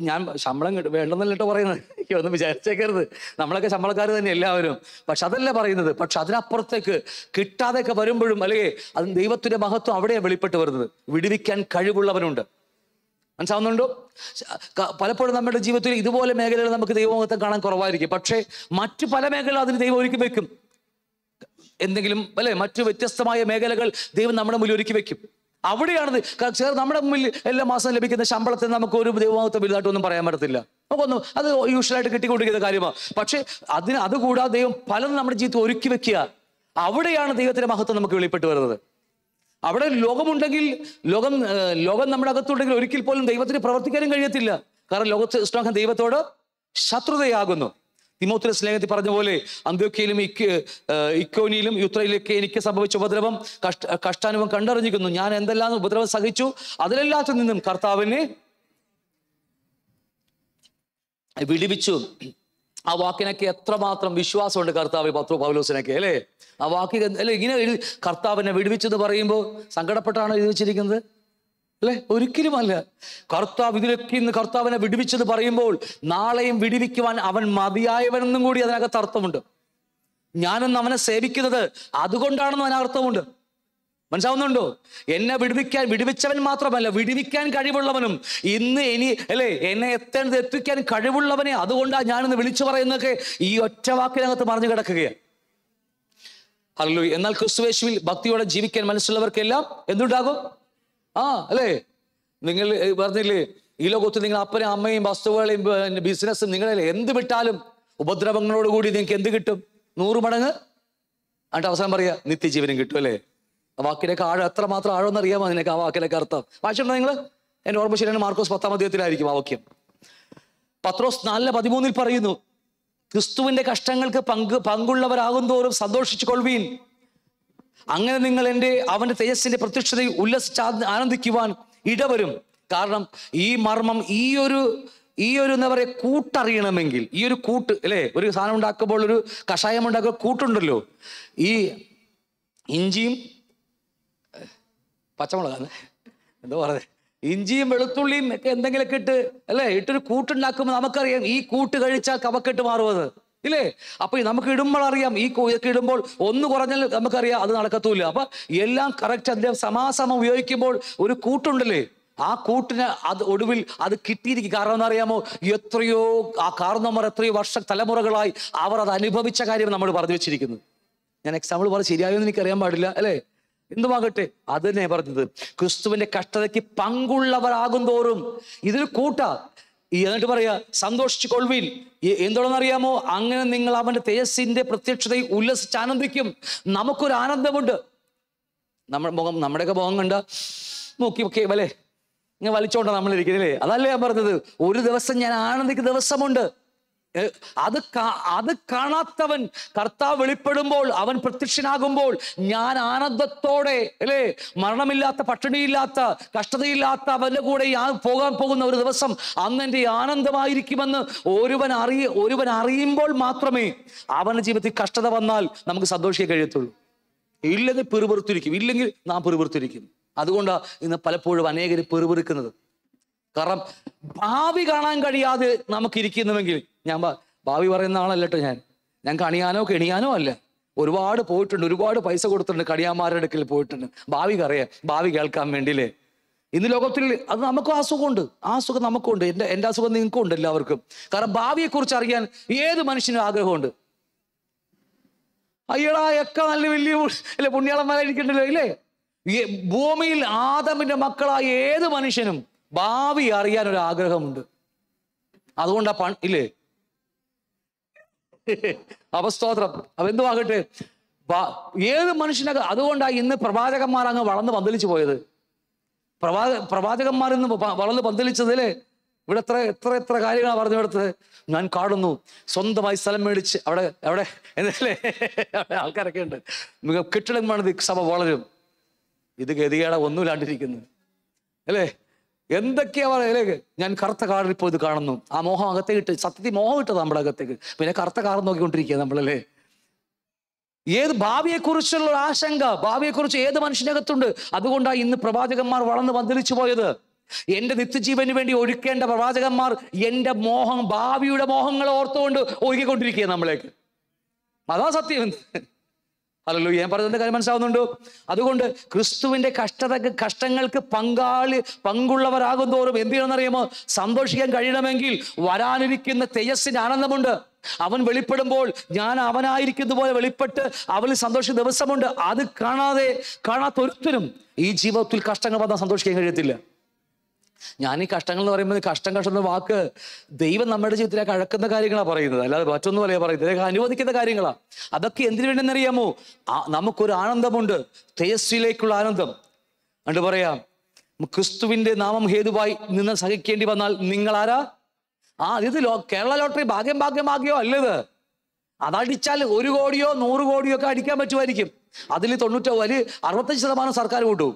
S3: ഞാൻ ശമ്പളം വേണ്ടെന്നല്ലോ പറയുന്നത് പറയുന്നത് ഒന്നും വിചാരിച്ചേക്കരുത് നമ്മളൊക്കെ ശമ്പളക്കാർ തന്നെ എല്ലാവരും പക്ഷെ അതല്ല പറയുന്നത് പക്ഷെ അതിനപ്പുറത്തേക്ക് കിട്ടാതെയൊക്കെ വരുമ്പോഴും അല്ലെങ്കിൽ അത് ദൈവത്തിന്റെ മഹത്വം അവിടെയാണ് വെളിപ്പെട്ട് വരുന്നത് വിടുവിക്കാൻ കഴിവുള്ളവനുണ്ട് മനസ്സാവുന്നുണ്ടോ പലപ്പോഴും നമ്മുടെ ജീവിതത്തിൽ ഇതുപോലെ മേഖലകൾ നമുക്ക് ദൈവമഹത്വം കാണാൻ കുറവായിരിക്കും പക്ഷേ മറ്റു പല മേഖലകൾ അതിന് ദൈവം ഒരുക്കി വെക്കും എന്തെങ്കിലും അല്ലെ മറ്റു വ്യത്യസ്തമായ മേഖലകൾ ദൈവം നമ്മുടെ മുന്നിൽ ഒരുക്കി വെക്കും അവിടെയാണ് ചേർ നമ്മുടെ മുമ്പിൽ എല്ലാ മാസം ലഭിക്കുന്ന ശമ്പളത്തിൽ നമുക്ക് ഒരു വലുതായിട്ട് ഒന്നും പറയാൻ പറ്റത്തില്ല നമുക്കൊന്നും അത് യൂഷ്വലായിട്ട് കിട്ടിക്കൊണ്ടിരിക്കുന്ന കാര്യമാണ് പക്ഷേ അതിന് അതുകൂടാതെ ദൈവം പലതും നമ്മുടെ ജീവിതത്തിൽ ഒരുക്കി വെക്കുക അവിടെയാണ് ദൈവത്തിന്റെ മഹത്വം നമുക്ക് വെളിപ്പെട്ട് വരുന്നത് അവിടെ ലോകമുണ്ടെങ്കിൽ ലോകം ലോകം നമ്മുടെ അകത്തുണ്ടെങ്കിൽ ഒരിക്കൽ പോലും ദൈവത്തിന് പ്രവർത്തിക്കാനും കഴിയത്തില്ല കാരണം ലോകത്തെ ദൈവത്തോട് ശത്രുതയാകുന്നു തിമോത്തിരസ് ലേഖത്തിൽ പറഞ്ഞ പോലെ അന്ത്യോക്കയിലും ഇക്കോനിയിലും യുത്രയിലൊക്കെ എനിക്ക് സംഭവിച്ച ഉപദ്രവം കഷ്ട കഷ്ടാനുഭവം കണ്ടറിഞ്ഞിരിക്കുന്നു ഞാൻ എന്തെല്ലാം ഉപദ്രവം സഹിച്ചു അതിലെല്ലാത്തിൽ നിന്നും കർത്താവിനെ വിടിവിച്ചു ആ വാക്കിനൊക്കെ എത്രമാത്രം വിശ്വാസമുണ്ട് കർത്താവ് പത്രോ പൗലോസിനൊക്കെ അല്ലേ ആ വാക്ക് അല്ലെ ഇങ്ങനെ കർത്താവിനെ എന്ന് പറയുമ്പോൾ സങ്കടപ്പെട്ടാണ് എഴുതി വെച്ചിരിക്കുന്നത് അല്ലെ ഒരിക്കലുമല്ല കർത്താവ് ഇതിലൊക്കെ ഇന്ന് കർത്താവിനെ വിടുവിച്ചെന്ന് പറയുമ്പോൾ നാളെയും വിടുവിക്കുവാൻ അവൻ മതിയായവനെന്നും കൂടി അതിനകത്ത് അർത്ഥമുണ്ട് ഞാനെന്ന് അവനെ സേവിക്കുന്നത് അതുകൊണ്ടാണെന്ന് അർത്ഥമുണ്ട് മനസ്സാവുന്നുണ്ടോ എന്നെ വിടുവിക്കാൻ വിടുവിച്ചവൻ മാത്രമല്ല വിടുവിക്കാൻ കഴിവുള്ളവനും ഇന്ന് ഇനി അല്ലേ എന്നെ എത്തേണ്ടത് എത്തിക്കാൻ കഴിവുള്ളവനെ അതുകൊണ്ടാണ് ഞാനിന്ന് വിളിച്ചു പറയുന്നതൊക്കെ ഈ ഒറ്റ വാക്കിനകത്ത് പറഞ്ഞു കിടക്കുകയാണ് അല്ലോ എന്നാൽ ക്രിസ്തുവേശുവിൽ ഭക്തിയോടെ ജീവിക്കാൻ മനസ്സുള്ളവർക്കെല്ലാം എന്തുണ്ടാകും ആ അല്ലേ നിങ്ങൾ പറഞ്ഞില്ലേ ഈ ലോകത്ത് നിങ്ങൾ അപ്പനെ അമ്മയും വസ്തുവകളെയും ബിസിനസ്സും നിങ്ങളെ എന്ത് വിട്ടാലും ഉപദ്രവങ്ങളോട് കൂടി നിങ്ങൾക്ക് എന്ത് കിട്ടും നൂറ് മടങ്ങ് എന്നിട്ട് അവസാനം പറയാ നിത്യജീവനും കിട്ടും അല്ലേ ആ വാക്കിലേക്ക് ആഴം എത്ര മാത്രം ആഴം അറിയാമോ നിനക്ക് ആ വാക്കിലേക്ക് അർത്ഥം വായിച്ചിട്ടുണ്ടോ നിങ്ങൾ എന്റെ ഓർമ്മ ശരിയാണ് മാർക്കോസ് പത്താം അധ്യയത്തിലായിരിക്കും ആ വാക്യം പത്രോസ് നാല് പതിമൂന്നിൽ പറയുന്നു ക്രിസ്തുവിന്റെ കഷ്ടങ്ങൾക്ക് പങ്ക് പങ്കുള്ളവരാകും തോറും സന്തോഷിച്ചു കൊള്ളുവീൻ അങ്ങനെ നിങ്ങൾ എൻ്റെ അവൻ്റെ തേജസ്സിൻ്റെ പ്രത്യക്ഷതയിൽ ഉല്ലസിച്ച് ആനന്ദിക്കുവാൻ ഇടവരും കാരണം ഈ മർമ്മം ഈ ഒരു ഈ ഒരു എന്താ പറയുക കൂട്ടറിയണമെങ്കിൽ ഈ ഒരു കൂട്ട് അല്ലേ ഒരു സാധനം ഉണ്ടാക്കുമ്പോൾ ഒരു കഷായം ഉണ്ടാക്കുക കൂട്ടുണ്ടല്ലോ ഈ ഇഞ്ചിയും പച്ചമുളകാന്ന് എന്തോ പറഞ്ഞത് ഇഞ്ചിയും വെളുത്തുള്ളിയും ഒക്കെ എന്തെങ്കിലുമൊക്കെ ഇട്ട് അല്ലേ ഇട്ടൊരു കൂട്ടുണ്ടാക്കുമ്പോൾ നമുക്കറിയാം ഈ കൂട്ട് കഴിച്ചാൽ കവക്കെട്ട് മാറുമത് ഇല്ലേ അപ്പൊ നമുക്ക് ഇടുമ്പോൾ അറിയാം ഈ ഇതൊക്കെ ഇടുമ്പോൾ ഒന്ന് കുറഞ്ഞാൽ നമുക്കറിയാം അത് നടക്കത്തൂല അപ്പൊ എല്ലാം കറക്റ്റ് അതിന്റെ സമാസമം ഉപയോഗിക്കുമ്പോൾ ഒരു കൂട്ടുണ്ടല്ലേ ആ കൂട്ടിന് അത് ഒടുവിൽ അത് കിട്ടിയിരിക്കും കാരണം അറിയാമോ എത്രയോ ആ കാരണവന്മാർ എത്രയോ വർഷ തലമുറകളായി അവർ അത് അനുഭവിച്ച കാര്യം നമ്മൾ പറഞ്ഞു വെച്ചിരിക്കുന്നു ഞാൻ എക്സാമ്പിൾ പറഞ്ഞ് ശരിയായെന്ന് എനിക്കറിയാൻ പാടില്ല അല്ലേ എന്തുമാകട്ടെ അത് തന്നെ പറഞ്ഞത് ക്രിസ്തുവിന്റെ കഷ്ടതയ്ക്ക് പങ്കുള്ളവരാകും തോറും ഇതൊരു കൂട്ടാ ഈ എന്നിട്ട് പറയാ സന്തോഷിച്ചു കൊള്ളുവിൻ എന്താണെന്നറിയാമോ അങ്ങനെ നിങ്ങൾ അവൻ്റെ തേജസ്സിൻ്റെ പ്രത്യക്ഷതയെ ഉല്ലസിച്ച് ആനന്ദിക്കും നമുക്കൊരു ആനന്ദമുണ്ട് നമ്മുടെ മുഖം നമ്മുടെയൊക്കെ മുഖം കണ്ട നോക്കി ഓക്കെ വലേ ഇങ്ങനെ വലിച്ചോണ്ടാണ് നമ്മളിരിക്കുന്നില്ലേ അതല്ലേ ഞാൻ പറഞ്ഞത് ഒരു ദിവസം ഞാൻ ആനന്ദിക്കുന്ന ദിവസമുണ്ട് അത് അത് കാണാത്തവൻ കർത്താവ് വെളിപ്പെടുമ്പോൾ അവൻ പ്രത്യക്ഷനാകുമ്പോൾ ഞാൻ ആനന്ദത്തോടെ അല്ലേ മരണമില്ലാത്ത പട്ടിണിയില്ലാത്ത കഷ്ടതയില്ലാത്ത അവൻ്റെ കൂടെ ഞാൻ പോകാൻ പോകുന്ന ഒരു ദിവസം അന്ന് എൻ്റെ ആനന്ദമായിരിക്കുമെന്ന് ഒരുവൻ അറിയ ഒരുവൻ അറിയുമ്പോൾ മാത്രമേ അവൻ്റെ ജീവിതത്തിൽ കഷ്ടത വന്നാൽ നമുക്ക് സന്തോഷിക്കാൻ കഴിയത്തുള്ളൂ ഇല്ലെങ്കിൽ പെറുപെറുത്തിരിക്കും ഇല്ലെങ്കിൽ നാം പെറുപെറുത്തിരിക്കും അതുകൊണ്ടാണ് ഇന്ന് പലപ്പോഴും അനേകർ പെറുപെറുക്കുന്നത് കാരണം ഭാവി കാണാൻ കഴിയാതെ നമുക്കിരിക്കുന്നുവെങ്കിൽ ഞാൻ ഭാവി പറയുന്ന ആളല്ലട്ടോ ഞാൻ ഞാൻ കണിയാനോ കെണിയാനോ അല്ല ഒരുപാട് പോയിട്ടുണ്ട് ഒരുപാട് പൈസ കൊടുത്തിട്ടുണ്ട് കണിയാന്മാരുടെ അടുക്കൽ പോയിട്ടുണ്ട് ഭാവി അറിയാം ഭാവി കേൾക്കാൻ വേണ്ടിയില്ലേ ഇന്ന് ലോകത്തിൽ അത് നമുക്കും അസുഖമുണ്ട് ആ അസുഖം ഉണ്ട് എൻ്റെ എൻ്റെ അസുഖം നിങ്ങൾക്കും ഉണ്ട് എല്ലാവർക്കും കാരണം ഭാവിയെക്കുറിച്ച് അറിയാൻ ഏത് മനുഷ്യനും ആഗ്രഹമുണ്ട് അയ്യടാ ഒക്കെ നല്ല വലിയ അല്ലെ പുണ്യാളന്മാരായിരിക്കണ്ടല്ലോ ഇല്ലേ ഭൂമിയിൽ ആദമിന്റെ മക്കളായ ഏത് മനുഷ്യനും ഭാവി അറിയാൻ ഒരു ആഗ്രഹമുണ്ട് അതുകൊണ്ടാ പൺ ഇല്ലേ അവസ്തോത്രം സ്തോത്രം അവ എന്തുവാകട്ടെ ഏത് മനുഷ്യനൊക്കെ അതുകൊണ്ടാണ് ഇന്ന് പ്രവാചകന്മാർ അങ്ങ് വളർന്ന് പന്തലിച്ചു പോയത് പ്രവാച പ്രവാചകന്മാർ ഇന്ന് വളർന്ന് പന്തലിച്ചതിൽ ഇവിടെ എത്ര എത്ര എത്ര കാര്യങ്ങളാണ് പറഞ്ഞു കൊടുത്തത് ഞാൻ കാണുന്നു സ്വന്തമായി സ്ഥലം മേടിച്ച് അവിടെ അവിടെ എന്നല്ലേ ആൾക്കാരൊക്കെ ഉണ്ട് കെട്ടിടം വേണത് സഭ വളരും ഇത് ഗതികേട ഒന്നുമില്ലാണ്ടിരിക്കുന്നു അല്ലേ എന്തൊക്കെയാ പറയുക ഞാൻ കറുത്ത കാറിൽ ഇത് കാണുന്നു ആ മോഹം അകത്തേക്ക് ഇട്ട് സത്യത്തിൽ മോഹം ഇട്ടത് നമ്മുടെ അകത്തേക്ക് പിന്നെ കറുത്ത കാർ നോക്കിക്കൊണ്ടിരിക്കുക നമ്മളല്ലേ ഏത് ഭാവിയെക്കുറിച്ചുള്ള ആശങ്ക ഭാവിയെക്കുറിച്ച് ഏത് മനുഷ്യനകത്തുണ്ട് അതുകൊണ്ടാണ് ഇന്ന് പ്രവാചകന്മാർ വളർന്ന് പന്തലിച്ചു പോയത് എന്റെ നിത്യജീവന് വേണ്ടി ഒഴുക്കേണ്ട പ്രവാചകന്മാർ എന്റെ മോഹം ഭാവിയുടെ മോഹങ്ങളെ ഓർത്തുകൊണ്ട് ഒഴുകിക്കൊണ്ടിരിക്കുക നമ്മളേക്ക് അതാ സത്യം അല്ലല്ലോ ഞാൻ പറഞ്ഞതിൻ്റെ കാര്യം മനസ്സിലാവുന്നുണ്ടോ അതുകൊണ്ട് ക്രിസ്തുവിന്റെ കഷ്ടത കഷ്ടങ്ങൾക്ക് പങ്കാളി പങ്കുള്ളവരാകും തോറും എന്ത് ചെയ്യണമെന്നറിയുമോ സന്തോഷിക്കാൻ കഴിയണമെങ്കിൽ വരാനിരിക്കുന്ന തേജസ്സിന് ആനന്ദമുണ്ട് അവൻ വെളിപ്പെടുമ്പോൾ ഞാൻ അവനായിരിക്കുന്ന പോലെ വെളിപ്പെട്ട് അവനിൽ സന്തോഷ ദിവസമുണ്ട് അത് കാണാതെ കാണാത്തൊരുത്തരും ഈ ജീവിതത്തിൽ കഷ്ടങ്ങൾ വന്നാൽ സന്തോഷിക്കാൻ കഴിയത്തില്ല ഞാൻ ഈ കഷ്ടങ്ങൾ എന്ന് പറയുമ്പോൾ കഷ്ടം കഷ്ടം എന്ന വാക്ക് ദൈവം നമ്മുടെ ജീവിതത്തിലെ കഴക്കുന്ന കാര്യങ്ങളാണ് പറയുന്നത് അല്ലാതെ മറ്റൊന്നും അല്ല പറയുന്നത് ഇതൊക്കെ അനുവദിക്കുന്ന കാര്യങ്ങളാണ് അതൊക്കെ എന്തിനു വേണ്ടെന്നറിയാമോ നമുക്കൊരു ആനന്ദമുണ്ട് തേജസ്സിലേക്കുള്ള ആനന്ദം കണ്ടു പറയാം ക്രിസ്തുവിന്റെ നാമം ഹേതുവായി നിന്ന് സഹിക്കേണ്ടി വന്നാൽ നിങ്ങൾ ആരാ ആ ഇത് ലോ കേരള ലോട്ടറി ഭാഗ്യം ഭാഗ്യം ഭാഗ്യോ അല്ലത് അതടിച്ചാൽ ഒരു കോടിയോ നൂറ് കോടിയോ ഒക്കെ അടിക്കാൻ പറ്റുമായിരിക്കും അതിൽ തൊണ്ണൂറ്റോ വലിയ അറുപത്തഞ്ച് ശതമാനം സർക്കാർ കൂട്ടും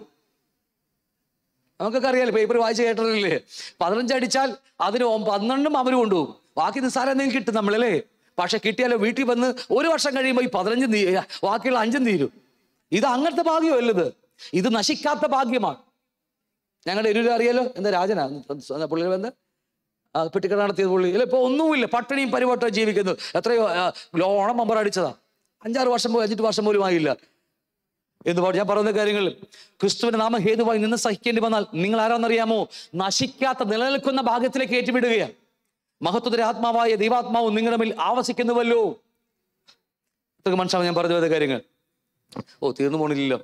S3: നമുക്കൊക്കെ അറിയാലോ പേപ്പർ വായിച്ച് പതിനഞ്ച് അടിച്ചാൽ അതിന് പന്ത്രണ്ടും അവര് കൊണ്ടുപോകും ബാക്കി നിസ്സാരം എന്തെങ്കിലും കിട്ടും നമ്മളല്ലേ പക്ഷെ കിട്ടിയാലോ വീട്ടിൽ വന്ന് ഒരു വർഷം കഴിയുമ്പോൾ ഈ പതിനഞ്ചും തീ ബാക്കിയുള്ള അഞ്ചും തീരും ഇത് അങ്ങനത്തെ ഭാഗ്യമല്ല ഇത് ഇത് നശിക്കാത്ത ഭാഗ്യമാണ് ഞങ്ങളുടെ ഇരുവരും അറിയാലോ എന്താ രാജനാ പുള്ളി വന്ന് പെട്ടിക്കട നടത്തിയത് പുള്ളി ഇല്ല ഇപ്പൊ ഒന്നുമില്ല പട്ടിണിയും പരിപാട്ടവും ജീവിക്കുന്നു എത്രയോ ലോണം മമ്പർ അടിച്ചതാ അഞ്ചാറ് വർഷം പോലും അഞ്ചെട്ട് വർഷം പോലും ആയില്ല എന്ന് ഞാൻ പറയുന്ന കാര്യങ്ങൾ ക്രിസ്തുവിന്റെ നാമ ഹേതുവായി നിന്ന് സഹിക്കേണ്ടി വന്നാൽ നിങ്ങൾ ആരാന്നറിയാമോ നശിക്കാത്ത നിലനിൽക്കുന്ന ഭാഗത്തിലേക്ക് ഏറ്റുവിടുകയാണ് മഹത്വത്തിന്റെ ആത്മാവായ ദൈവാത്മാവും നിങ്ങളുടെ മേൽ ആവശിക്കുന്നുവല്ലോ മനസ്സിലാവും ഞാൻ പറഞ്ഞു വരുന്ന കാര്യങ്ങൾ ഓ തീർന്നു പോണില്ലല്ലോ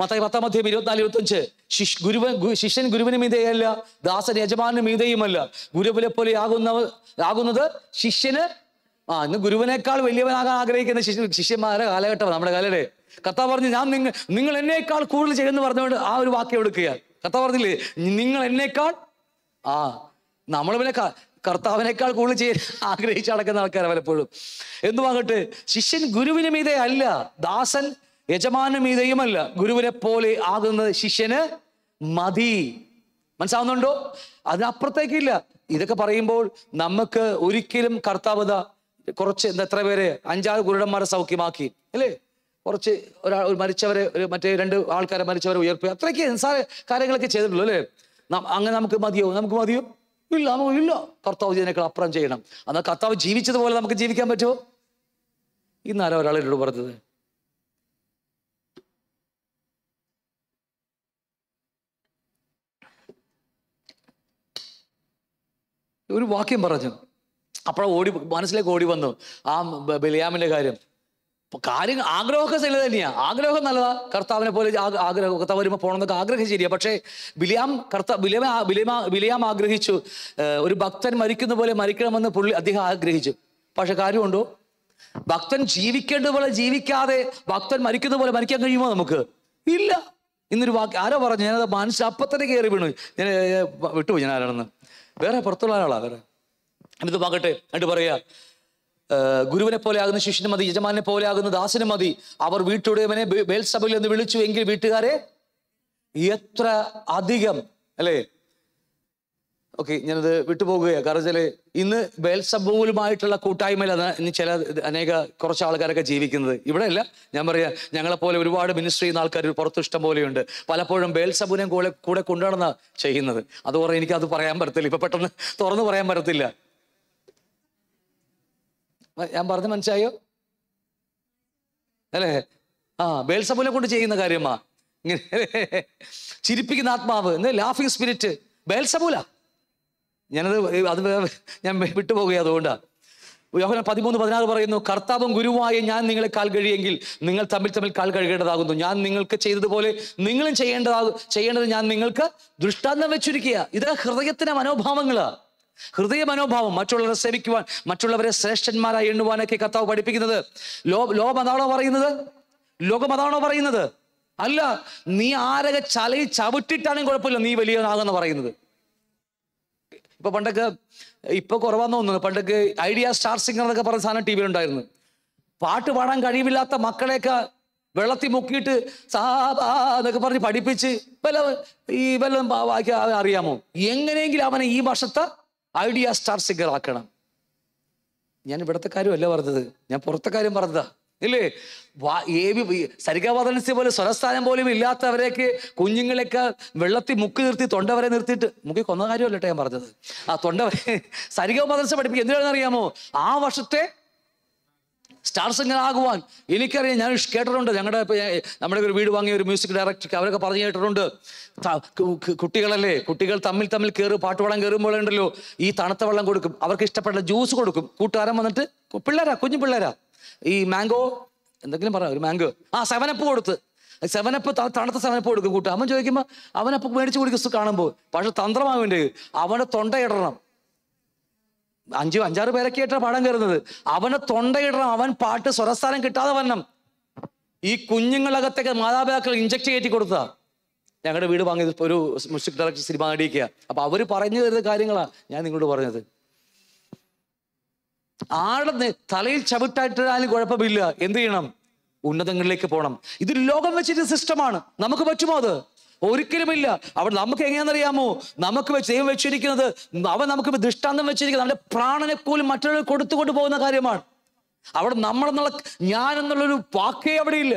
S3: മത്തായി പത്താം മധ്യം ഇരുപത്തിനാല് അഞ്ച് ശിഷ് ഗുരുവൻ ശിഷ്യൻ ഗുരുവിന് മീതയല്ല ദാസൻ യജമാനും മീതയുമല്ല ഗുരുവിനെ പോലെ ആകുന്ന ആകുന്നത് ശിഷ്യന് ആ ഇന്ന് ഗുരുവിനേക്കാൾ വലിയവനാകാൻ ആഗ്രഹിക്കുന്ന ശിഷ്യന്മാരുടെ കാലഘട്ടം നമ്മുടെ കാലയുടെ കർത്താവ് പറഞ്ഞു ഞാൻ നിങ്ങൾ നിങ്ങൾ എന്നേക്കാൾ കൂടുതൽ ചെയ്യുമെന്ന് പറഞ്ഞുകൊണ്ട് ആ ഒരു വാക്യം എടുക്കുക കർത്താവ് പറഞ്ഞില്ലേ നിങ്ങൾ എന്നേക്കാൾ ആ നമ്മൾ പിന്നെ കർത്താവിനേക്കാൾ കൂടുതൽ ചെയ്യാൻ ആഗ്രഹിച്ച് നടക്കുന്ന ആൾക്കാരെ പലപ്പോഴും എന്തുവാകട്ടെ ശിഷ്യൻ ഗുരുവിന് മീതെ അല്ല ദാസൻ യജമാന മീതയുമല്ല ഗുരുവിനെ പോലെ ആകുന്നത് ശിഷ്യന് മതി മനസ്സാവുന്നുണ്ടോ അതിനപ്പുറത്തേക്കില്ല ഇതൊക്കെ പറയുമ്പോൾ നമുക്ക് ഒരിക്കലും കർത്താവത കുറച്ച് എന്താ എത്ര പേര് അഞ്ചാറ് ഗുരുടന്മാരെ സൗഖ്യമാക്കി അല്ലേ കുറച്ച് ഒരാൾ മരിച്ചവരെ ഒരു മറ്റേ രണ്ട് ആൾക്കാരെ മരിച്ചവരെ ഉയർത്തുക അത്രയ്ക്ക് നിസ്സാര കാര്യങ്ങളൊക്കെ ചെയ്തിട്ടുള്ളൂ അല്ലേ അങ്ങനെ നമുക്ക് മതിയോ നമുക്ക് മതിയോ ഇല്ല നമുക്ക് ഇല്ല കർത്താവ് ഇതിനേക്കാൾ അപ്പുറം ചെയ്യണം അന്ന് കർത്താവ് ജീവിച്ചതുപോലെ നമുക്ക് ജീവിക്കാൻ പറ്റുമോ ഇന്നാരോ ഒരാൾ എന്നോട് പറഞ്ഞത് ഒരു വാക്യം പറഞ്ഞു അപ്പോഴാണ് ഓടി മനസ്സിലേക്ക് ഓടി വന്നു ആ ബലിയാമിന്റെ കാര്യം കാര്യങ്ങൾ ആഗ്രഹമൊക്കെ ശരി തന്നെയാണ് ആഗ്രഹം നല്ലതാ കർത്താവിനെ പോലെ ആഗ്രഹം കർത്താവ് വരുമ്പോൾ പോകണമെന്നൊക്കെ ആഗ്രഹം ശരിയാണ് പക്ഷേ ബിലിയാം കർത്ത ബിലിയാം ബിലിയാം ബിലിയാം ആഗ്രഹിച്ചു ഒരു ഭക്തൻ മരിക്കുന്ന പോലെ മരിക്കണമെന്ന് പുള്ളി അദ്ദേഹം ആഗ്രഹിച്ചു പക്ഷെ കാര്യമുണ്ടോ ഭക്തൻ ജീവിക്കേണ്ടതുപോലെ ജീവിക്കാതെ ഭക്തൻ മരിക്കുന്ന പോലെ മരിക്കാൻ കഴിയുമോ നമുക്ക് ഇല്ല ഇന്നൊരു വാക്ക് ആരോ പറഞ്ഞു ഞാനത് മനസ്സിൽ അപ്പത്തന്നെ കയറി വീണു ഞാൻ വിട്ടുപോയി ഞാൻ ആരാണെന്ന് വേറെ പുറത്തുള്ള ആളാ വേറെ എന്നിട്ട് പാകട്ടെ എന്നിട്ട് പറയാ ഗുരുവിനെ പോലെ ആകുന്ന ശിഷ്യന് മതി യജമാനെ പോലെ ആകുന്ന ദാസന് മതി അവർ വീട്ടുടയവനെ ബേൽസഭയിൽ എന്ന് വിളിച്ചു എങ്കിൽ വീട്ടുകാരെ എത്ര അധികം അല്ലേ ഓക്കെ ഞാനത് വിട്ടുപോകുകയാണ് കാരണം വെച്ചാൽ ഇന്ന് ബേൽസഭൂലുമായിട്ടുള്ള കൂട്ടായ്മയിലാണ് ഇന്ന് ചില അനേക കുറച്ച് ആൾക്കാരൊക്കെ ജീവിക്കുന്നത് ഇവിടെ അല്ല ഞാൻ പറയാം ഞങ്ങളെപ്പോലെ ഒരുപാട് മിനിസ്റ്റർ ചെയ്യുന്ന ആൾക്കാർ പുറത്തു ഇഷ്ടം പോലെയുണ്ട് പലപ്പോഴും ബേൽസബൂനെ കൂടെ കൂടെ കൊണ്ടുനടന്ന ചെയ്യുന്നത് അതുപോലെ എനിക്കത് പറയാൻ പറ്റത്തില്ല ഇപ്പം പെട്ടെന്ന് തുറന്ന് പറയാൻ പറ്റത്തില്ല ഞാൻ പറഞ്ഞ മനസ്സിലായോ അല്ലേ ആ ബേൽസബുലെ കൊണ്ട് ചെയ്യുന്ന കാര്യമാ ഇങ്ങനെ ചിരിപ്പിക്കുന്ന ആത്മാവ് എന്ന് ലാഫിംഗ് സ്പിരിറ്റ് ബേൽസബൂല ഞാനത് അത് ഞാൻ വിട്ടുപോകുക അതുകൊണ്ടാണ് യോഹന പതിമൂന്ന് പതിനാറ് പറയുന്നു കർത്താവും ഗുരുവായ ഞാൻ നിങ്ങളെ കാൽ കഴിയെങ്കിൽ നിങ്ങൾ തമ്മിൽ തമ്മിൽ കാൽ കഴുകേണ്ടതാകുന്നു ഞാൻ നിങ്ങൾക്ക് ചെയ്തതുപോലെ നിങ്ങളും ചെയ്യേണ്ടതാകും ചെയ്യേണ്ടത് ഞാൻ നിങ്ങൾക്ക് ദൃഷ്ടാന്തം വെച്ചിരിക്കുക ഇത് ഹൃദയത്തിന്റെ മനോഭാവങ്ങളാണ് ഹൃദയ മനോഭാവം മറ്റുള്ളവരെ സേവിക്കുവാൻ മറ്റുള്ളവരെ ശ്രേഷ്ഠന്മാരായി എണ്ണുവാനൊക്കെ കർത്താവ് പഠിപ്പിക്കുന്നത് ലോ ലോകമതാണോ പറയുന്നത് ലോകമതാണോ പറയുന്നത് അല്ല നീ ആരൊക്കെ ചലയി ചവിട്ടിട്ടാണെങ്കിൽ കുഴപ്പമില്ല നീ വലിയനാകുന്ന പറയുന്നത് ഇപ്പൊ പണ്ടൊക്കെ ഇപ്പൊ കുറവാന്ന് തോന്നുന്നു പണ്ടൊക്കെ ഐഡിയ സ്റ്റാർ സിംഗർ എന്നൊക്കെ പറഞ്ഞ സാധനം ടി വിയിലുണ്ടായിരുന്നു പാട്ട് പാടാൻ കഴിവില്ലാത്ത മക്കളെയൊക്കെ വെള്ളത്തിൽ മുക്കിയിട്ട് സാബാ എന്നൊക്കെ പറഞ്ഞ് പഠിപ്പിച്ച് വല്ല ഈ വല്ല അറിയാമോ എങ്ങനെയെങ്കിലും അവനെ ഈ വർഷത്തെ ഐഡിയ സ്റ്റാർ സിംഗർ ആക്കണം ഞാൻ ഇവിടുത്തെ കാര്യമല്ല പറഞ്ഞത് ഞാൻ പുറത്തെ കാര്യം പറഞ്ഞതാ ഇല്ലേ ഏ ബി സരികാവാദനസ്യ പോലെ സ്വരസ്ഥാനം പോലും ഇല്ലാത്തവരെയൊക്കെ കുഞ്ഞുങ്ങളെയൊക്കെ വെള്ളത്തിൽ മുക്ക് നിർത്തി തൊണ്ടവരെ നിർത്തിയിട്ട് മുക്കി കൊന്ന കാര്യമല്ലട്ടെ ഞാൻ പറഞ്ഞത് ആ തൊണ്ടവരെ വരെ സരികാവാദനസ്യ പഠിപ്പിക്കുക എന്തിനാണെന്ന് അറിയാമോ ആ വർഷത്തെ സ്റ്റാർ സിംഗർ ആകുവാൻ എനിക്കറിയാം ഞാൻ കേട്ടിട്ടുണ്ട് ഞങ്ങളുടെ നമ്മുടെ ഒരു വീട് വാങ്ങിയ ഒരു മ്യൂസിക് ഡയറക്ടർക്ക് അവരൊക്കെ പറഞ്ഞു കേട്ടിട്ടുണ്ട് കുട്ടികളല്ലേ കുട്ടികൾ തമ്മിൽ തമ്മിൽ കയറി പാട്ടുപാടാൻ കയറുമ്പോഴുണ്ടല്ലോ ഈ തണുത്ത വെള്ളം കൊടുക്കും അവർക്ക് ഇഷ്ടപ്പെട്ട ജ്യൂസ് കൊടുക്കും കൂട്ടുകാരൻ വന്നിട്ട് പിള്ളേരാ കുഞ്ഞു പിള്ളേരാ ഈ മാംഗോ എന്തെങ്കിലും പറയാം ഒരു മാംഗോ ആ സെവനപ്പ് കൊടുത്ത് സെവനപ്പ് തണുത്ത സെവനപ്പ് കൊടുക്കും കൂട്ടും അവൻ ചോദിക്കുമ്പോൾ അവനപ്പ് മേടിച്ച് കുടിക്കും കാണുമ്പോൾ പക്ഷെ തന്ത്രമാവേണ്ടത് അവനെ തൊണ്ട ഇടണം അഞ്ചു അഞ്ചാറ് പേരൊക്കെ ആയിട്ടാണ് പാടാൻ കയറുന്നത് അവനെ തൊണ്ടയിടണം അവൻ പാട്ട് സ്വരസ്ഥാനം കിട്ടാതെ വരണം ഈ കുഞ്ഞുങ്ങളകത്തൊക്കെ മാതാപിതാക്കൾ ഇഞ്ചക്ട് കയറ്റി കൊടുത്ത ഞങ്ങളുടെ വീട് വാങ്ങിയത് ഒരു മ്യൂസിക് ഡയറക്ടർ സിനിമ നടിയിക്കുക അപ്പൊ അവർ പറഞ്ഞു തരുന്ന കാര്യങ്ങളാണ് ഞാൻ നിങ്ങളോട് പറഞ്ഞത് ആടെ തലയിൽ ചവിട്ടായിട്ടാലും കുഴപ്പമില്ല എന്ത് ചെയ്യണം ഉന്നതങ്ങളിലേക്ക് പോകണം ഇത് ലോകം വെച്ചിട്ട് സിസ്റ്റമാണ് നമുക്ക് പറ്റുമോ അത് ഒരിക്കലുമില്ല അവിടെ നമുക്ക് എങ്ങനെയാണെന്നറിയാമോ നമുക്ക് ചെയ്യും വെച്ചിരിക്കുന്നത് അവൻ നമുക്ക് ദൃഷ്ടാന്തം വെച്ചിരിക്കുന്നത് നമ്മുടെ പ്രാണനെ പോലും മറ്റുള്ളവർ കൊടുത്തുകൊണ്ട് പോകുന്ന കാര്യമാണ് അവിടെ നമ്മളെന്നുള്ള ഞാൻ എന്നുള്ളൊരു വാക്കേ അവിടെയില്ല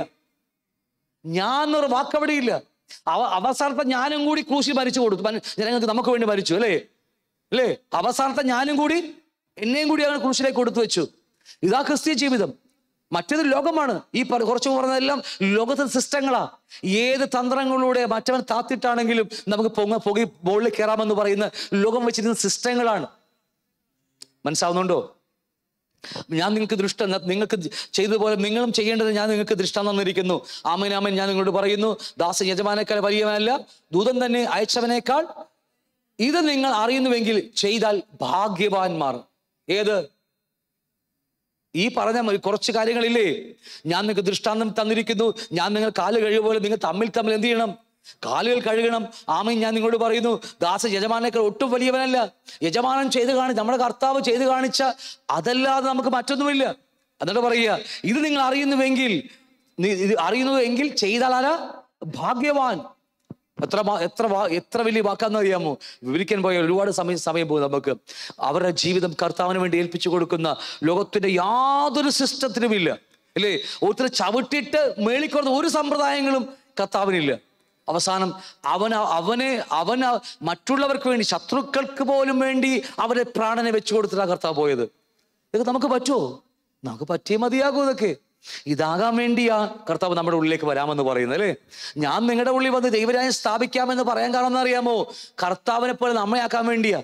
S3: ഞാൻ എന്നൊരു വാക്ക് അവിടെയില്ല അവ അവസാനത്തെ ഞാനും കൂടി ക്രൂശിൽ മരിച്ചു കൊടുത്തു ജനങ്ങൾക്ക് നമുക്ക് വേണ്ടി മരിച്ചു അല്ലേ അല്ലേ അവസാനത്തെ ഞാനും കൂടി എന്നെയും കൂടി അങ്ങനെ ക്രൂശിലേക്ക് കൊടുത്തു വെച്ചു ഇതാ ക്രിസ്തീയ ജീവിതം മറ്റേത് ലോകമാണ് ഈ കുറച്ച് പറഞ്ഞതെല്ലാം ലോകത്തിന് സിസ്റ്റങ്ങളാണ് ഏത് തന്ത്രങ്ങളിലൂടെ മറ്റവൻ താത്തിട്ടാണെങ്കിലും നമുക്ക് പൊങ്ങ പുകി ബോളിൽ കയറാമെന്ന് പറയുന്ന ലോകം വെച്ചിരുന്ന സിസ്റ്റങ്ങളാണ് മനസ്സാവുന്നുണ്ടോ ഞാൻ നിങ്ങൾക്ക് ദൃഷ്ട നിങ്ങൾക്ക് ചെയ്തതുപോലെ നിങ്ങളും ചെയ്യേണ്ടത് ഞാൻ നിങ്ങൾക്ക് ദൃഷ്ടം തന്നിരിക്കുന്നു ആമനാമൻ ഞാൻ നിങ്ങളോട് പറയുന്നു ദാസ യജമാനേക്കാൾ വലിയവനല്ല ദൂതൻ തന്നെ അയച്ചവനേക്കാൾ ഇത് നിങ്ങൾ അറിയുന്നുവെങ്കിൽ ചെയ്താൽ ഭാഗ്യവാന്മാർ ഏത് ഈ പറഞ്ഞ കുറച്ച് കാര്യങ്ങളില്ലേ ഞാൻ നിങ്ങൾക്ക് ദൃഷ്ടാന്തം തന്നിരിക്കുന്നു ഞാൻ നിങ്ങൾ കാല് കഴിയുപോലെ നിങ്ങൾ തമ്മിൽ തമ്മിൽ എന്ത് ചെയ്യണം കാലുകൾ കഴുകണം ആമയും ഞാൻ നിങ്ങളോട് പറയുന്നു ദാസ യജമാനേക്കാൾ ഒട്ടും വലിയവനല്ല യജമാനൻ ചെയ്ത് കാണിച്ച നമ്മുടെ കർത്താവ് ചെയ്ത് കാണിച്ച അതല്ലാതെ നമുക്ക് മറ്റൊന്നുമില്ല എന്നിട്ട് പറയുക ഇത് നിങ്ങൾ അറിയുന്നുവെങ്കിൽ അറിയുന്നുവെങ്കിൽ ചെയ്താലാ ഭാഗ്യവാൻ എത്ര എത്ര എത്ര വലിയ വാക്കാന്നറിയാമോ വിവരിക്കാൻ പോയ ഒരുപാട് സമയം സമയം പോകും നമുക്ക് അവരുടെ ജീവിതം കർത്താവിന് വേണ്ടി ഏൽപ്പിച്ചു കൊടുക്കുന്ന ലോകത്തിന്റെ യാതൊരു ഇല്ല അല്ലേ ഒത്തിരി ചവിട്ടിട്ട് മേളിക്കുന്ന ഒരു സമ്പ്രദായങ്ങളും കർത്താവിനില്ല അവസാനം അവൻ അവനെ അവൻ മറ്റുള്ളവർക്ക് വേണ്ടി ശത്രുക്കൾക്ക് പോലും വേണ്ടി അവരെ പ്രാണനെ വെച്ചു കൊടുത്തിട്ടാണ് കർത്താവ് പോയത് ഇതൊക്കെ നമുക്ക് പറ്റുമോ നമുക്ക് പറ്റിയേ മതിയാകും ഇതൊക്കെ ഇതാകാൻ വേണ്ടിയാ കർത്താവ് നമ്മുടെ ഉള്ളിലേക്ക് വരാമെന്ന് പറയുന്നത് അല്ലേ ഞാൻ നിങ്ങളുടെ ഉള്ളിൽ വന്ന് ദൈവരാജ്യം സ്ഥാപിക്കാമെന്ന് പറയാൻ കാരണം അറിയാമോ കർത്താവിനെ പോലെ നമ്മെ ആക്കാൻ വേണ്ടിയാ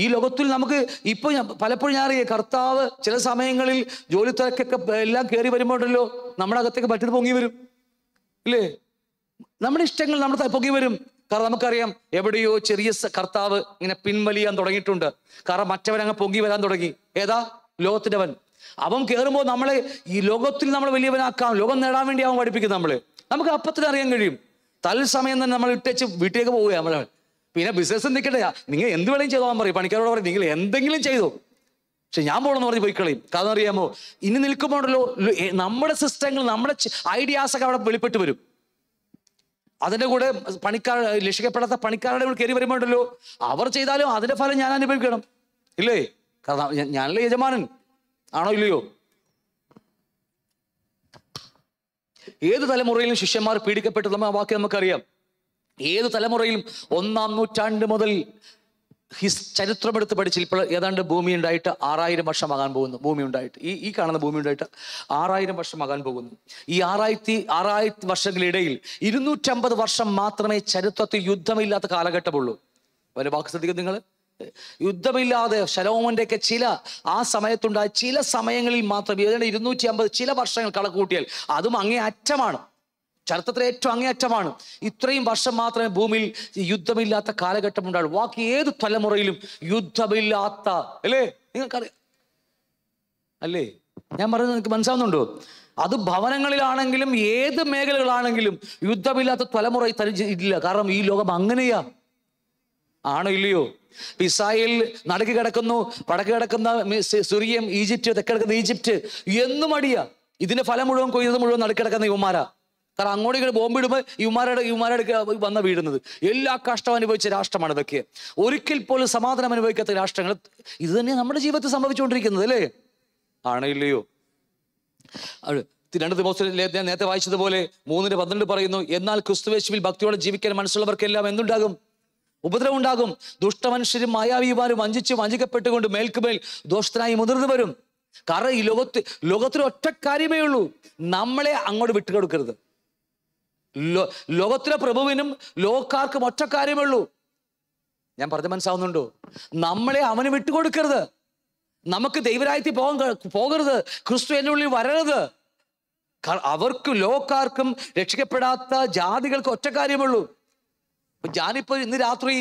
S3: ഈ ലോകത്തിൽ നമുക്ക് ഇപ്പൊ പലപ്പോഴും ഞാൻ അറിയാം കർത്താവ് ചില സമയങ്ങളിൽ ജോലി തിരക്കൊക്കെ എല്ലാം കയറി വരുമ്പോഴല്ലോ നമ്മുടെ അകത്തേക്ക് പറ്റത് പൊങ്ങി വരും ഇല്ലേ നമ്മുടെ ഇഷ്ടങ്ങൾ നമ്മുടെ പൊങ്ങി വരും കാരണം നമുക്കറിയാം എവിടെയോ ചെറിയ കർത്താവ് ഇങ്ങനെ പിൻവലിയാൻ തുടങ്ങിയിട്ടുണ്ട് കാരണം മറ്റവൻ അങ്ങ് പൊങ്ങി വരാൻ തുടങ്ങി ഏതാ ലോകത്തിൻ്റെവൻ അവൻ കയറുമ്പോൾ നമ്മളെ ഈ ലോകത്തിൽ നമ്മൾ വലിയവനാക്കാം ലോകം നേടാൻ വേണ്ടി അവൻ പഠിപ്പിക്കും നമ്മൾ നമുക്ക് അപ്പത്തിന് അറിയാൻ കഴിയും തൽസമയം തന്നെ നമ്മൾ ഇട്ടേച്ച് വീട്ടിലേക്ക് പോവുക നമ്മൾ പിന്നെ ബിസിനസ് നിൽക്കട്ടെ നിങ്ങൾ എന്ത് വേണമെങ്കിലും ചെയ്തോളാൻ പറയും പണിക്കാരോട് പറയും നിങ്ങൾ എന്തെങ്കിലും ചെയ്തോ പക്ഷെ ഞാൻ പോകണമെന്ന് പറഞ്ഞ് പോയി കളയും കാരണം അറിയാമോ ഇനി നിൽക്കുമ്പോഴല്ലോ നമ്മുടെ സിസ്റ്റങ്ങൾ നമ്മുടെ ഐഡിയാസൊക്കെ അവിടെ വെളിപ്പെട്ട് വരും അതിൻ്റെ കൂടെ പണിക്കാർ ലക്ഷിക്കപ്പെടാത്ത പണിക്കാരുടെ കൂടെ കയറി വരുമ്പോണ്ടല്ലോ അവർ ചെയ്താലും അതിൻ്റെ ഫലം ഞാൻ അനുഭവിക്കണം ഇല്ലേ കാരണം ഞാനല്ലേ യജമാനൻ ആണോ ഇല്ലയോ ഏത് തലമുറയിലും ശിഷ്യന്മാർ പീഡിക്കപ്പെട്ടു നമ്മൾ ആ വാക്ക് നമുക്കറിയാം ഏത് തലമുറയിലും ഒന്നാം നൂറ്റാണ്ട് മുതൽ ഹിസ് ചരിത്രമെടുത്ത് പഠിച്ച് ഇപ്പോൾ ഏതാണ്ട് ഭൂമി ഉണ്ടായിട്ട് ആറായിരം വർഷമാകാൻ പോകുന്നു ഭൂമി ഉണ്ടായിട്ട് ഈ ഈ കാണുന്ന ഭൂമി ഉണ്ടായിട്ട് ആറായിരം വർഷമാകാൻ പോകുന്നു ഈ ആറായിരത്തി ആറായിരത്തി വർഷങ്ങളിടയിൽ ഇരുന്നൂറ്റമ്പത് വർഷം മാത്രമേ ചരിത്രത്തിൽ യുദ്ധമില്ലാത്ത കാലഘട്ടമുള്ളൂ അവരെ വാക്ക് ശ്രദ്ധിക്കും നിങ്ങൾ യുദ്ധമില്ലാതെ ശലോമോന്റെയൊക്കെ ചില ആ സമയത്തുണ്ടായ ചില സമയങ്ങളിൽ മാത്രം ഏതാണ്ട് ഇരുന്നൂറ്റി അമ്പത് ചില വർഷങ്ങൾ കണക്കുകൂട്ടിയാൽ അതും അങ്ങേ അറ്റമാണ് ചരിത്രത്തിലെ ഏറ്റവും അങ്ങേയറ്റമാണ് ഇത്രയും വർഷം മാത്രമേ ഭൂമിയിൽ യുദ്ധമില്ലാത്ത കാലഘട്ടം ഉണ്ടാകും ബാക്കി ഏത് തലമുറയിലും യുദ്ധമില്ലാത്ത അല്ലേ നിങ്ങൾക്കറിയാം അല്ലേ ഞാൻ പറയുന്നത് നിങ്ങൾക്ക് മനസ്സിലാവുന്നുണ്ടോ അത് ഭവനങ്ങളിലാണെങ്കിലും ഏത് മേഖലകളാണെങ്കിലും യുദ്ധമില്ലാത്ത തലമുറ ഇല്ല കാരണം ഈ ലോകം അങ്ങനെയാ ആണോ ഇല്ലയോ പിസായിൽ നടുക്ക് കിടക്കുന്നു വടക്ക് കിടക്കുന്ന സുറിയം ഈജിപ്റ്റ് തെക്ക് കിടക്കുന്ന ഈജിപ്റ്റ് എന്നും അടിയ ഇതിന്റെ ഫലം മുഴുവൻ കൊയ്യുന്നത് മുഴുവൻ നടുക്ക് കിടക്കുന്ന യുവമാരാ കാരണം അങ്ങോട്ട് ഇങ്ങനെ ബോംബിടുമ്പോൾ യുവമാരുടെ യുവമാരുടെ വന്ന വീഴുന്നത് എല്ലാ കഷ്ടവും അനുഭവിച്ച രാഷ്ട്രമാണ് ഇതൊക്കെ ഒരിക്കൽ പോലും സമാധാനം അനുഭവിക്കാത്ത രാഷ്ട്രങ്ങൾ ഇത് തന്നെ നമ്മുടെ ജീവിതത്തിൽ സംഭവിച്ചുകൊണ്ടിരിക്കുന്നത് അല്ലേ ആണോ രണ്ട് രണ്ട് ഞാൻ നേരത്തെ വായിച്ചതുപോലെ മൂന്നിന് പന്ത്രണ്ട് പറയുന്നു എന്നാൽ ക്രിസ്തുവേശുവിൽ ഭക്തിയോടെ ജീവിക്കാൻ മനസ്സുള്ളവർക്കെല്ലാം എന്തുണ്ടാകും ഉപദ്രവം ഉണ്ടാകും ദുഷ്ടമനുഷ്യരും മായാവിമാരും വഞ്ചിച്ച് വഞ്ചിക്കപ്പെട്ടുകൊണ്ട് മേൽക്കുമേൽ ദോഷത്തിനായി മുതിർന്നു വരും കാരണം ഈ ലോകത്ത് ലോകത്തിൽ ഒറ്റ കാര്യമേ ഉള്ളൂ നമ്മളെ അങ്ങോട്ട് വിട്ടുകൊടുക്കരുത് ലോ ലോകത്തിലെ പ്രഭുവിനും ലോകക്കാർക്കും ഒറ്റ കാര്യമേ ഉള്ളൂ ഞാൻ പറഞ്ഞ മനസ്സാവുന്നുണ്ടോ നമ്മളെ അവന് വിട്ടുകൊടുക്കരുത് നമുക്ക് ദൈവരായത്തിൽ പോകാൻ പോകരുത് ക്രിസ്തു എന്നുള്ളിൽ വരരുത് അവർക്ക് ലോകക്കാർക്കും രക്ഷിക്കപ്പെടാത്ത ജാതികൾക്ക് ഒറ്റ കാര്യമുള്ളൂ ഞാനിപ്പോ ഇന്ന് രാത്രി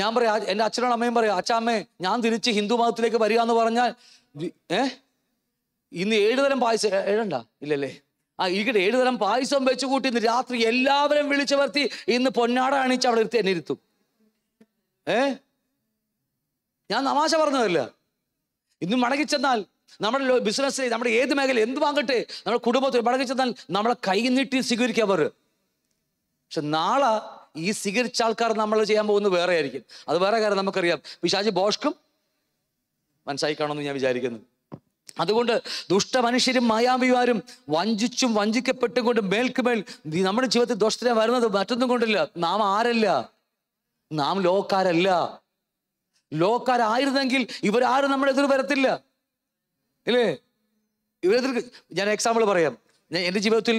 S3: ഞാൻ പറയാ എന്റെ അച്ഛനോട് അമ്മയും പറയാം അച്ഛാമ്മേ ഞാൻ തിരിച്ച് ഹിന്ദു മതത്തിലേക്ക് വരിക എന്ന് പറഞ്ഞാൽ ഏ ഇന്ന് ഏഴ് തരം പായസം ഏഴണ്ട ഇല്ലല്ലേ ആ ഇരിക്കട്ടെ ഏഴ് തരം പായസം വെച്ച് കൂട്ടി ഇന്ന് രാത്രി എല്ലാവരും വിളിച്ചു വരുത്തി ഇന്ന് പൊന്നാട അണിച്ച് അവിടെ ഇരുത്തി എന്നെ ഇരുത്തും ഏ ഞാൻ നമാശ പറഞ്ഞതല്ല ഇന്ന് മടങ്ങി ചെന്നാൽ നമ്മുടെ ബിസിനസ് നമ്മുടെ ഏത് മേഖല എന്ത് വാങ്ങട്ടെ നമ്മുടെ കുടുംബത്തിൽ മടങ്ങി ചെന്നാൽ നമ്മളെ കൈ നീട്ടി സ്വീകരിക്കുക അവർ പക്ഷെ നാളെ ഈ സ്വീകരിച്ച ആൾക്കാർ നമ്മൾ ചെയ്യാൻ പോകുന്നത് വേറെ ആയിരിക്കും അത് വേറെ കാര്യം നമുക്കറിയാം പിശാചി ബോഷ്ക്കും മനസ്സായി കാണുമെന്ന് ഞാൻ വിചാരിക്കുന്നു അതുകൊണ്ട് ദുഷ്ടമനുഷ്യരും മായാവിമാരും വഞ്ചിച്ചും വഞ്ചിക്കപ്പെട്ടും കൊണ്ട് മേൽക്കുമേൽ നമ്മുടെ ജീവിതത്തിൽ ദോഷത്തിനെ വരുന്നത് മറ്റൊന്നും കൊണ്ടില്ല നാം ആരല്ല നാം ലോകക്കാരല്ല ലോകക്കാരായിരുന്നെങ്കിൽ ഇവരാരും നമ്മളെതിർ വരത്തില്ല ഇല്ലേ ഇവരെതിർ ഞാൻ എക്സാമ്പിൾ പറയാം ഞാൻ എൻ്റെ ജീവിതത്തിൽ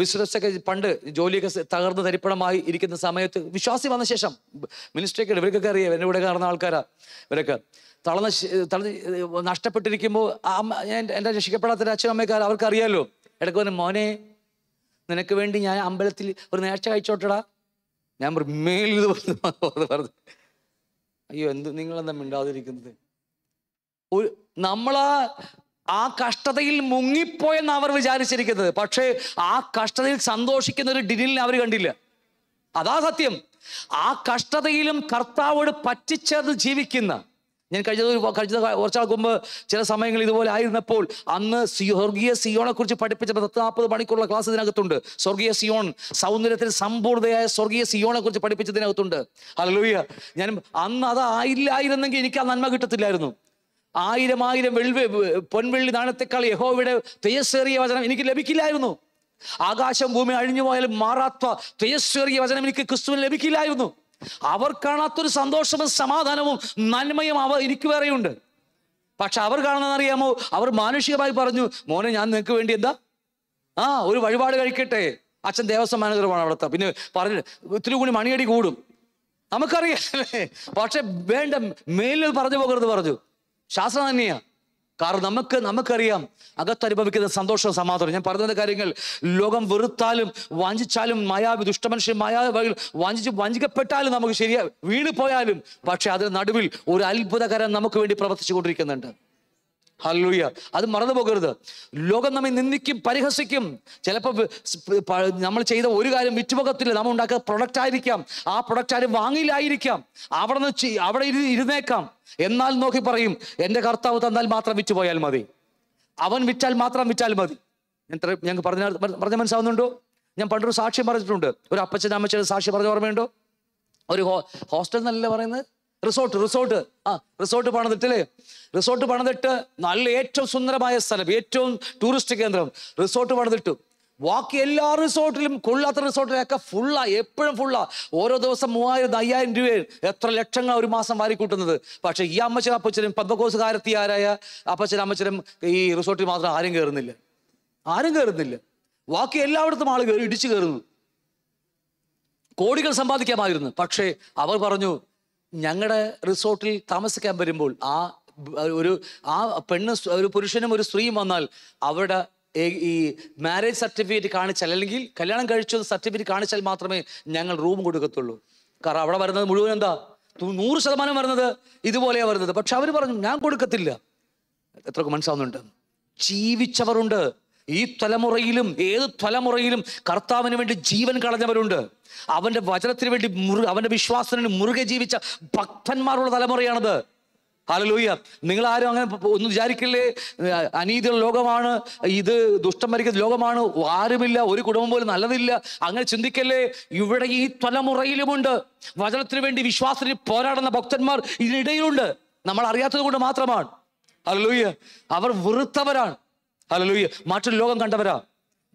S3: ബിസിനസ്സൊക്കെ പണ്ട് ജോലിയൊക്കെ തകർന്ന് തരിപ്പണമായി ഇരിക്കുന്ന സമയത്ത് വിശ്വാസി വന്ന ശേഷം മിനിസ്ട്രിയൊക്കെ ഇവർക്കൊക്കെ അറിയാം എൻ്റെ കൂടെ കാണുന്ന ആൾക്കാരാ ഇവരൊക്കെ തളർന്ന തളർന്ന് നഷ്ടപ്പെട്ടിരിക്കുമ്പോൾ ഞാൻ എൻ്റെ രക്ഷിക്കപ്പെടാത്ത അച്ഛനും അമ്മക്കാർ അവർക്കറിയാമല്ലോ ഇടയ്ക്ക് പറഞ്ഞു മോനെ നിനക്ക് വേണ്ടി ഞാൻ അമ്പലത്തിൽ ഒരു നേർച്ച കഴിച്ചോട്ടടാ ഞാൻ മേലിത് പറഞ്ഞു അയ്യോ എന്ത് നിങ്ങളെന്താ മിണ്ടാതിരിക്കുന്നത് ഒരു നമ്മളാ ആ കഷ്ടതയിൽ മുങ്ങിപ്പോയെന്ന് അവർ വിചാരിച്ചിരിക്കുന്നത് പക്ഷേ ആ കഷ്ടതയിൽ സന്തോഷിക്കുന്ന ഒരു ഡിനിലിനെ അവർ കണ്ടില്ല അതാ സത്യം ആ കഷ്ടതയിലും കർത്താവോട് പറ്റിച്ചേർന്ന് ജീവിക്കുന്ന ഞാൻ കഴിഞ്ഞത് കഴിഞ്ഞ കുറച്ചാൾക്ക് മുമ്പ് ചില സമയങ്ങൾ ഇതുപോലെ ആയിരുന്നപ്പോൾ അന്ന് സ്വർഗീയ സിയോണെ കുറിച്ച് പഠിപ്പിച്ച പത്ത് നാൽപ്പത് മണിക്കൂറുള്ള ക്ലാസ് ഇതിനകത്തുണ്ട് സ്വർഗീയ സിയോൺ സൗന്ദര്യത്തിന് സമ്പൂർണ്ണതയായ സ്വർഗീയ സിയോണെ കുറിച്ച് പഠിപ്പിച്ചതിനകത്തുണ്ട് ഹലലൂയ ഞാൻ അന്ന് അതായില്ലായിരുന്നെങ്കിൽ എനിക്ക് ആ നന്മ കിട്ടത്തില്ലായിരുന്നു ആയിരം ആയിരം വെള്ളി പൊൻവെള്ളി നാണത്തെക്കാൾ യഹോവയുടെ തേജസ്സേറിയ വചനം എനിക്ക് ലഭിക്കില്ലായിരുന്നു ആകാശം ഭൂമി അഴിഞ്ഞു പോയാലും മാറാത്ത തേജസ്വേറിയ വചനം എനിക്ക് ക്രിസ്തുവിന് ലഭിക്കില്ലായിരുന്നു അവർ കാണാത്തൊരു സന്തോഷവും സമാധാനവും നന്മയും അവ എനിക്ക് വേറെയുണ്ട് പക്ഷെ അവർ അറിയാമോ അവർ മാനുഷികമായി പറഞ്ഞു മോനെ ഞാൻ നിനക്ക് വേണ്ടി എന്താ ആ ഒരു വഴിപാട് കഴിക്കട്ടെ അച്ഛൻ ദേവസ്വം മാനേജറുമാണ് അവിടുത്തെ പിന്നെ പറഞ്ഞു ഒത്തിരി കൂടി മണിയടി കൂടും നമുക്കറിയാം പക്ഷെ വേണ്ട മേലിൽ പറഞ്ഞു പോകരുത് പറഞ്ഞു ശാസ്ത്രം തന്നെയാണ് കാരണം നമുക്ക് നമുക്കറിയാം അകത്തനുഭവിക്കുന്ന സന്തോഷം സമാധാനം ഞാൻ പറഞ്ഞ കാര്യങ്ങൾ ലോകം വെറുത്താലും വാഞ്ചിച്ചാലും മായാവി ദുഷ്ടമനുഷ്യൻ മായാവി വഴികൾ വാഞ്ചിച്ച് വഞ്ചിക്കപ്പെട്ടാലും നമുക്ക് ശരിയാ വീണ് പോയാലും പക്ഷെ അതിന് നടുവിൽ ഒരു അത്ഭുതകരം നമുക്ക് വേണ്ടി പ്രവർത്തിച്ചു കൊണ്ടിരിക്കുന്നുണ്ട് ഹലൂയ അത് മറന്നു പോകരുത് ലോകം നമ്മെ നിന്ദിക്കും പരിഹസിക്കും ചിലപ്പോൾ നമ്മൾ ചെയ്ത ഒരു കാര്യം വിറ്റുപോകത്തില്ല നമ്മൾ ഉണ്ടാക്കുന്ന പ്രൊഡക്റ്റ് ആയിരിക്കാം ആ പ്രൊഡക്റ്റ് ആരും വാങ്ങിയില്ലായിരിക്കാം അവിടെ നിന്ന് അവിടെ ഇരുന്നേക്കാം എന്നാൽ നോക്കി പറയും എൻ്റെ കർത്താവ് തന്നാൽ മാത്രം വിറ്റുപോയാൽ മതി അവൻ വിറ്റാൽ മാത്രം വിറ്റാൽ മതി ഞങ്ങൾക്ക് പറഞ്ഞ പറഞ്ഞ മനസ്സാവുന്നുണ്ടോ ഞാൻ പണ്ടൊരു സാക്ഷ്യം പറഞ്ഞിട്ടുണ്ട് ഒരു അപ്പച്ചൻ അമ്മച്ചൻ സാക്ഷി പറഞ്ഞ ഓർമ്മയുണ്ടോ ഒരു ഹോ ഹോസ്റ്റൽ എന്നല്ലേ പറയുന്നത് റിസോർട്ട് റിസോർട്ട് ആ റിസോർട്ട് പണിതിട്ടില്ലേ റിസോർട്ട് പണിതിട്ട് നല്ല ഏറ്റവും സുന്ദരമായ സ്ഥലം ഏറ്റവും ടൂറിസ്റ്റ് കേന്ദ്രം റിസോർട്ട് പണിതിട്ടു ബാക്കി എല്ലാ റിസോർട്ടിലും കൊള്ളാത്ത റിസോർട്ടിലൊക്കെ ഫുള്ളാ എപ്പോഴും ഫുള്ളാ ഓരോ ദിവസം മൂവായിരം അയ്യായിരം രൂപയും എത്ര ലക്ഷങ്ങൾ ഒരു മാസം വാരി കൂട്ടുന്നത് ഈ അമ്മച്ചനും അപ്പച്ചനും ആരായ അപ്പച്ചനും അമ്മച്ചനും ഈ റിസോർട്ടിൽ മാത്രം ആരും കയറുന്നില്ല ആരും കയറുന്നില്ല ബാക്കി എല്ലായിടത്തും ആൾ കയറി ഇടിച്ചു കയറുന്നു കോടികൾ സമ്പാദിക്കാമായിരുന്നു പക്ഷേ അവർ പറഞ്ഞു ഞങ്ങളുടെ റിസോർട്ടിൽ താമസിക്കാൻ വരുമ്പോൾ ആ ഒരു ആ പെണ്ണ് ഒരു പുരുഷനും ഒരു സ്ത്രീയും വന്നാൽ അവരുടെ ഈ മാരേജ് സർട്ടിഫിക്കറ്റ് കാണിച്ചാൽ അല്ലെങ്കിൽ കല്യാണം കഴിച്ച സർട്ടിഫിക്കറ്റ് കാണിച്ചാൽ മാത്രമേ ഞങ്ങൾ റൂം കൊടുക്കത്തുള്ളൂ കാരണം അവിടെ വരുന്നത് മുഴുവൻ എന്താ നൂറ് ശതമാനം വരുന്നത് ഇതുപോലെയാണ് വരുന്നത് പക്ഷെ അവർ പറഞ്ഞു ഞാൻ കൊടുക്കത്തില്ല എത്രയൊക്കെ മനസ്സാവുന്നുണ്ട് ജീവിച്ചവരുണ്ട് ഈ തലമുറയിലും ഏത് തലമുറയിലും കർത്താവിന് വേണ്ടി ജീവൻ കളഞ്ഞവരുണ്ട് അവൻ്റെ വചനത്തിന് വേണ്ടി മുറു അവൻ്റെ വിശ്വാസത്തിന് മുറുകെ ജീവിച്ച ഭക്തന്മാരുള്ള തലമുറയാണത് ഹലലൂയ്യ നിങ്ങൾ ആരും അങ്ങനെ ഒന്നും വിചാരിക്കില്ലേ അനീതിയുള്ള ലോകമാണ് ഇത് ദുഷ്ടം ഭരിക്കുന്ന ലോകമാണ് ആരുമില്ല ഒരു കുടുംബം പോലും നല്ലതില്ല അങ്ങനെ ചിന്തിക്കല്ലേ ഇവിടെ ഈ തലമുറയിലുമുണ്ട് വചനത്തിന് വേണ്ടി വിശ്വാസത്തിന് പോരാടുന്ന ഭക്തന്മാർ ഇതിനിടയിലുണ്ട് നമ്മൾ അറിയാത്തത് കൊണ്ട് മാത്രമാണ് ഹലലൂയ്യ അവർ വെറുത്തവരാണ് ഹലലൂയ്യ മറ്റൊരു ലോകം കണ്ടവരാ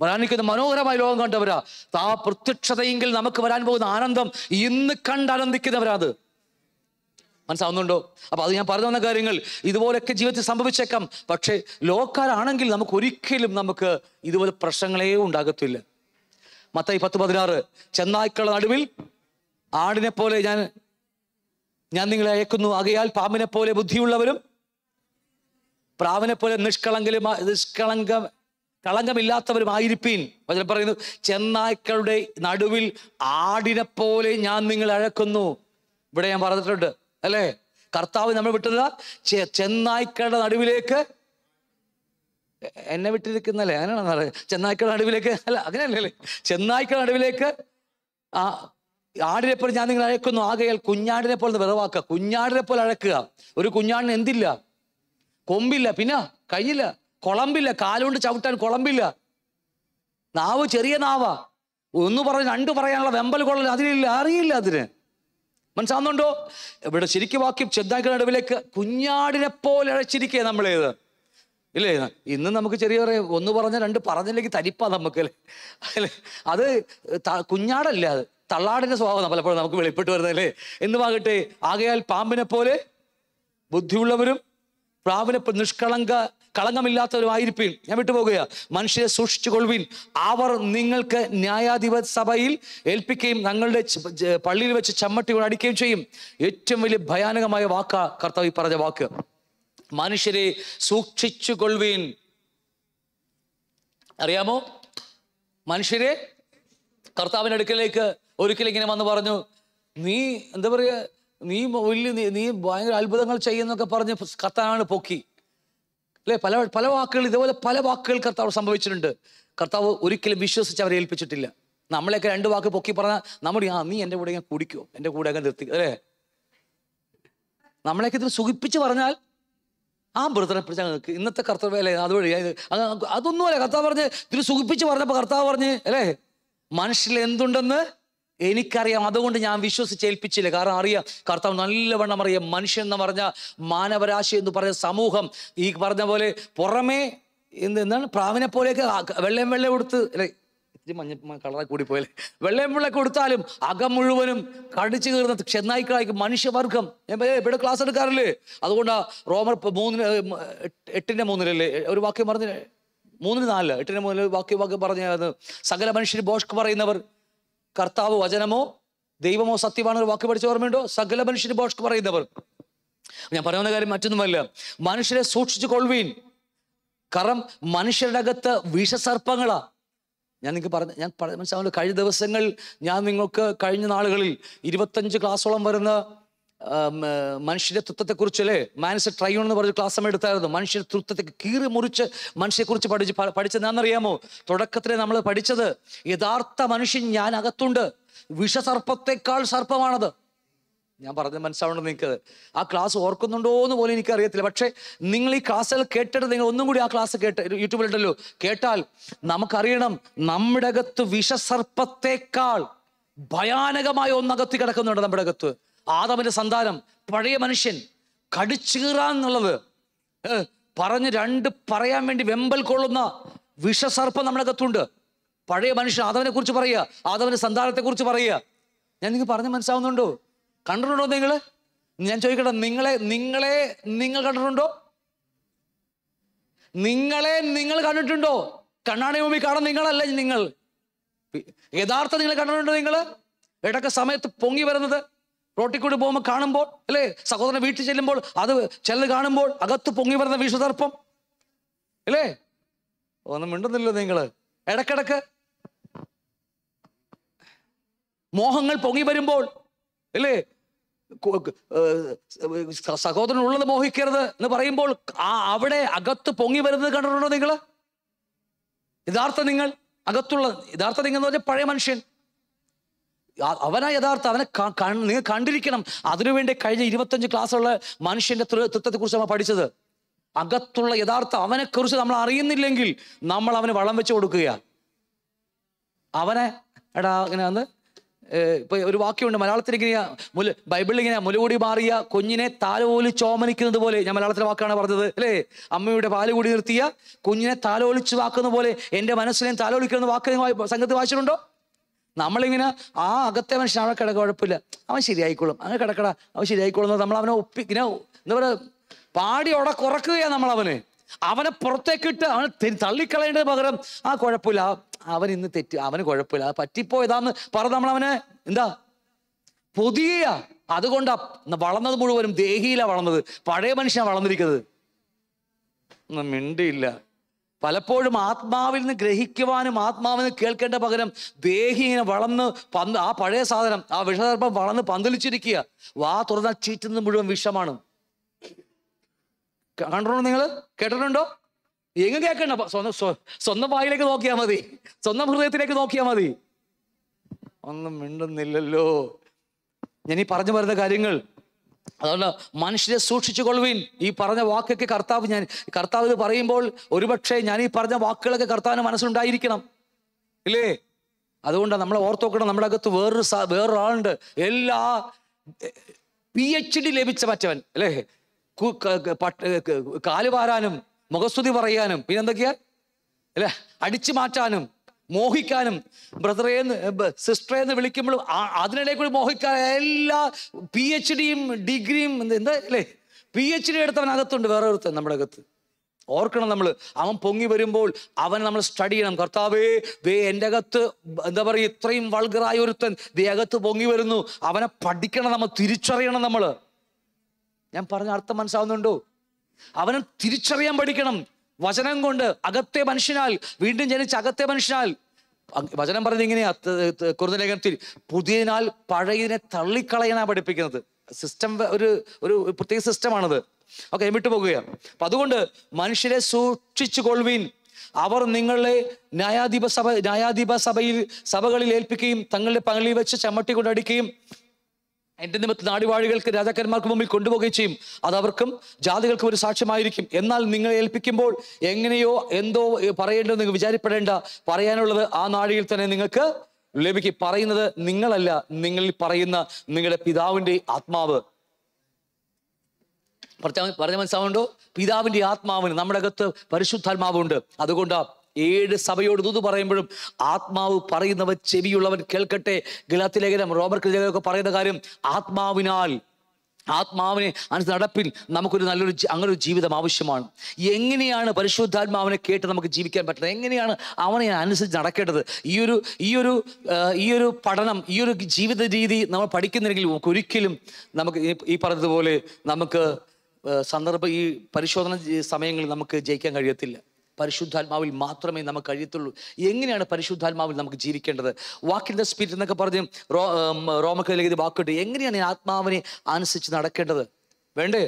S3: വരാനിരിക്കുന്ന മനോഹരമായ ലോകം കണ്ടവരാ ആ പ്രത്യക്ഷതയെങ്കിൽ നമുക്ക് വരാൻ പോകുന്ന ആനന്ദം ഇന്ന് കണ്ടാനന്ദിക്കുന്നവരാ അത് മനസ്സാവുന്നുണ്ടോ അപ്പൊ അത് ഞാൻ പറഞ്ഞു തന്ന കാര്യങ്ങൾ ഇതുപോലൊക്കെ ജീവിതത്തിൽ സംഭവിച്ചേക്കാം പക്ഷേ ലോക്കാരാണെങ്കിൽ നമുക്ക് ഒരിക്കലും നമുക്ക് ഇതുപോലെ പ്രശ്നങ്ങളേ ഉണ്ടാകത്തില്ല മത്തായി പത്ത് പതിനാറ് ചെന്നായ്ക്കള നടുവിൽ ആടിനെ പോലെ ഞാൻ ഞാൻ നിങ്ങളെ അയക്കുന്നു അകയാൽ പാമ്പിനെ പോലെ ബുദ്ധിയുള്ളവരും പ്രാവിനെ പോലെ നിഷ്കളങ്കലും നിഷ്കളങ്കം കളങ്കമില്ലാത്തവരുമായിരിപ്പീൻ വചനം പറയുന്നു ചെന്നായ്ക്കളുടെ നടുവിൽ ആടിനെ പോലെ ഞാൻ നിങ്ങൾ അഴക്കുന്നു ഇവിടെ ഞാൻ പറഞ്ഞിട്ടുണ്ട് അല്ലേ കർത്താവ് നമ്മൾ വിട്ടത് ചെന്നായ്ക്കളുടെ നടുവിലേക്ക് എന്നെ വിട്ടിരിക്കുന്നല്ലേ അങ്ങനെയാണെന്ന് പറയുന്നത് ചെന്നായ്ക്കളുടെ നടുവിലേക്ക് അല്ല അങ്ങനെയല്ലേ ചെന്നായ്ക്കളുടെ നടുവിലേക്ക് ആ ആടിനെ പോലെ ഞാൻ നിങ്ങൾ അഴക്കുന്നു ആകയാൽ കുഞ്ഞാടിനെ പോലെ വിറവാക്കുക കുഞ്ഞാടിനെ പോലെ അഴക്കുക ഒരു കുഞ്ഞാടിന് എന്തില്ല കൊമ്പില്ല പിന്നെ കയ്യില്ല കുളമ്പില്ല കാലുകൊണ്ട് ചവിട്ടാൻ കുളമ്പില്ല നാവ് ചെറിയ നാവാ ഒന്ന് പറഞ്ഞ് രണ്ട് പറയാനുള്ള വെമ്പൽ കൊള്ളൽ അതിലില്ല അറിയില്ല അതിന് മനസ്സിലാവുന്നുണ്ടോ ഇവിടെ ശരിക്കും വാക്യം ചെന്നാക്കിയ നടുവിലേക്ക് കുഞ്ഞാടിനെ പോലെ അഴച്ചിരിക്കുക നമ്മളേത് ഇല്ലേ ഇന്ന് നമുക്ക് ചെറിയ പറയാം ഒന്ന് പറഞ്ഞ രണ്ട് പറഞ്ഞില്ലെങ്കിൽ തരിപ്പാ നമുക്ക് അല്ലേ അത് കുഞ്ഞാടല്ല അത് തള്ളാടിന്റെ സ്വഭാവം പലപ്പോഴും നമുക്ക് വെളിപ്പെട്ട് എന്ന് എന്തുമാകട്ടെ ആകയാൽ പാമ്പിനെ പോലെ ബുദ്ധിയുള്ളവരും പ്രാവിനെ നിഷ്കളങ്ക കളങ്കമില്ലാത്തവരുമായിരിക്കും ഞാൻ വിട്ടുപോകുക മനുഷ്യരെ സൂക്ഷിച്ചു കൊള്ളുവിൻ അവർ നിങ്ങൾക്ക് ന്യായാധിപ സഭയിൽ ഏൽപ്പിക്കുകയും ഞങ്ങളുടെ പള്ളിയിൽ വെച്ച് ചമ്മട്ടി കൊണ്ട് അടിക്കുകയും ചെയ്യും ഏറ്റവും വലിയ ഭയാനകമായ വാക്കാ കർത്താവ് പറഞ്ഞ വാക്ക് മനുഷ്യരെ സൂക്ഷിച്ചു കൊള്ളുവിൻ അറിയാമോ മനുഷ്യരെ കർത്താവിൻ്റെ അടുക്കലേക്ക് ഒരിക്കലിങ്ങനെ വന്ന് പറഞ്ഞു നീ എന്താ പറയുക നീ വലിയ നീ നീ ഭയങ്കര അത്ഭുതങ്ങൾ ചെയ്യുന്നൊക്കെ പറഞ്ഞ് കർത്താവാണ് പൊക്കി അല്ലെ പല പല വാക്കുകൾ ഇതേപോലെ പല വാക്കുകൾ കർത്താവ് സംഭവിച്ചിട്ടുണ്ട് കർത്താവ് ഒരിക്കലും വിശ്വസിച്ച് അവരെ ഏൽപ്പിച്ചിട്ടില്ല നമ്മളെയൊക്കെ രണ്ട് വാക്ക് പൊക്കി പറഞ്ഞാൽ നമ്മൾ ആ നീ എൻ്റെ കൂടെ ഞാൻ കുടിക്കോ എൻ്റെ കൂടെ ഞാൻ നിർത്തി അല്ലേ നമ്മളെയൊക്കെ ഇതിന് സുഖിപ്പിച്ച് പറഞ്ഞാൽ ആ ബ്രദറെ പിടിച്ചാൽ നിൽക്ക് ഇന്നത്തെ കർത്തവ്യ അല്ലേ അതുവഴി അതൊന്നുമല്ല കർത്താവ് പറഞ്ഞ് ഇതിന് സുഖിപ്പിച്ച് പറഞ്ഞപ്പോൾ കർത്താവ് പറഞ്ഞ് അല്ലേ മനുഷ്യൽ എന്തുണ്ടെന്ന് എനിക്കറിയാം അതുകൊണ്ട് ഞാൻ വിശ്വസിച്ച് ഏൽപ്പിച്ചില്ല കാരണം അറിയാം കർത്താവ് നല്ലവണ്ണം അറിയാം മനുഷ്യൻ എന്ന് പറഞ്ഞ മാനവരാശി എന്ന് പറഞ്ഞ സമൂഹം ഈ പറഞ്ഞ പോലെ പുറമേ എന്താണ് പ്രാവിനെ പോലെയൊക്കെ വെള്ളം വെള്ളം കൊടുത്ത് അല്ലെ ഇത്തിരി മഞ്ഞ കളറൊക്കെ കൂടി പോയാലെ വെള്ളം വെള്ളം കൊടുത്താലും അകം മുഴുവനും കടിച്ചു കീർന്ന ചെന്നായിക്കളായിരിക്കും മനുഷ്യവർഗം ഇവിടെ ക്ലാസ് എടുക്കാറില്ലേ അതുകൊണ്ട് റോമർ മൂന്നിന് എട്ടിൻ്റെ മൂന്നിലല്ലേ ഒരു വാക്യം പറഞ്ഞില്ലേ മൂന്നിന് നാലില് എട്ടിന് മൂന്നിൽ വാക്യം വാക്യം പറഞ്ഞത് സകല മനുഷ്യർ ബോഷ്ക്ക് പറയുന്നവർ കർത്താവ് വചനമോ ദൈവമോ സത്യമാണെന്നൊരു വാക്ക് പഠിച്ച ഓർമ്മയുണ്ടോ സകല മനുഷ്യന് ബോഷ് പറയുന്നവർ ഞാൻ പറയുന്ന കാര്യം മറ്റൊന്നുമല്ല മനുഷ്യരെ സൂക്ഷിച്ചു കൊള്ളുവീൻ കാരണം മനുഷ്യരുടെ അകത്ത് വിഷസർപ്പങ്ങളാ ഞാൻ നിങ്ങൾക്ക് പറഞ്ഞ ഞാൻ മനസ്സിലാവുന്നു കഴിഞ്ഞ ദിവസങ്ങൾ ഞാൻ നിങ്ങൾക്ക് കഴിഞ്ഞ നാളുകളിൽ ഇരുപത്തഞ്ച് ക്ലാസ്സോളം വരുന്ന മനുഷ്യന്റെ കുറിച്ച് അല്ലേ മാനസ് ട്രൈയോൺ എന്ന് പറഞ്ഞ ക്ലാസ് എടുത്തായിരുന്നു മനുഷ്യ തൃത്വത്തെ കീറി മുറിച്ച് കുറിച്ച് പഠിച്ച് പഠിച്ചത് എന്നറിയാമോ തുടക്കത്തിൽ നമ്മൾ പഠിച്ചത് യഥാർത്ഥ മനുഷ്യൻ ഞാൻ അകത്തുണ്ട് വിഷസർപ്പത്തെക്കാൾ സർപ്പമാണത് ഞാൻ പറഞ്ഞ മനസ്സാവണം നിങ്ങൾക്ക് ആ ക്ലാസ് ഓർക്കുന്നുണ്ടോ എന്ന് പോലും എനിക്ക് അറിയത്തില്ല പക്ഷേ നിങ്ങൾ ഈ ക്ലാസ്സിൽ കേട്ടിട്ട് നിങ്ങൾ ഒന്നും കൂടി ആ ക്ലാസ് കേട്ട് യൂട്യൂബിലുണ്ടല്ലോ കേട്ടാൽ നമുക്കറിയണം നമ്മുടെ അകത്ത് വിഷസർപ്പത്തെക്കാൾ ഭയാനകമായ ഒന്നകത്തി കിടക്കുന്നുണ്ട് നമ്മുടെ അകത്ത് ആദമിന്റെ സന്താനം പഴയ മനുഷ്യൻ കടിച്ചീറാന്നുള്ളത് പറഞ്ഞ് രണ്ട് പറയാൻ വേണ്ടി വെമ്പൽ കൊള്ളുന്ന വിഷസർപ്പം നമ്മുടെ കത്തുണ്ട് പഴയ മനുഷ്യൻ ആദവനെ കുറിച്ച് പറയുക ആദവന്റെ സന്താനത്തെ കുറിച്ച് പറയുക ഞാൻ നിങ്ങൾക്ക് പറഞ്ഞ് മനസ്സാവുന്നുണ്ടോ കണ്ടിട്ടുണ്ടോ നിങ്ങൾ ഞാൻ ചോദിക്കട്ടെ നിങ്ങളെ നിങ്ങളെ നിങ്ങൾ കണ്ടിട്ടുണ്ടോ നിങ്ങളെ നിങ്ങൾ കണ്ടിട്ടുണ്ടോ കണ്ണാടി ഭൂമി കാണാൻ നിങ്ങളല്ല നിങ്ങൾ യഥാർത്ഥം നിങ്ങൾ കണ്ടിട്ടുണ്ടോ നിങ്ങൾ ഇടക്ക സമയത്ത് പൊങ്ങി വരുന്നത് റോട്ടിക്കൂടി പോകുമ്പോൾ കാണുമ്പോൾ അല്ലേ സഹോദരൻ വീട്ടിൽ ചെല്ലുമ്പോൾ അത് ചെല്ല് കാണുമ്പോൾ അകത്ത് പൊങ്ങി വരുന്ന വിഷുതർപ്പം അല്ലേ ഒന്നും മിണ്ടുന്നില്ല നിങ്ങൾ ഇടക്കിടക്ക് മോഹങ്ങൾ പൊങ്ങി വരുമ്പോൾ അല്ലേ സഹോദരൻ ഉള്ളത് മോഹിക്കരുത് എന്ന് പറയുമ്പോൾ ആ അവിടെ അകത്ത് പൊങ്ങി വരുന്നത് കണ്ടിട്ടുണ്ടോ നിങ്ങൾ യഥാർത്ഥ നിങ്ങൾ അകത്തുള്ള യഥാർത്ഥ നിങ്ങൾ എന്ന് പറഞ്ഞാൽ പഴയ മനുഷ്യൻ അവനാ യഥാർത്ഥ അവനെ നിങ്ങൾ കണ്ടിരിക്കണം അതിനുവേണ്ടി കഴിഞ്ഞ ഇരുപത്തഞ്ച് ക്ലാസ്സുള്ള മനുഷ്യന്റെ കുറിച്ച് നമ്മൾ പഠിച്ചത് അകത്തുള്ള യഥാർത്ഥ അവനെക്കുറിച്ച് നമ്മൾ അറിയുന്നില്ലെങ്കിൽ നമ്മൾ അവന് വളം വെച്ച് കൊടുക്കുക അവനെ എടാ ഇങ്ങനെ അന്ന് ഇപ്പൊ ഒരു വാക്യമുണ്ട് മലയാളത്തിൽ ഇങ്ങനെയാ മുല ബൈബിളിൽ ഇങ്ങനെയാ മുലകൂടി മാറിയ കുഞ്ഞിനെ താലോലി ചോമനിക്കുന്നത് പോലെ ഞാൻ മലയാളത്തിലെ വാക്കാണ് പറഞ്ഞത് അല്ലേ അമ്മയുടെ പാല് കൂടി നിർത്തിയ കുഞ്ഞിനെ താലോലിച്ചു വാക്കുന്ന പോലെ എൻ്റെ മനസ്സിനെ താലോലിക്കുന്ന വാക്ക് സംഘത്തിൽ വായിച്ചിട്ടുണ്ടോ നമ്മളിങ്ങനെ ആ അകത്തെ മനുഷ്യൻ അവിടെ കിടക്ക കുഴപ്പമില്ല അവൻ ശരിയായിക്കോളും അങ്ങനെ കിടക്കടാ അവൻ ശരിയായിക്കോളും നമ്മൾ അവനെ ഇങ്ങനെ എന്താ പറയുക പാടി അവിടെ കുറക്കുകയാണ് നമ്മൾ അവന് അവനെ പുറത്തേക്കിട്ട് അവന് തള്ളിക്കളയേണ്ടത് പകരം ആ കുഴപ്പമില്ല അവൻ ഇന്ന് തെറ്റി അവന് കുഴപ്പമില്ല പറ്റിപ്പോയതാന്ന് പറ നമ്മൾ അവനെ എന്താ പുതിയ അതുകൊണ്ടാ വളർന്നത് മുഴുവനും ദേഹിയിലാണ് വളർന്നത് പഴയ മനുഷ്യനാണ് വളർന്നിരിക്കുന്നത് മിണ്ടിയില്ല പലപ്പോഴും ആത്മാവിൽ നിന്ന് ഗ്രഹിക്കുവാനും ആത്മാവിൽ നിന്ന് കേൾക്കേണ്ട പകരം ദേഹി ഇങ്ങനെ വളർന്ന് പന്ത് ആ പഴയ സാധനം ആ വിഷസർപ്പം വളർന്ന് പന്തലിച്ചിരിക്കുക വാ തുറന്നാൽ ചീറ്റുന്ന മുഴുവൻ വിഷമാണ് കണ്ടിട്ടുണ്ടോ നിങ്ങൾ കേട്ടിട്ടുണ്ടോ എങ്ങ് കേൾക്കണ്ട സ്വന്തം വായിലേക്ക് നോക്കിയാൽ മതി സ്വന്തം ഹൃദയത്തിലേക്ക് നോക്കിയാൽ മതി ഒന്നും മിണ്ടുന്നില്ലല്ലോ ഞാൻ ഈ പറഞ്ഞു വരുന്ന കാര്യങ്ങൾ അതുകൊണ്ട് മനുഷ്യരെ കൊള്ളുവിൻ ഈ പറഞ്ഞ വാക്കൊക്കെ കർത്താവ് ഞാൻ കർത്താവ് ഇത് പറയുമ്പോൾ ഒരുപക്ഷെ ഞാൻ ഈ പറഞ്ഞ വാക്കുകളൊക്കെ കർത്താവിന് മനസ്സുണ്ടായിരിക്കണം ഇല്ലേ അതുകൊണ്ടാണ് നമ്മൾ ഓർത്തോക്കണം നമ്മുടെ അകത്ത് വേറൊരു വേറൊരാളുണ്ട് എല്ലാ പി എച്ച് ഡി ലഭിച്ച മറ്റവൻ അല്ലേ കാലുവാരാനും മുഖസ്തുതി പറയാനും പിന്നെന്തൊക്കെയാ അല്ലേ അടിച്ചു മാറ്റാനും മോഹിക്കാനും ബ്രദറേന്ന് എന്ന് സിസ്റ്ററെ എന്ന് വിളിക്കുമ്പോഴും അതിനിടയിൽ കൂടി മോഹിക്കാൻ എല്ലാ പി എച്ച് ഡിയും ഡിഗ്രിയും എന്താ അല്ലേ പി എച്ച് ഡി അകത്തുണ്ട് വേറെ ഒരുത്തൻ നമ്മുടെ അകത്ത് ഓർക്കണം നമ്മൾ അവൻ പൊങ്ങി വരുമ്പോൾ അവനെ നമ്മൾ സ്റ്റഡി ചെയ്യണം കർത്താവേ വേ എൻ്റെ അകത്ത് എന്താ പറയുക ഇത്രയും വൾഗറായ ഒരുത്തൻ ദേ അകത്ത് പൊങ്ങി വരുന്നു അവനെ പഠിക്കണം നമ്മൾ തിരിച്ചറിയണം നമ്മൾ ഞാൻ പറഞ്ഞ അർത്ഥം മനസ്സാവുന്നുണ്ടോ അവനെ തിരിച്ചറിയാൻ പഠിക്കണം വചനം കൊണ്ട് അകത്തെ മനുഷ്യനാൽ വീണ്ടും ജനിച്ച അകത്തെ മനുഷ്യനാൽ വചനം പറഞ്ഞ ഇങ്ങനെയാ കുറുതലേഖനത്തിൽ പുതിയതിനാൽ പഴയതിനെ തള്ളിക്കളയാനാണ് പഠിപ്പിക്കുന്നത് സിസ്റ്റം ഒരു ഒരു പ്രത്യേക സിസ്റ്റമാണത് ഓക്കെ വിട്ടു പോകുകയാണ് അപ്പൊ അതുകൊണ്ട് മനുഷ്യരെ സൂക്ഷിച്ചു കൊള്ളുവീൻ അവർ നിങ്ങളെ ന്യായാധിപ സഭ ന്യായാധിപ സഭയിൽ സഭകളിൽ ഏൽപ്പിക്കുകയും തങ്ങളുടെ പങ്ങളിൽ വെച്ച് ചമ്മട്ടി കൊണ്ടടിക്കുകയും എൻ്റെ നിമിത്തം നാടുവാഴികൾക്ക് രാജാക്കന്മാർക്ക് മുമ്പിൽ കൊണ്ടുപോകുകയും ചെയ്യും അത് അവർക്കും ജാതികൾക്കും ഒരു സാക്ഷ്യമായിരിക്കും എന്നാൽ നിങ്ങളെ ഏൽപ്പിക്കുമ്പോൾ എങ്ങനെയോ എന്തോ പറയേണ്ടത് നിങ്ങൾ വിചാരിപ്പെടേണ്ട പറയാനുള്ളത് ആ നാഴികയിൽ തന്നെ നിങ്ങൾക്ക് ലഭിക്കും പറയുന്നത് നിങ്ങളല്ല നിങ്ങളിൽ പറയുന്ന നിങ്ങളുടെ പിതാവിൻ്റെ ആത്മാവ് പറഞ്ഞ മനസ്സാവുണ്ടോ പിതാവിൻ്റെ ആത്മാവിന് നമ്മുടെ അകത്ത് പരിശുദ്ധാത്മാവുണ്ട് അതുകൊണ്ട് ഏഴ് സഭയോട് ദൂത് പറയുമ്പോഴും ആത്മാവ് പറയുന്നവൻ ചെവിയുള്ളവൻ കേൾക്കട്ടെ ഗലാത്തിലേഖനം ലേഖനം റോബർട്ട് പറയുന്ന കാര്യം ആത്മാവിനാൽ ആത്മാവിനെ അനുസരിച്ച് നടപ്പിൽ നമുക്കൊരു നല്ലൊരു അങ്ങനൊരു ജീവിതം ആവശ്യമാണ് എങ്ങനെയാണ് പരിശുദ്ധാത്മാവിനെ കേട്ട് നമുക്ക് ജീവിക്കാൻ പറ്റുന്നത് എങ്ങനെയാണ് അവനെ അനുസരിച്ച് നടക്കേണ്ടത് ഈ ഒരു ഈ ഒരു ഈ ഒരു പഠനം ഈ ഒരു ജീവിത രീതി നമ്മൾ പഠിക്കുന്നില്ലെങ്കിൽ നമുക്ക് ഒരിക്കലും നമുക്ക് ഈ പറഞ്ഞതുപോലെ നമുക്ക് സന്ദർഭ ഈ പരിശോധന സമയങ്ങളിൽ നമുക്ക് ജയിക്കാൻ കഴിയത്തില്ല പരിശുദ്ധാത്മാവിൽ മാത്രമേ നമുക്ക് കഴിയത്തുള്ളൂ എങ്ങനെയാണ് പരിശുദ്ധാത്മാവിൽ നമുക്ക് ജീവിക്കേണ്ടത് വാക്കിൻ്റെ സ്പിരിറ്റ് എന്നൊക്കെ പറഞ്ഞ് റോ റോമക്കയിലേക്ക് ഇത് വാക്കിട്ട് എങ്ങനെയാണ് ഈ ആത്മാവിനെ അനുസരിച്ച് നടക്കേണ്ടത് വേണ്ടേ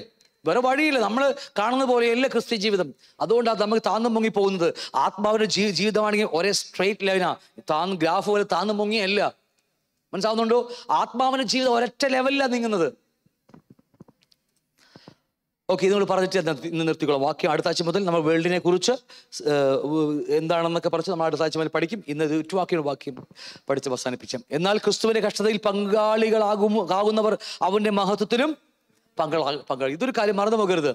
S3: വേറെ വഴിയില്ല നമ്മൾ കാണുന്ന പോലെയല്ല ക്രിസ്ത്യ ജീവിതം അതുകൊണ്ടാണ് നമുക്ക് താന്നു മുങ്ങി പോകുന്നത് ആത്മാവിൻ്റെ ജീ ജീവിതമാണെങ്കിൽ ഒരേ സ്ട്രെയിറ്റ് ലൈനാ താന്ന് ഗ്രാഫ് പോലെ താന്നു മുങ്ങിയല്ല മനസ്സാവുന്നുണ്ടോ ആത്മാവിൻ്റെ ജീവിതം ഒരൊറ്റ ലെവലിലാണ് നീങ്ങുന്നത് ഓക്കെ ഇത് പറഞ്ഞിട്ട് ഇന്ന് നിർത്തിക്കോളാം വാക്യം അടുത്ത ആഴ്ച മുതൽ നമ്മൾ വേൾഡിനെ കുറിച്ച് എന്താണെന്നൊക്കെ പറഞ്ഞ് നമ്മൾ അടുത്ത ആഴ്ച മുതൽ പഠിക്കും ഇന്ന് ടു വാക്കിയുടെ വാക്യം പഠിച്ച് അവസാനിപ്പിച്ചു എന്നാൽ ക്രിസ്തുവിന്റെ കഷ്ടതയിൽ പങ്കാളികളാകും ആകുന്നവർ അവന്റെ മഹത്വത്തിലും പങ്കാള പങ്കാളി ഇതൊരു കാര്യം മറന്നു പോകരുത്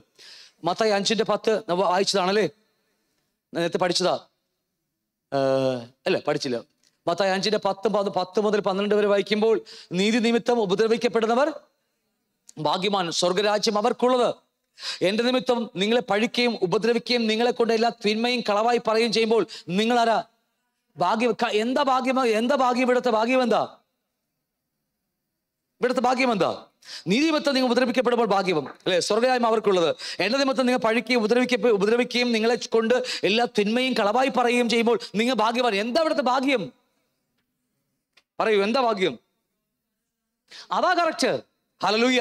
S3: മത്തായി അഞ്ചിന്റെ പത്ത് വായിച്ചതാണല്ലേ നേരത്തെ പഠിച്ചതാ അല്ല പഠിച്ചില്ല മത്തായി അഞ്ചിന്റെ പത്ത് പത്ത് മുതൽ പന്ത്രണ്ട് വരെ വായിക്കുമ്പോൾ നീതി നിമിത്തം ഉപദ്രവിക്കപ്പെടുന്നവർ ഭാഗ്യമാണ് സ്വർഗരാജ്യം അവർക്കുള്ളത് എൻ്റെ നിമിത്തം നിങ്ങളെ പഴിക്കുകയും ഉപദ്രവിക്കുകയും നിങ്ങളെ കൊണ്ട് എല്ലാ തിന്മയും കളവായി പറയുകയും ചെയ്യുമ്പോൾ നിങ്ങൾ ആരാ ഭാഗ്യം എന്താ ഭാഗ്യം എന്താ ഭാഗ്യം ഇവിടുത്തെ ഭാഗ്യം എന്താ ഇവിടുത്തെ ഭാഗ്യം എന്താ നീതിമത്തം നിങ്ങൾ ഉപദ്രവിക്കപ്പെടുമ്പോൾ ഭാഗ്യവും അല്ലെ സ്വർഗായ്മ അവർക്കുള്ളത് എന്റെ നിമിത്തം നിങ്ങൾ പഴിക്കുകയും ഉപദ്രവിക്ക ഉപദ്രവിക്കുകയും നിങ്ങളെ കൊണ്ട് എല്ലാ തിന്മയും കളവായി പറയുകയും ചെയ്യുമ്പോൾ നിങ്ങൾ ഭാഗ്യമാണ് എന്താ ഇവിടുത്തെ ഭാഗ്യം പറയൂ എന്താ ഭാഗ്യം അതാ കറക്റ്റ് ഹലലൂയ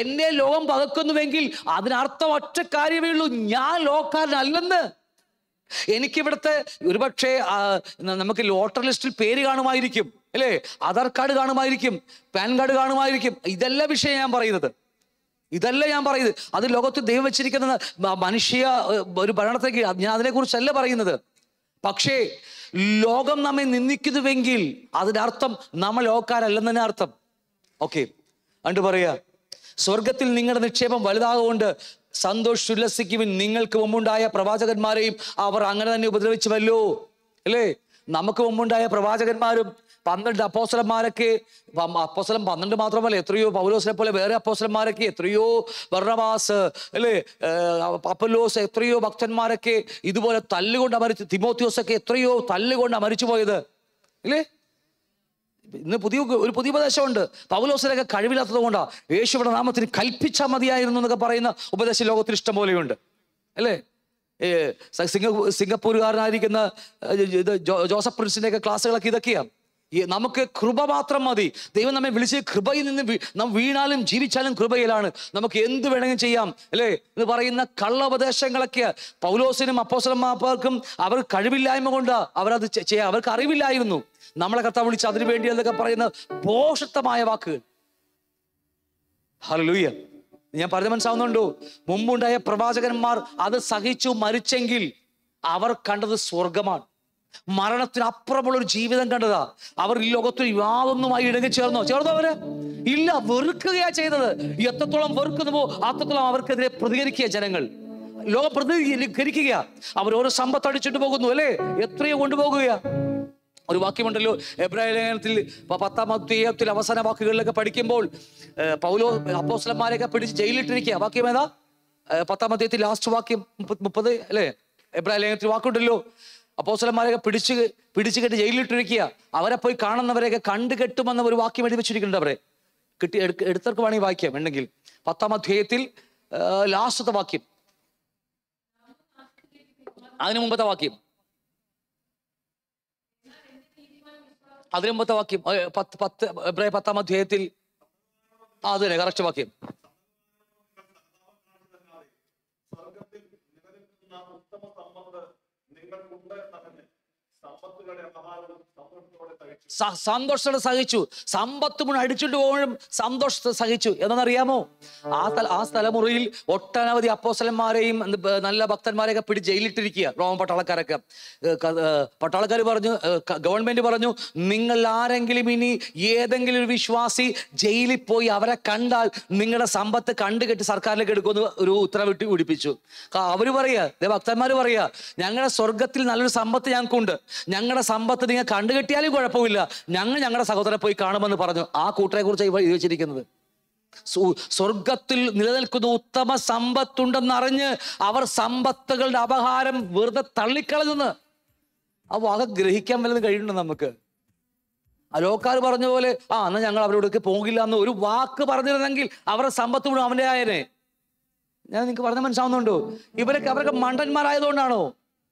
S3: എന്നെ ലോകം പകക്കുന്നുവെങ്കിൽ അതിനർത്ഥം ഒറ്റ കാര്യമേ ഉള്ളൂ ഞാൻ ലോക്കാരനല്ലെന്ന് എനിക്കിവിടുത്തെ ഒരുപക്ഷെ നമുക്ക് ലോട്ടർ ലിസ്റ്റിൽ പേര് കാണുമായിരിക്കും അല്ലേ ആധാർ കാർഡ് കാണുമായിരിക്കും പാൻ കാർഡ് കാണുമായിരിക്കും ഇതല്ല വിഷയം ഞാൻ പറയുന്നത് ഇതല്ല ഞാൻ പറയുന്നത് അത് ലോകത്ത് ദൈവം വെച്ചിരിക്കുന്ന മനുഷ്യ ഒരു ഭരണത്തേക്ക് ഞാൻ അതിനെക്കുറിച്ചല്ല പറയുന്നത് പക്ഷേ ലോകം നമ്മെ നിന്ദിക്കുന്നുവെങ്കിൽ അതിനർത്ഥം നമ്മൾ അർത്ഥം ഓക്കെ അണ്ട് പറയുക സ്വർഗത്തിൽ നിങ്ങളുടെ നിക്ഷേപം വലുതാകൊണ്ട് സന്തോഷുല്ലസിക്കുവിൻ നിങ്ങൾക്ക് മുമ്പുണ്ടായ പ്രവാചകന്മാരെയും അവർ അങ്ങനെ തന്നെ ഉപദ്രവിച്ചുവല്ലോ അല്ലേ നമുക്ക് മുമ്പുണ്ടായ പ്രവാചകന്മാരും പന്ത്രണ്ട് അപ്പോസലന്മാരൊക്കെ അപ്പോസലം പന്ത്രണ്ട് മാത്രമല്ല എത്രയോ പൗലോസിനെ പോലെ വേറെ അപ്പോസലന്മാരൊക്കെ എത്രയോ വർണവാസ് അല്ലേ അപ്പല്ലോസ് എത്രയോ ഭക്തന്മാരൊക്കെ ഇതുപോലെ തല്ലുകൊണ്ട് അമരിച്ചു തിമോത്യോസൊക്കെ എത്രയോ തല്ലുകൊണ്ട് അമരിച്ചു പോയത് അല്ലേ ഇന്ന് പുതിയ ഒരു പുതിയ ഉപദേശമുണ്ട് പൗലോസിലൊക്കെ കഴിവില്ലാത്തത് കൊണ്ടാണ് യേശുവിടെ നാമത്തിന് കൽപ്പിച്ച മതിയായിരുന്നു എന്നൊക്കെ പറയുന്ന ഉപദേശ ലോകത്തിൽ ഇഷ്ടം പോലെയുണ്ട് അല്ലേ സിംഗപ്പൂർ സിംഗപ്പൂരുകാരനായിരിക്കുന്ന ജോസഫ് ഒക്കെ ക്ലാസ്സുകളൊക്കെ ഇതൊക്കെയാണ് നമുക്ക് കൃപ മാത്രം മതി ദൈവം നമ്മെ വിളിച്ച് കൃപയിൽ നിന്ന് നാം വീണാലും ജീവിച്ചാലും കൃപയിലാണ് നമുക്ക് എന്ത് വേണമെങ്കിലും ചെയ്യാം അല്ലേ എന്ന് പറയുന്ന കള്ളോപദേശങ്ങളൊക്കെ പൗലോസിനും അപ്പോസലമാർക്കും അവർ കഴിവില്ലായ്മ കൊണ്ട് അവരത് ചെയ്യാം അവർക്ക് അറിവില്ലായിരുന്നു നമ്മളെ കർത്താവ് വിളിച്ച് അതിനു വേണ്ടി എന്നൊക്കെ പറയുന്ന പോഷത്വമായ വാക്കുകൾ ഹലൂയ ഞാൻ പറഞ്ഞ മനസ്സാവുന്നുണ്ടോ മുമ്പുണ്ടായ പ്രവാചകന്മാർ അത് സഹിച്ചു മരിച്ചെങ്കിൽ അവർ കണ്ടത് സ്വർഗമാണ് മരണത്തിനപ്പുറമുള്ള ഒരു ജീവിതം കണ്ടതാ അവർ ഈ ലോകത്തിൽ യാതൊന്നുമായി ഇടങ്ങി ചേർന്നോ അവര് ഇല്ല വെറുക്കുകയാ ചെയ്തത് എത്രത്തോളം വെറുക്കുന്നുവോ അത്രത്തോളം അവർക്കെതിരെ പ്രതികരിക്കുക ജനങ്ങൾ ലോകം പ്രതികരിക്കുക അവർ ഓരോ സമ്പത്ത് അടിച്ചിട്ട് പോകുന്നു അല്ലേ എത്രയോ കൊണ്ടുപോകുക ഒരു വാക്യമുണ്ടല്ലോ എബ്രാഹിം ലേഖനത്തിൽ പത്താം അധ്യായത്തിൽ അവസാന വാക്കുകളിലൊക്കെ പഠിക്കുമ്പോൾ പൗലോ അപ്പോസ്ലന്മാരെയൊക്കെ പിടിച്ച് ജയിലിട്ടിരിക്കുക വാക്യം ഏതാ പത്താം അധ്യായത്തിൽ ലാസ്റ്റ് വാക്യം മുപ്പത് അല്ലേ എബ്രാഹിം ലേഖനത്തിൽ വാക്കുണ്ടല്ലോ അപ്പോസലന്മാരെയൊക്കെ പിടിച്ച് പിടിച്ചു കെട്ടി ജയിലിട്ടിരിക്കുക അവരെ പോയി കാണുന്നവരെയൊക്കെ കണ്ടു കെട്ടുമെന്ന ഒരു വാക്യം എഴുതി വെച്ചിരിക്കുന്നുണ്ട് അവരെ കിട്ടി എടുത്തവർക്ക് വേണമെങ്കിൽ വായിക്കാം ഉണ്ടെങ്കിൽ പത്താം അധ്യായത്തിൽ ലാസ്റ്റത്തെ വാക്യം അതിനു മുമ്പത്തെ വാക്യം അതിനു മുമ്പത്തെ വാക്യം പത്ത് പത്ത് പത്താം അധ്യായത്തിൽ ആ അത് തന്നെ കറക്റ്റ് വാക്യം बड़े महान സന്തോഷത്തോടെ സഹിച്ചു സമ്പത്ത് മുഴുവൻ അടിച്ചിട്ട് പോകുമ്പോഴും സന്തോഷത്തെ സഹിച്ചു എന്നറിയാമോ ആ തല ആ തലമുറയിൽ ഒട്ടനവധി അപ്പോസലന്മാരെയും നല്ല ഭക്തന്മാരെയൊക്കെ പിടിച്ച് ജയിലിട്ടിരിക്കുക റോമൻ പട്ടാളക്കാരൊക്കെ പട്ടാളക്കാർ പറഞ്ഞു ഗവൺമെന്റ് പറഞ്ഞു നിങ്ങൾ ആരെങ്കിലും ഇനി ഏതെങ്കിലും ഒരു വിശ്വാസി ജയിലിൽ പോയി അവരെ കണ്ടാൽ നിങ്ങളുടെ സമ്പത്ത് കണ്ടുകെട്ടി സർക്കാരിലേക്ക് എടുക്കുമെന്ന് ഒരു ഉത്തരവിട്ട് പിടിപ്പിച്ചു അവർ പറയുക ഭക്തന്മാർ പറയുക ഞങ്ങളുടെ സ്വർഗത്തിൽ നല്ലൊരു സമ്പത്ത് ഞങ്ങൾക്കുണ്ട് ഞങ്ങളുടെ സമ്പത്ത് നിങ്ങൾ കണ്ടുകെട്ടിയാലും കുഴപ്പമില്ല ഞങ്ങൾ ഞങ്ങളുടെ സഹോദരനെ പോയി കാണുമെന്ന് പറഞ്ഞു ആ കൂട്ടരെ കുറിച്ച് ഇവ ചോദിച്ചിരിക്കുന്നത് സ്വർഗത്തിൽ നിലനിൽക്കുന്ന ഉത്തമ സമ്പത്തുണ്ടെന്നറിഞ്ഞ് അവർ സമ്പത്തുകളുടെ അപഹാരം വെറുതെ തള്ളിക്കളഞ്ഞെന്ന് ആ വക ഗ്രഹിക്കാൻ വല്ലതും കഴിയുന്നുണ്ട് നമുക്ക് അലോക്കാർ പറഞ്ഞ പോലെ ആ എന്നാൽ ഞങ്ങൾ അവരോടൊക്കെ പോകില്ല എന്ന് ഒരു വാക്ക് പറഞ്ഞിരുന്നെങ്കിൽ അവരുടെ സമ്പത്ത് വിടും അവൻ്റെ ആയനെ ഞാൻ നിങ്ങൾക്ക് പറഞ്ഞ മനസ്സാവുന്നുണ്ടോ ഇവരൊക്കെ അവരൊക്കെ മണ്ടന്മാരായതുകൊണ്ടാണോ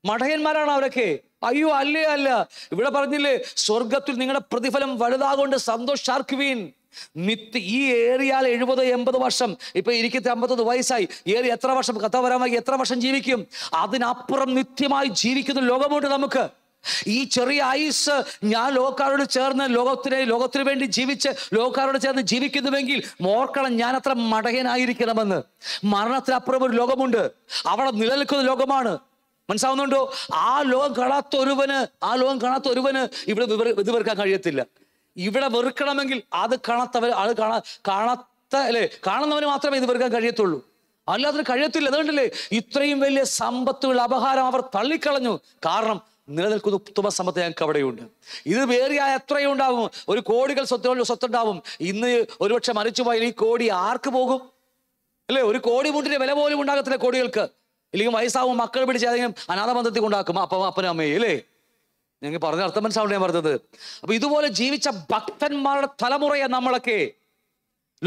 S3: മഠകന്മാരാണ് അവരൊക്കെ അയ്യോ അല്ലേ അല്ല ഇവിടെ പറഞ്ഞില്ലേ സ്വർഗത്തിൽ നിങ്ങളുടെ പ്രതിഫലം വലുതാകൊണ്ട് സന്തോഷാർക്കുവീൻ മിത്ത് ഈ ഏറിയാൽ എഴുപത് എൺപത് വർഷം ഇപ്പൊ ഇരിക്കത്തെ അമ്പത്തത് വയസ്സായി ഏറി എത്ര വർഷം കഥാപരമായി എത്ര വർഷം ജീവിക്കും അതിനപ്പുറം നിത്യമായി ജീവിക്കുന്ന ലോകമുണ്ട് നമുക്ക് ഈ ചെറിയ ആയുസ് ഞാൻ ലോകക്കാരോട് ചേർന്ന് ലോകത്തിനെ ലോകത്തിന് വേണ്ടി ജീവിച്ച് ലോകക്കാരോട് ചേർന്ന് ജീവിക്കുന്നുവെങ്കിൽ മോർക്കണം ഞാൻ അത്ര മടകനായിരിക്കണമെന്ന് മരണത്തിനപ്പുറം ഒരു ലോകമുണ്ട് അവിടെ നിലനിൽക്കുന്ന ലോകമാണ് മനസ്സാവുന്നുണ്ടോ ആ ലോകം കാണാത്ത ഒരുവന് ആ ലോകം കാണാത്ത ഒരുവന് ഇവിടെ ഇത് വെറുക്കാൻ കഴിയത്തില്ല ഇവിടെ വെറുക്കണമെങ്കിൽ അത് കാണാത്തവർ അത് കാണാ കാണാത്ത അല്ലെ കാണുന്നവന് മാത്രമേ ഇത് വെറുക്കാൻ കഴിയത്തുള്ളൂ അല്ലാതെ കഴിയത്തില്ല അതുകൊണ്ടല്ലേ ഇത്രയും വലിയ സമ്പത്തുകൾ അപഹാരം അവർ തള്ളിക്കളഞ്ഞു കാരണം നിലനിൽക്കുന്ന ഉത്തമ സമ്പത്ത് ഞങ്ങൾക്ക് അവിടെയുണ്ട് ഇത് വേറെയായ എത്രയും ഉണ്ടാവും ഒരു കോടികൾ സ്വത്ത് സ്വത്തുണ്ടാവും ഇന്ന് ഒരുപക്ഷെ മരിച്ചു പോയാൽ ഈ കോടി ആർക്ക് പോകും അല്ലേ ഒരു കോടി മുട്ടിന്റെ വില പോലും ഉണ്ടാകത്തില്ല കോടികൾക്ക് ഇല്ലെങ്കിൽ വയസ്സാവും മക്കൾ പിടിച്ച് ഏതെങ്കിലും അനാഥബന്ധത്തിൽ കൊണ്ടാക്കും അപ്പം അപ്പനും അമ്മയെ അല്ലേ ഞങ്ങൾ പറഞ്ഞ അർത്ഥം മനസ്സിലാണ് ഞാൻ പറഞ്ഞത് അപ്പൊ ഇതുപോലെ ജീവിച്ച ഭക്തന്മാരുടെ തലമുറയെ നമ്മളൊക്കെ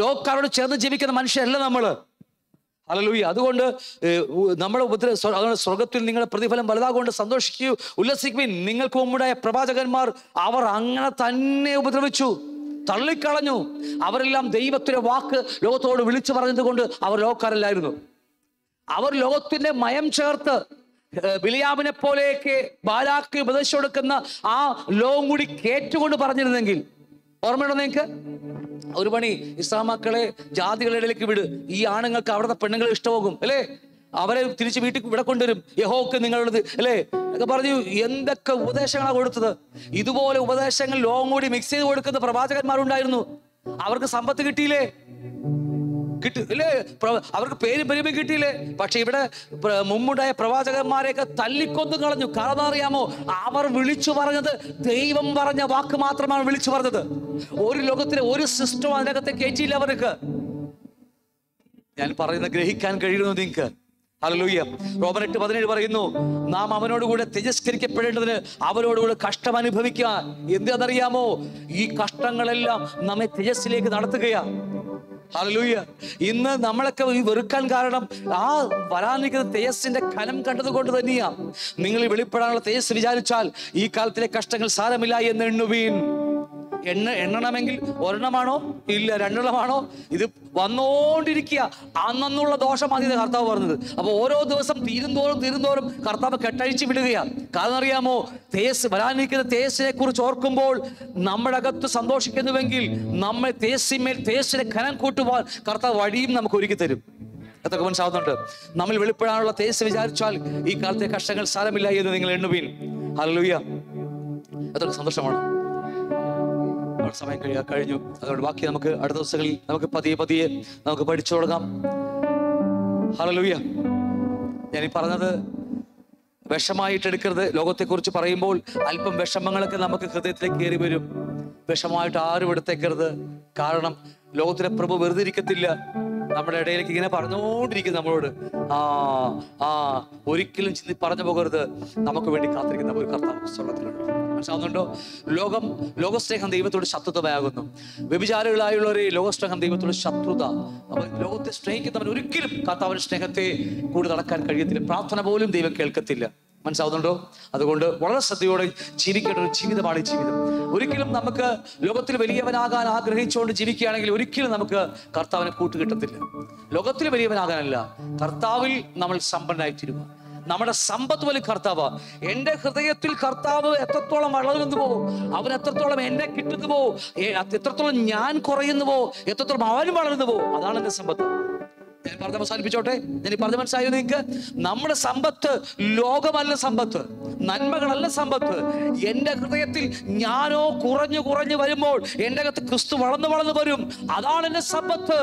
S3: ലോക്കാരോട് ചേർന്ന് ജീവിക്കുന്ന മനുഷ്യരല്ല നമ്മള് അലലൂയി അതുകൊണ്ട് നമ്മുടെ ഉപദ്ര അതുകൊണ്ട് സ്വർഗത്തിൽ നിങ്ങളുടെ പ്രതിഫലം വലുതാകൊണ്ട് സന്തോഷിക്കൂ ഉല്ലസിക്കുവിൻ നിങ്ങൾക്ക് മുമ്പുണ്ടായ പ്രവാചകന്മാർ അവർ അങ്ങനെ തന്നെ ഉപദ്രവിച്ചു തള്ളിക്കളഞ്ഞു അവരെല്ലാം ദൈവത്തിന്റെ വാക്ക് ലോകത്തോട് വിളിച്ചു കൊണ്ട് അവർ ലോക്കാരല്ലായിരുന്നു അവർ ലോകത്തിന്റെ മയം ചേർത്ത് ബിലിയാമിനെ പോലെയൊക്കെ ബാലാക്ക് ഉപദേശം കൊടുക്കുന്ന ആ ലോകം കൂടി കേറ്റുകൊണ്ട് പറഞ്ഞിരുന്നെങ്കിൽ ഓർമ്മയുണ്ടോ നിങ്ങൾക്ക് ഒരു പണി ഇസ്ലാമാക്കളെ മക്കളെ ജാതികളുടെ ഇടയിലേക്ക് വിട് ഈ ആണുങ്ങൾക്ക് അവിടുത്തെ പെണ്ണുങ്ങളെ ഇഷ്ടമാകും അല്ലേ അവരെ തിരിച്ച് വീട്ടിൽ ഇവിടെ കൊണ്ടുവരും യഹോക്ക് നിങ്ങളുടെ അല്ലേ ഒക്കെ പറഞ്ഞു എന്തൊക്കെ ഉപദേശങ്ങളാണ് കൊടുത്തത് ഇതുപോലെ ഉപദേശങ്ങൾ ലോകം കൂടി മിക്സ് ചെയ്ത് കൊടുക്കുന്ന പ്രവാചകന്മാരുണ്ടായിരുന്നു അവർക്ക് സമ്പത്ത് കിട്ടിയില്ലേ കിട്ടി ഇല്ലേ അവർക്ക് പേര് പെരുമ കിട്ടിയില്ലേ പക്ഷെ ഇവിടെ മുമ്മുണ്ടായ പ്രവാചകന്മാരെയൊക്കെ തല്ലിക്കൊന്നു കളഞ്ഞു കാരണം അറിയാമോ അവർ വിളിച്ചു പറഞ്ഞത് ദൈവം പറഞ്ഞ വാക്ക് മാത്രമാണ് വിളിച്ചു പറഞ്ഞത് ഒരു ലോകത്തിലെ ഒരു സിസ്റ്റം അതിനകത്തെ കയറ്റിയില്ല അവർക്ക് ഞാൻ പറയുന്നത് ഗ്രഹിക്കാൻ കഴിയുന്നു നിങ്ങൾക്ക് ഹലലൂയ റോമൻ എട്ട് പതിനേഴ് പറയുന്നു നാം അവനോടുകൂടെ തെജസ്കരിക്കപ്പെടേണ്ടതിന് അവരോടുകൂടെ കഷ്ടം അനുഭവിക്കുക എന്താണെന്നറിയാമോ ഈ കഷ്ടങ്ങളെല്ലാം നമ്മെ തേജസ്സിലേക്ക് നടത്തുകയാണ് ഹലലൂയ ഇന്ന് നമ്മളൊക്കെ ഈ വെറുക്കാൻ കാരണം ആ വരാനിരിക്കുന്ന തേജസ്സിന്റെ കനം കൊണ്ട് തന്നെയാ നിങ്ങൾ വെളിപ്പെടാനുള്ള തേജസ് വിചാരിച്ചാൽ ഈ കാലത്തിലെ കഷ്ടങ്ങൾ സാരമില്ല എന്ന് എണ്ണുവീൻ എണ്ണ എണ്ണണമെങ്കിൽ ഒരെണ്ണമാണോ ഇല്ല രണ്ടെണ്ണമാണോ ഇത് വന്നുകൊണ്ടിരിക്കുക അന്നുള്ള ദോഷം അതിന് കർത്താവ് പറഞ്ഞത് അപ്പോൾ ഓരോ ദിവസം തീരുന്തോറും തീരുന്തോറും കർത്താവ് കെട്ടഴിച്ച് വിടുകയാണ് കാരണം അറിയാമോ തേസ് വരാനിരിക്കുന്ന തേസിനെ കുറിച്ച് ഓർക്കുമ്പോൾ നമ്മുടെ അകത്ത് സന്തോഷിക്കുന്നുവെങ്കിൽ നമ്മൾ തേസിമേൽ തേസിനെ ഖനം കൂട്ടുവാൻ കർത്താവ് വഴിയും നമുക്ക് ഒരുക്കി തരും എത്രയൊക്കെ മനസ്സാവുന്നുണ്ട് നമ്മൾ വെളിപ്പെടാനുള്ള തേസ് വിചാരിച്ചാൽ ഈ കാലത്തെ കഷ്ടങ്ങൾ സാരമില്ല എന്ന് നിങ്ങൾ എണ്ണുവീൻ ഹലലുയ്യ എത്ര സന്തോഷമാണ് സമയം കഴിയാ കഴിഞ്ഞു അതുകൊണ്ട് ബാക്കി നമുക്ക് അടുത്ത ദിവസങ്ങളിൽ നമുക്ക് പതിയെ പതിയെ നമുക്ക് പഠിച്ചു തുടങ്ങാം ഹലലൂയ ഈ പറഞ്ഞത് എടുക്കരുത് ലോകത്തെക്കുറിച്ച് പറയുമ്പോൾ അല്പം വിഷമങ്ങളൊക്കെ നമുക്ക് ഹൃദയത്തിലേക്ക് കയറി വരും വിഷമായിട്ട് ആരും എടുത്തേക്കരുത് കാരണം ലോകത്തിലെ പ്രഭു വെറുതെ ഇരിക്കത്തില്ല നമ്മുടെ ഇടയിലേക്ക് ഇങ്ങനെ പറഞ്ഞുകൊണ്ടിരിക്കും നമ്മളോട് ആ ആ ഒരിക്കലും ചിന്തി പറഞ്ഞു പോകരുത് നമുക്ക് വേണ്ടി കാത്തിരിക്കുന്ന ഒരു കർത്താവ് സ്വർണത്തിലുണ്ട് മനസ്സിലാവുന്നുണ്ടോ ലോകം ലോകസ്നേഹം ദൈവത്തോട് ശത്രുതമാകുന്നു വ്യഭിചാരികളായുള്ളവരെ ലോകസ്നേഹം ദൈവത്തോട് ശത്രുത അപ്പം ലോകത്തെ സ്നേഹിക്കുന്നവൻ ഒരിക്കലും കർത്താവിന്റെ സ്നേഹത്തെ കൂടി നടക്കാൻ കഴിയത്തില്ല പ്രാർത്ഥന പോലും ദൈവം കേൾക്കത്തില്ല മനസ്സാവുന്നുണ്ടോ അതുകൊണ്ട് വളരെ ശ്രദ്ധയോടെ ജീവിക്കേണ്ട ഒരു ജീവിതമാണ് ഈ ജീവിതം ഒരിക്കലും നമുക്ക് ലോകത്തിൽ വലിയവനാകാൻ ആഗ്രഹിച്ചുകൊണ്ട് ജീവിക്കുകയാണെങ്കിൽ ഒരിക്കലും നമുക്ക് കർത്താവിനെ കൂട്ടുകിട്ടത്തില്ല ലോകത്തിൽ വലിയവനാകാനല്ല കർത്താവിൽ നമ്മൾ സമ്പന്നനായി നമ്മുടെ സമ്പത്ത് വലിയ കർത്താവ് എൻ്റെ ഹൃദയത്തിൽ കർത്താവ് എത്രത്തോളം വളരുന്നുവോ അവൻ എത്രത്തോളം എന്നെ കിട്ടുന്നുവോ എത്രത്തോളം ഞാൻ കുറയുന്നുവോ എത്രത്തോളം അവൻ വളരുന്നുവോ അതാണ് എൻ്റെ സമ്പത്ത് ഞാൻ പറഞ്ഞ അവസാനിപ്പിച്ചോട്ടെ ഞാൻ പറഞ്ഞ മനസ്സിലായോ നിങ്ങൾക്ക് നമ്മുടെ സമ്പത്ത് ലോകമല്ല സമ്പത്ത് നന്മകളല്ല സമ്പത്ത് എൻ്റെ ഹൃദയത്തിൽ ഞാനോ കുറഞ്ഞു കുറഞ്ഞു വരുമ്പോൾ എൻ്റെ അകത്ത് ക്രിസ്തു വളർന്നു വളർന്നു വരും അതാണ് എൻ്റെ സമ്പത്ത്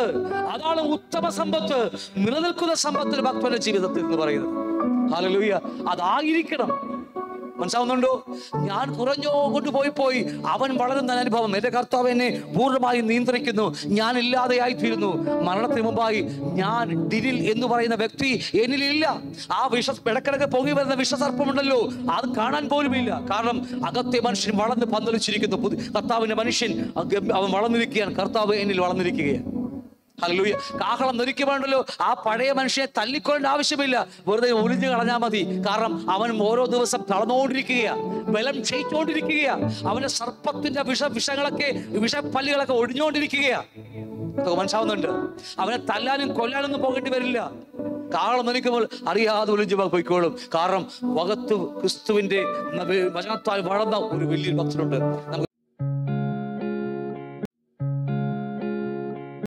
S3: അതാണ് ഉത്തമ സമ്പത്ത് നിലനിൽക്കുന്ന സമ്പത്തിന് ഭക്തന്റെ ജീവിതത്തിൽ എന്ന് പറയുന്നത് അതായിരിക്കണം മനസ്സാവുന്നുണ്ടോ ഞാൻ കുറഞ്ഞോ പോയി പോയി അവൻ വളരുന്ന അനുഭവം എന്റെ കർത്താവ് എന്നെ പൂർണ്ണമായി നിയന്ത്രിക്കുന്നു ഞാൻ ഇല്ലാതെയായി തീരുന്നു മരണത്തിന് മുമ്പായി ഞാൻ ഡിരിൽ എന്ന് പറയുന്ന വ്യക്തി എന്നിലില്ല ആ വിഷ ഇടക്കിടക്ക് പൊങ്ങി വരുന്ന വിഷസർപ്പമുണ്ടല്ലോ അത് കാണാൻ പോലുമില്ല കാരണം അകത്തെ മനുഷ്യൻ വളർന്ന് പന്തലിച്ചിരിക്കുന്നു കർത്താവിന്റെ മനുഷ്യൻ അവൻ വളർന്നിരിക്കുകയാണ് കർത്താവ് എന്നിൽ വളർന്നിരിക്കുകയാണ് ഹലൂയ കാഹളം നൊരുക്കി വേണ്ടല്ലോ ആ പഴയ മനുഷ്യനെ തല്ലിക്കൊള്ളേണ്ട ആവശ്യമില്ല വെറുതെ ഒളിഞ്ഞു കളഞ്ഞാൽ മതി കാരണം അവൻ ഓരോ ദിവസം തളർന്നുകൊണ്ടിരിക്കുകയാണ് ബലം ക്ഷയിച്ചുകൊണ്ടിരിക്കുകയാണ് അവന്റെ സർപ്പത്തിന്റെ വിഷ വിഷങ്ങളൊക്കെ വിഷപ്പല്ലുകളൊക്കെ ഒഴിഞ്ഞുകൊണ്ടിരിക്കുകയാ മനസ്സാവുന്നുണ്ട് അവനെ തല്ലാനും കൊല്ലാനൊന്നും പോകേണ്ടി വരില്ല കാഹളം നനയ്ക്കുമ്പോൾ അറിയാതെ ഒലിഞ്ചു പോയിക്കോളും കാരണം വകത്ത് ക്രിസ്തുവിന്റെ വചനത്താൽ വളർന്ന ഒരു വലിയ ഭക്തനുണ്ട് നമുക്ക്